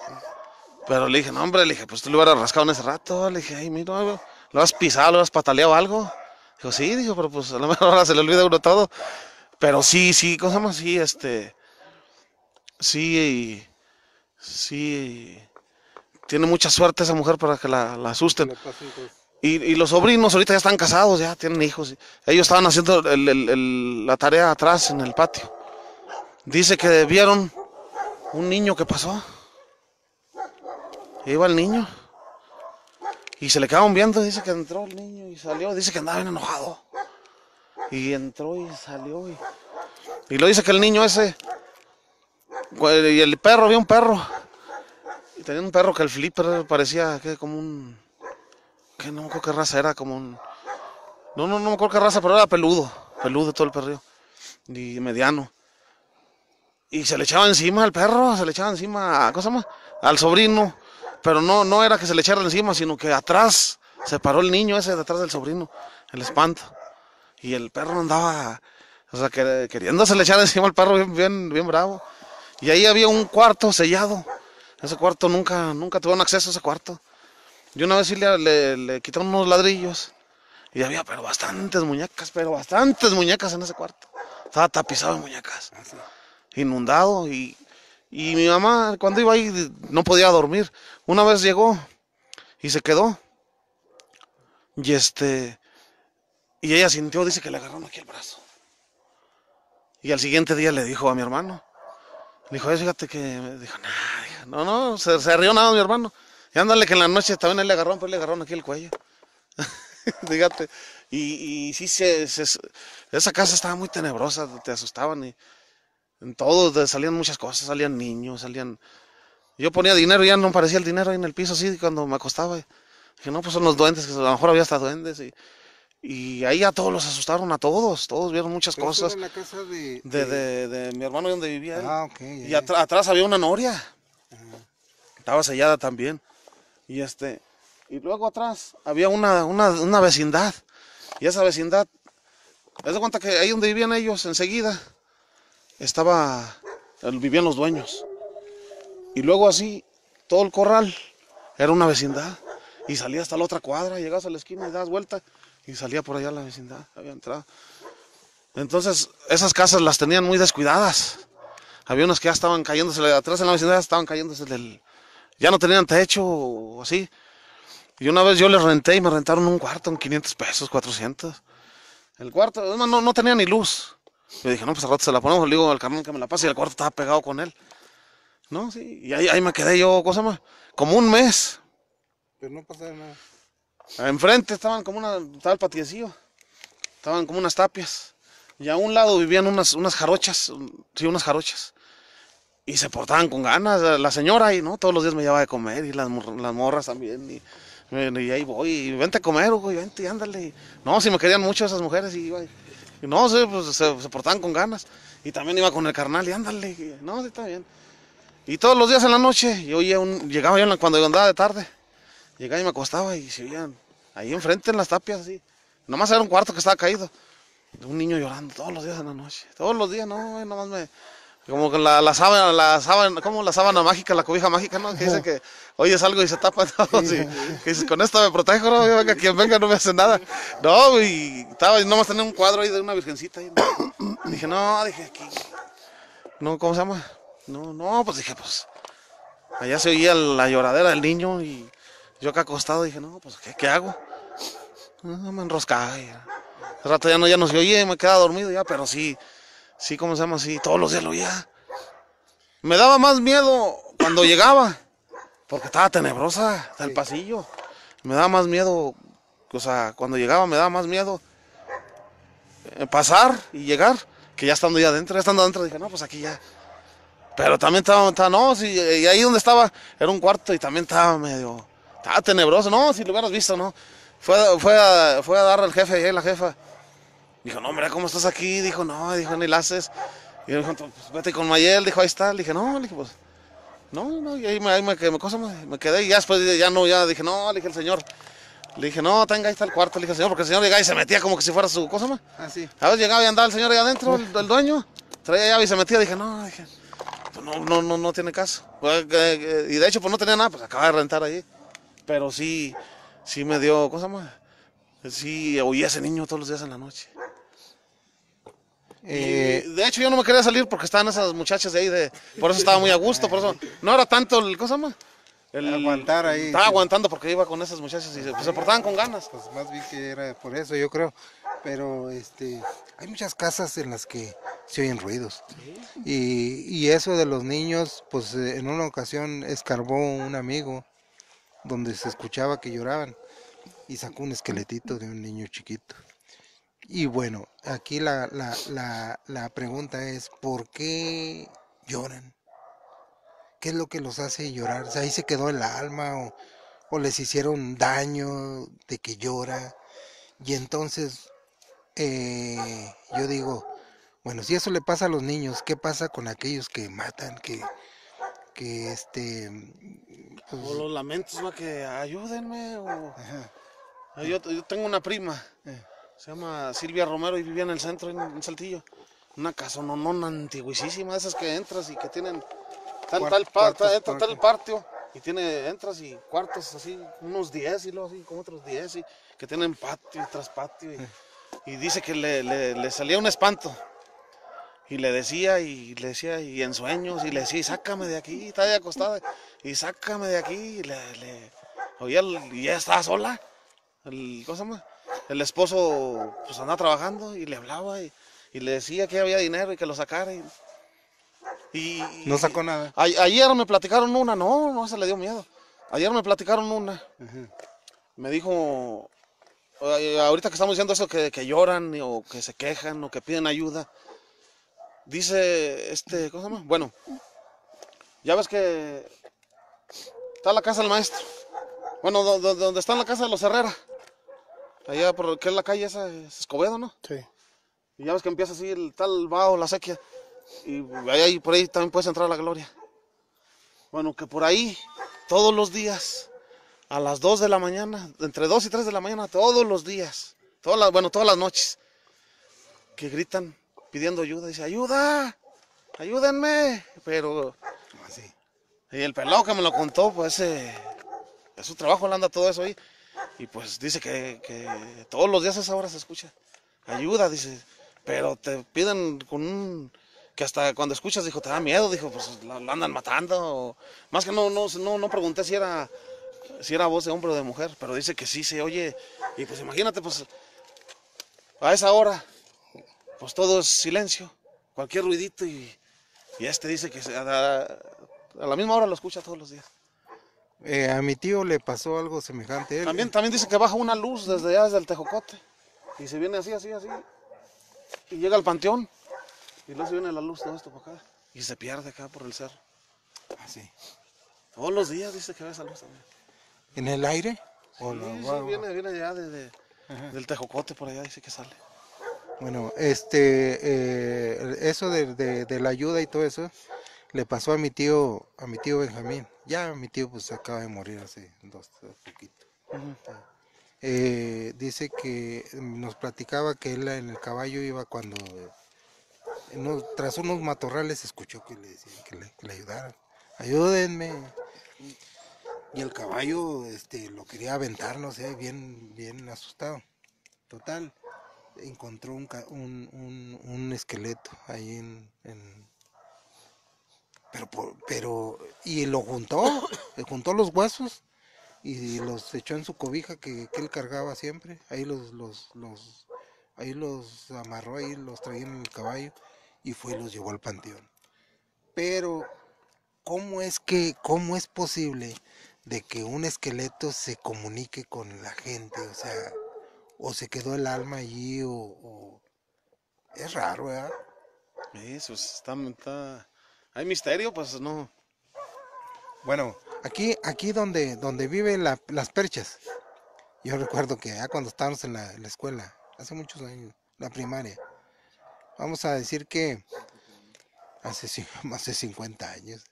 Pero le dije, no, hombre, le dije, pues tú lo hubieras rascado en ese rato. Le dije, ay, mira, lo has pisado, lo has pataleado algo. Dijo, sí, dijo, pero pues a lo mejor ahora se le olvida uno todo. Pero sí, sí, cosa más, Sí, este. Sí, y... sí. Tiene mucha suerte esa mujer para que la, asusten. Y, los sobrinos ahorita ya están casados, ya tienen hijos. Ellos estaban haciendo la tarea atrás en el patio. Dice que vieron un niño que pasó. Iba el niño. Y se le quedaban viendo, dice que entró el niño y salió, dice que andaba bien enojado. Y entró y salió. Y, lo dice que el niño ese, y el perro, había un perro. Y tenía un perro que el flipper parecía que como un, que no me acuerdo qué raza era, como un, no, no, no me acuerdo qué raza, pero era peludo, peludo todo el perrillo, y mediano. Y se le echaba encima al perro, se le echaba encima, ¿cómo se llama? Al sobrino pero no, no era que se le echara encima, sino que atrás se paró el niño ese detrás del sobrino, el espanto. Y el perro andaba, o sea, que, queriéndose le echar encima al perro bien, bien, bravo. Y ahí había un cuarto sellado. Ese cuarto nunca, nunca tuvieron acceso a ese cuarto. Y una vez sí le, le, quitaron unos ladrillos. Y había, pero bastantes muñecas, pero bastantes muñecas en ese cuarto. Estaba tapizado de muñecas. Inundado. Y, y mi mamá, cuando iba ahí, no podía dormir. Una vez llegó y se quedó. Y este. Y ella sintió, dice que le agarraron aquí el brazo. Y al siguiente día le dijo a mi hermano. Le dijo, fíjate que. dijo, nada no, no, se, rió nada mi hermano. Y ándale que en la noche también él le agarraron, pero pues le agarraron aquí el cuello. Fíjate. Y, sí, se, esa casa estaba muy tenebrosa, te asustaban. Y en todo salían muchas cosas, salían niños, salían yo ponía dinero y ya no parecía el dinero ahí en el piso así cuando me acostaba. dije, no, pues son los duendes, que a lo mejor había hasta duendes. Y, ahí a todos los asustaron, a todos, todos vieron muchas cosas. En la casa de de, de... mi hermano donde vivía. ¿eh? Ah, ok. y atrás había una noria. Estaba sellada también. Y este, y luego atrás había una, vecindad. Y esa vecindad, es de cuenta que ahí donde vivían ellos enseguida, estaba, vivían los dueños. Y luego así, todo el corral era una vecindad. Y salía hasta la otra cuadra, llegas a la esquina y das vuelta y salía por allá la vecindad, había entrado. Entonces, esas casas las tenían muy descuidadas. Había unas que ya estaban cayéndose atrás en la vecindad, estaban cayéndose del. Ya no tenían techo o así. Y una vez yo les renté y me rentaron un cuarto en 500 pesos, 400. El cuarto, no, no, tenía ni luz. me dije, no, pues al rato se la ponemos. Le digo al carnal que me la pase y el cuarto estaba pegado con él. No, sí. Y ahí, ahí me quedé yo, cosa más, como un mes. Pero no pasaba nada. Enfrente estaban como una, estaba el patiecillo. Estaban como unas tapias. Y a un lado vivían unas, unas jarochas. Sí, unas jarochas. Y se portaban con ganas. La señora, y no, todos los días me llevaba de comer. Y las, las morras también. Y, y ahí voy, vente a comer, güey, vente ándale. No, si me querían mucho esas mujeres, y no, pues, se, pues, se, portaban con ganas. Y también iba con el carnal, y ándale. no, sí, está bien. Y todos los días en la noche, yo oía un, llegaba yo cuando andaba de tarde, llegaba y me acostaba y se oían ahí enfrente en las tapias así. Nomás era un cuarto que estaba caído. Un niño llorando todos los días en la noche. Todos los días, no, más me. Como la, la sábana, la sábana, ¿cómo la sábana mágica, la cobija mágica, no? Que dice que oyes algo y se tapa todo. Y, que dices, con esto me protejo, no, yo, venga quien venga no me hace nada. No, y estaba, y nomás tenía un cuadro ahí de una virgencita. Ahí, Dije, no, dije, aquí. No, ¿cómo se llama? No, no, pues dije, pues. Allá se oía la lloradera del niño y yo acá acostado dije, no, pues, ¿qué, qué hago? No, me enroscaba. el rato ya no, ya no se oía, me quedaba dormido ya, pero sí, sí, ¿cómo se llama? Sí, todos los días lo oía. Me daba más miedo cuando llegaba, porque estaba tenebrosa del pasillo. Me daba más miedo, o sea, cuando llegaba me daba más miedo eh, pasar y llegar, que ya estando ya adentro, ya estando adentro dije, no, pues aquí ya, pero también estaba, no, sí, y ahí donde estaba era un cuarto y también estaba medio, estaba tenebroso, no, si lo hubieras visto, no. Fue, a, fue dar al jefe y ahí la jefa. Dijo, no, mira cómo estás aquí. Dijo, no, dijo, ni la haces. Y dijo, pues vete con Mayel. Dijo, ahí está. Le dije, no, le dije, pues, no, no. Y ahí me, me, quedé. Y ya después, ya no, ya dije, no, le dije, el señor. Le dije, no, tenga, ahí está el cuarto. Le dije, señor, porque el señor llegaba y se metía como que si fuera su cosa, más. Así. Ah, a veces llegaba y andaba el señor ahí adentro, el, dueño. Traía llave y se metía. Dije, no, dije, pues, no, no, no, no tiene caso. Pues, eh, eh, y de hecho, pues no tenía nada, pues acaba de rentar ahí. Pero sí, sí me dio, ¿cómo se llama? Sí, oía a ese niño todos los días en la noche. Eh, de hecho, yo no me quería salir porque estaban esas muchachas de ahí, de, por eso estaba muy a gusto, por eso no era tanto el, ¿cómo se llama? El, aguantar ahí. Estaba aguantando porque iba con esas muchachas y pues, se portaban con ganas. Pues más bien que era por eso, yo creo pero este, hay muchas casas en las que se oyen ruidos. Y, eso de los niños, pues eh, en una ocasión escarbó un amigo donde se escuchaba que lloraban y sacó un esqueletito de un niño chiquito. Y bueno, aquí la, la, la, la pregunta es, ¿por qué lloran? ¿Qué es lo que los hace llorar? O sea, ahí se quedó el alma o, o les hicieron daño de que llora. Y entonces eh, yo digo, bueno, si eso le pasa a los niños, ¿qué pasa con aquellos que matan, que, que este... Pues o los lamentos, que ayúdenme, Yo, tengo una prima, eh. se llama Silvia Romero y vivía en el centro, en, Saltillo. Una casa no, no antiguísima, esas que entras y que tienen tal, tal, patio y tiene, entras y cuartos así, unos 10 y luego así, como otros 10 y que tienen patio y tras patio y... Eh y dice que le, le, le, salía un espanto. Y le decía, y le decía, y en sueños, y le decía, sácame de aquí, está ahí acostada, y sácame de aquí, y le, y ya estaba sola. El, El esposo, pues andaba trabajando, y le hablaba, y, le decía que había dinero y que lo sacara. Y, no sacó nada. ayer me platicaron una, no, no se le dio miedo. Ayer me platicaron una. Me dijo eh, ahorita que estamos diciendo eso, que, lloran o que se quejan o que piden ayuda, dice este, ¿cómo se llama? Bueno, ya ves que está la casa del maestro. Bueno, donde está la casa de los Herrera. Allá por que es la calle esa, es Escobedo, ¿no? Sí. Y ya ves que empieza así el tal bajo, la sequía. Y ahí, por ahí también puedes entrar a la gloria. Bueno, que por ahí, todos los días, a las 2 de la mañana, entre 2 y 3 de la mañana, todos los días, todas bueno, todas las noches, que gritan pidiendo ayuda, dice, ayuda, ayúdenme, pero... Así. Ah, y el pelado que me lo contó, pues eh, es su trabajo, le anda todo eso ahí. Y pues dice que, que, todos los días a esa hora se escucha. Ayuda, dice. Pero te piden con un... Que hasta cuando escuchas, dijo, te da miedo. Dijo, pues lo, andan matando. más que no, no, no, no pregunté si era si era voz de hombre o de mujer, pero dice que sí se oye. Y pues imagínate, pues a esa hora, pues todo es silencio, cualquier ruidito y, este dice que a la, misma hora lo escucha todos los días. Eh, a mi tío le pasó algo semejante. Él, también, también dice que baja una luz desde allá, desde el Tejocote, y se viene así, así, así, y llega al panteón, y luego se viene la luz, todo esto para acá, y se pierde acá por el cerro. Así. Ah, todos los días dice que ve esa luz también en el aire. sí, viene, viene allá desde, del Tejocote, por allá dice que sale. Bueno, este, eh, eso de, la ayuda y todo eso le pasó a mi tío, a mi tío Benjamín. Ya mi tío pues acaba de morir hace dos, poquito. Eh, dice que nos platicaba que él en el caballo iba cuando tras unos matorrales escuchó que le decían le, que le ayudaran. Ayúdenme. Mm. Y el caballo este, lo quería aventar, no sé, bien, bien asustado. Total, encontró un, un, esqueleto ahí en, en... pero, pero, y lo juntó, juntó los huesos y los echó en su cobija que, él cargaba siempre. Ahí los, los, los, ahí los amarró, ahí los traía en el caballo y fue y los llevó al panteón. Pero, ¿cómo es que, cómo es posible de que un esqueleto se comunique con la gente, o sea, o se quedó el alma allí, o, es raro, ¿verdad? Eso pues, está, está, hay misterio, pues no. Bueno, aquí, aquí donde, donde viven las perchas, yo recuerdo que ya cuando estábamos en la, escuela, hace muchos años, la primaria, vamos a decir que hace, hace 50 años,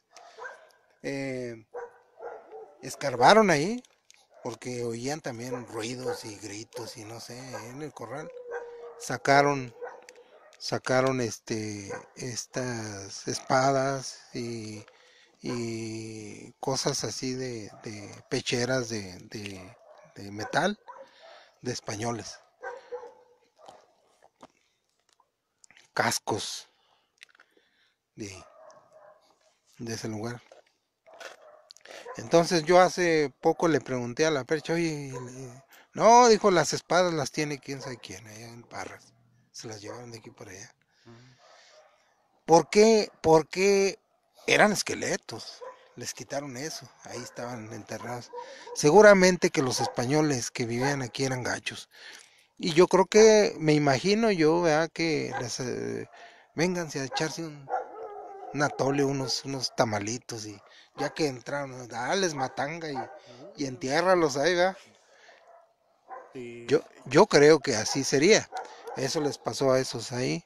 eh, escarbaron ahí porque oían también ruidos y gritos y no sé, en el corral. Sacaron sacaron este estas espadas y, cosas así de, pecheras de, de, de, metal de españoles cascos de, de ese lugar entonces yo hace poco le pregunté a la percha, oye, no, dijo, las espadas las tiene quién sabe quién, allá en Parras. Se las llevaron de aquí para allá. Mm. ¿Por qué? Porque eran esqueletos. Les quitaron eso. Ahí estaban enterrados. Seguramente que los españoles que vivían aquí eran gachos. Y yo creo que, me imagino yo, vea, Que les, eh, a echarse un un unos, unos tamalitos y ya que entraron, dales matanga y, y entiérralos ahí, ¿verdad? Yo, yo creo que así sería. Eso les pasó a esos ahí.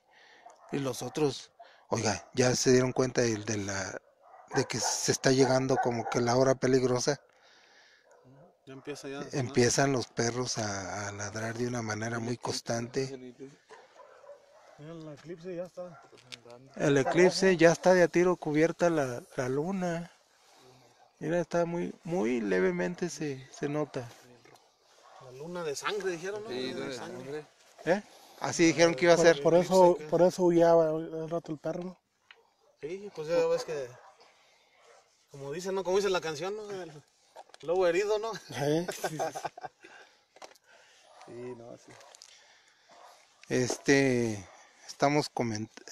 Y los otros, oiga, ya se dieron cuenta de, de, la, de que se está llegando como que la hora peligrosa. Ya ya, Empiezan los perros a, a, ladrar de una manera muy constante. El eclipse ya está. El eclipse ya está de a tiro cubierta la, la luna. Mira, está muy, muy levemente se, se, nota. La luna de sangre, dijeron, ¿no? Sí, de sangre. ¿Eh? Así dijeron que iba a ser. Por eso, por eso huyaba el rato el perro, ¿no? Sí, pues ya ves que. Como dicen, ¿no? Como dice la canción, ¿no? El lobo herido, ¿no? Sí, sí. sí, no, así. Este. Estamos,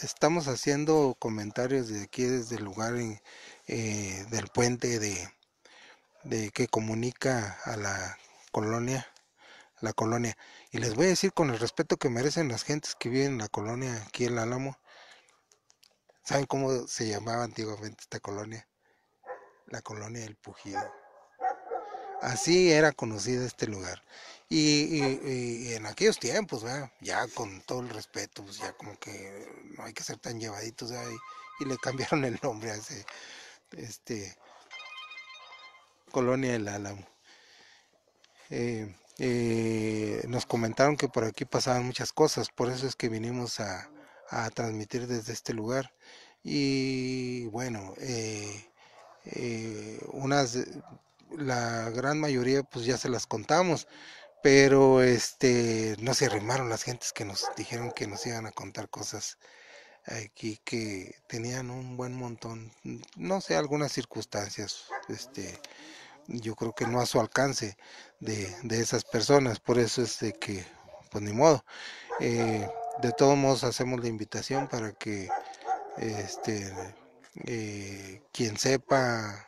estamos haciendo comentarios de aquí desde el lugar eh, eh, del puente de, de que comunica a la colonia la colonia. Y les voy a decir con el respeto que merecen las gentes que viven en la colonia aquí en Álamo. ¿Saben cómo se llamaba antiguamente esta colonia? La colonia del Pujido. Así era conocido este lugar. Y, en aquellos tiempos, ya con todo el respeto, pues ya como que no hay que ser tan llevaditos, ahí, y, le cambiaron el nombre a ese, este, Colonia del Álamo. Eh, eh, nos comentaron que por aquí pasaban muchas cosas, por eso es que vinimos a, transmitir desde este lugar. Y bueno, eh, unas la gran mayoría pues ya se las contamos, pero este no se arrimaron las gentes que nos dijeron que nos iban a contar cosas aquí que tenían un buen montón, no sé, algunas circunstancias, este yo creo que no a su alcance de, de esas personas, por eso es de que, pues ni modo. Eh, de todos modos hacemos la invitación para que este eh, quien sepa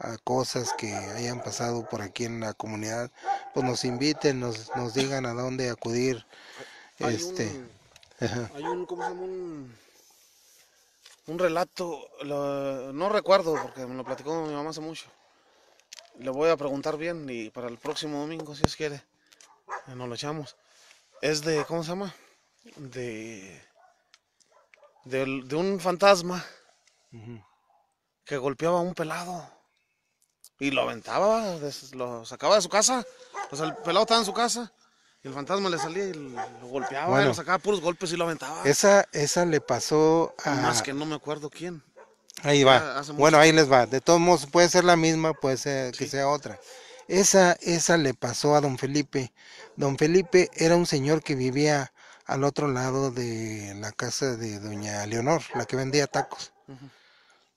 a cosas que hayan pasado por aquí en la comunidad, pues nos inviten, nos, digan a dónde acudir. Hay este, un, hay un, ¿cómo se llama? Un, relato, no recuerdo porque me lo platicó mi mamá hace mucho. Le voy a preguntar bien y para el próximo domingo, si Dios quiere, eh, nos lo echamos. Es de, ¿cómo se llama? De, de, un fantasma que golpeaba a un pelado. Y lo aventaba, lo sacaba de su casa. pues el pelado estaba en su casa. Y el fantasma le salía y lo golpeaba, y lo sacaba puros golpes y lo aventaba. Esa, esa le pasó a. Más que no me acuerdo quién. Ahí va. Bueno, ahí les va. De todos modos, puede ser la misma, puede ser que sea otra. Esa, esa le pasó a don Felipe. Don Felipe era un señor que vivía al otro lado de la casa de doña Leonor, la que vendía tacos.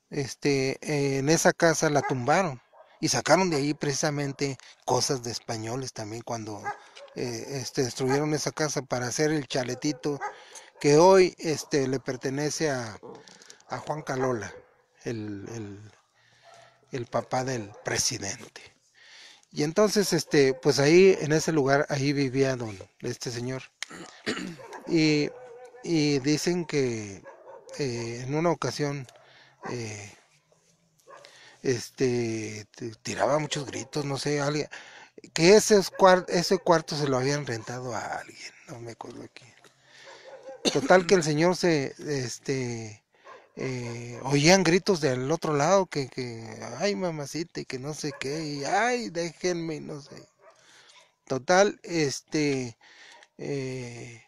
Este, en esa casa la tumbaron y sacaron de ahí precisamente cosas de españoles también cuando eh, este, destruyeron esa casa para hacer el chaletito que hoy este, le pertenece a, Juan Calola, el, papá del presidente. Y entonces, este, pues ahí, en ese lugar, ahí vivía don, este señor. Y, dicen que eh, en una ocasión eh, este, tiraba muchos gritos, no sé, alguien, que ese, ese cuarto se lo habían rentado a alguien, no me acuerdo quién. Total que el señor se, este, eh, oían gritos del otro lado que, que, ay mamacita, que no sé qué, y ay, déjenme, no sé. Total, este, eh,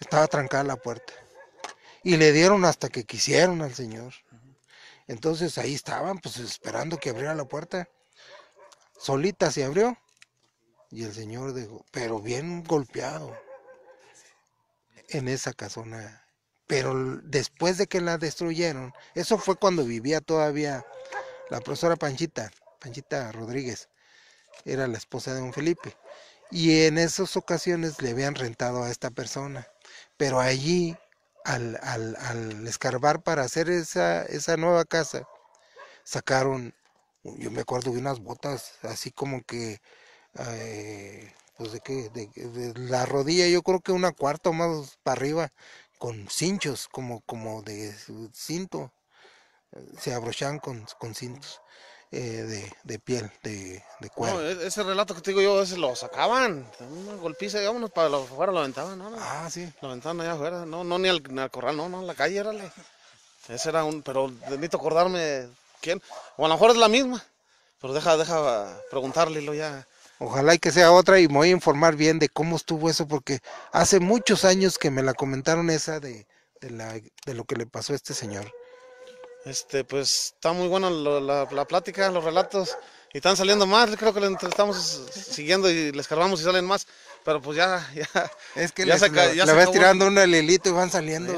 estaba trancada la puerta. Y le dieron hasta que quisieron al señor. Entonces ahí estaban, pues esperando que abriera la puerta. Solita se abrió y el señor dijo, pero bien golpeado en esa casona. Pero después de que la destruyeron, eso fue cuando vivía todavía la profesora Panchita, Panchita Rodríguez, era la esposa de don Felipe. Y en esas ocasiones le habían rentado a esta persona. Pero allí al, escarbar para hacer esa, esa nueva casa, sacaron, yo me acuerdo de unas botas así como que, eh, pues de que, de, la rodilla, yo creo que una cuarta o más para arriba, con cinchos, como, como de cinto, eh, se abrochan con, con cintos. Eh, de, piel, de, de cuero. E-, ese relato que te digo yo, ese lo sacaban, una golpiza, digamos, para afuera, lo aventaban. No, ah, sí. Lo aventaban allá afuera, no, no, ni al, corral, no, no, en la calle, era le Ese era un, pero necesito acordarme quién, o a lo mejor es la misma, pero deja, deja preguntarle ya. Ojalá y que sea otra y me voy a informar bien de cómo estuvo eso, porque hace muchos años que me la comentaron esa de, de, de lo que le pasó a este señor. Este, pues está muy buena la, la, plática, los relatos. Y están saliendo más, creo que estamos siguiendo y les cargamos y salen más. Pero pues ya, ya. Es que ya le vas tirando un alelito y van saliendo.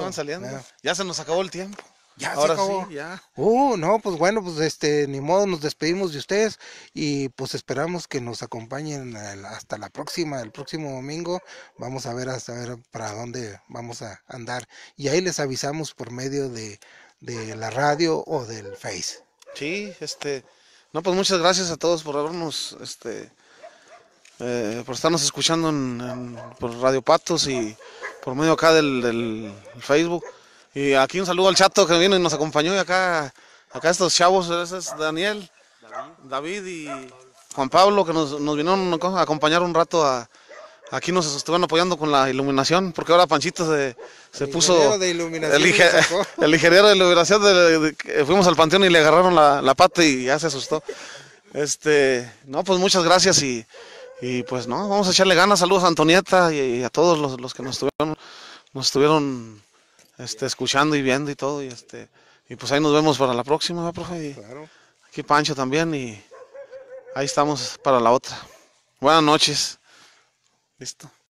Ya se nos acabó el tiempo. Ya Ahora se acabó. ya. Uh, no, pues bueno, pues este, ni modo, nos despedimos de ustedes y pues esperamos que nos acompañen hasta la próxima, el próximo domingo. Vamos a ver hasta ver para dónde vamos a andar. Y ahí les avisamos por medio de de la radio o del Face. Sí, este, no, pues muchas gracias a todos por habernos, este, eh, por estarnos escuchando por Radio Patos y por medio acá del, Facebook. Y aquí un saludo al chato que vino y nos acompañó y acá, acá estos chavos, Daniel, David y Juan Pablo que nos, nos vinieron a acompañar un rato a aquí nos estuvieron apoyando con la iluminación, porque ahora Panchito se, se puso. De iluminación el, ingeniero de iluminación. fuimos al panteón y le agarraron la, pata y ya se asustó. Este, no, pues muchas gracias y, pues no, vamos a echarle ganas. Saludos a Antonieta y, a todos los, que nos estuvieron, nos estuvieron este, escuchando y viendo y todo. Y, este, y pues ahí nos vemos para la próxima, profe. Aquí Pancho también y ahí estamos para la otra. Buenas noches esto.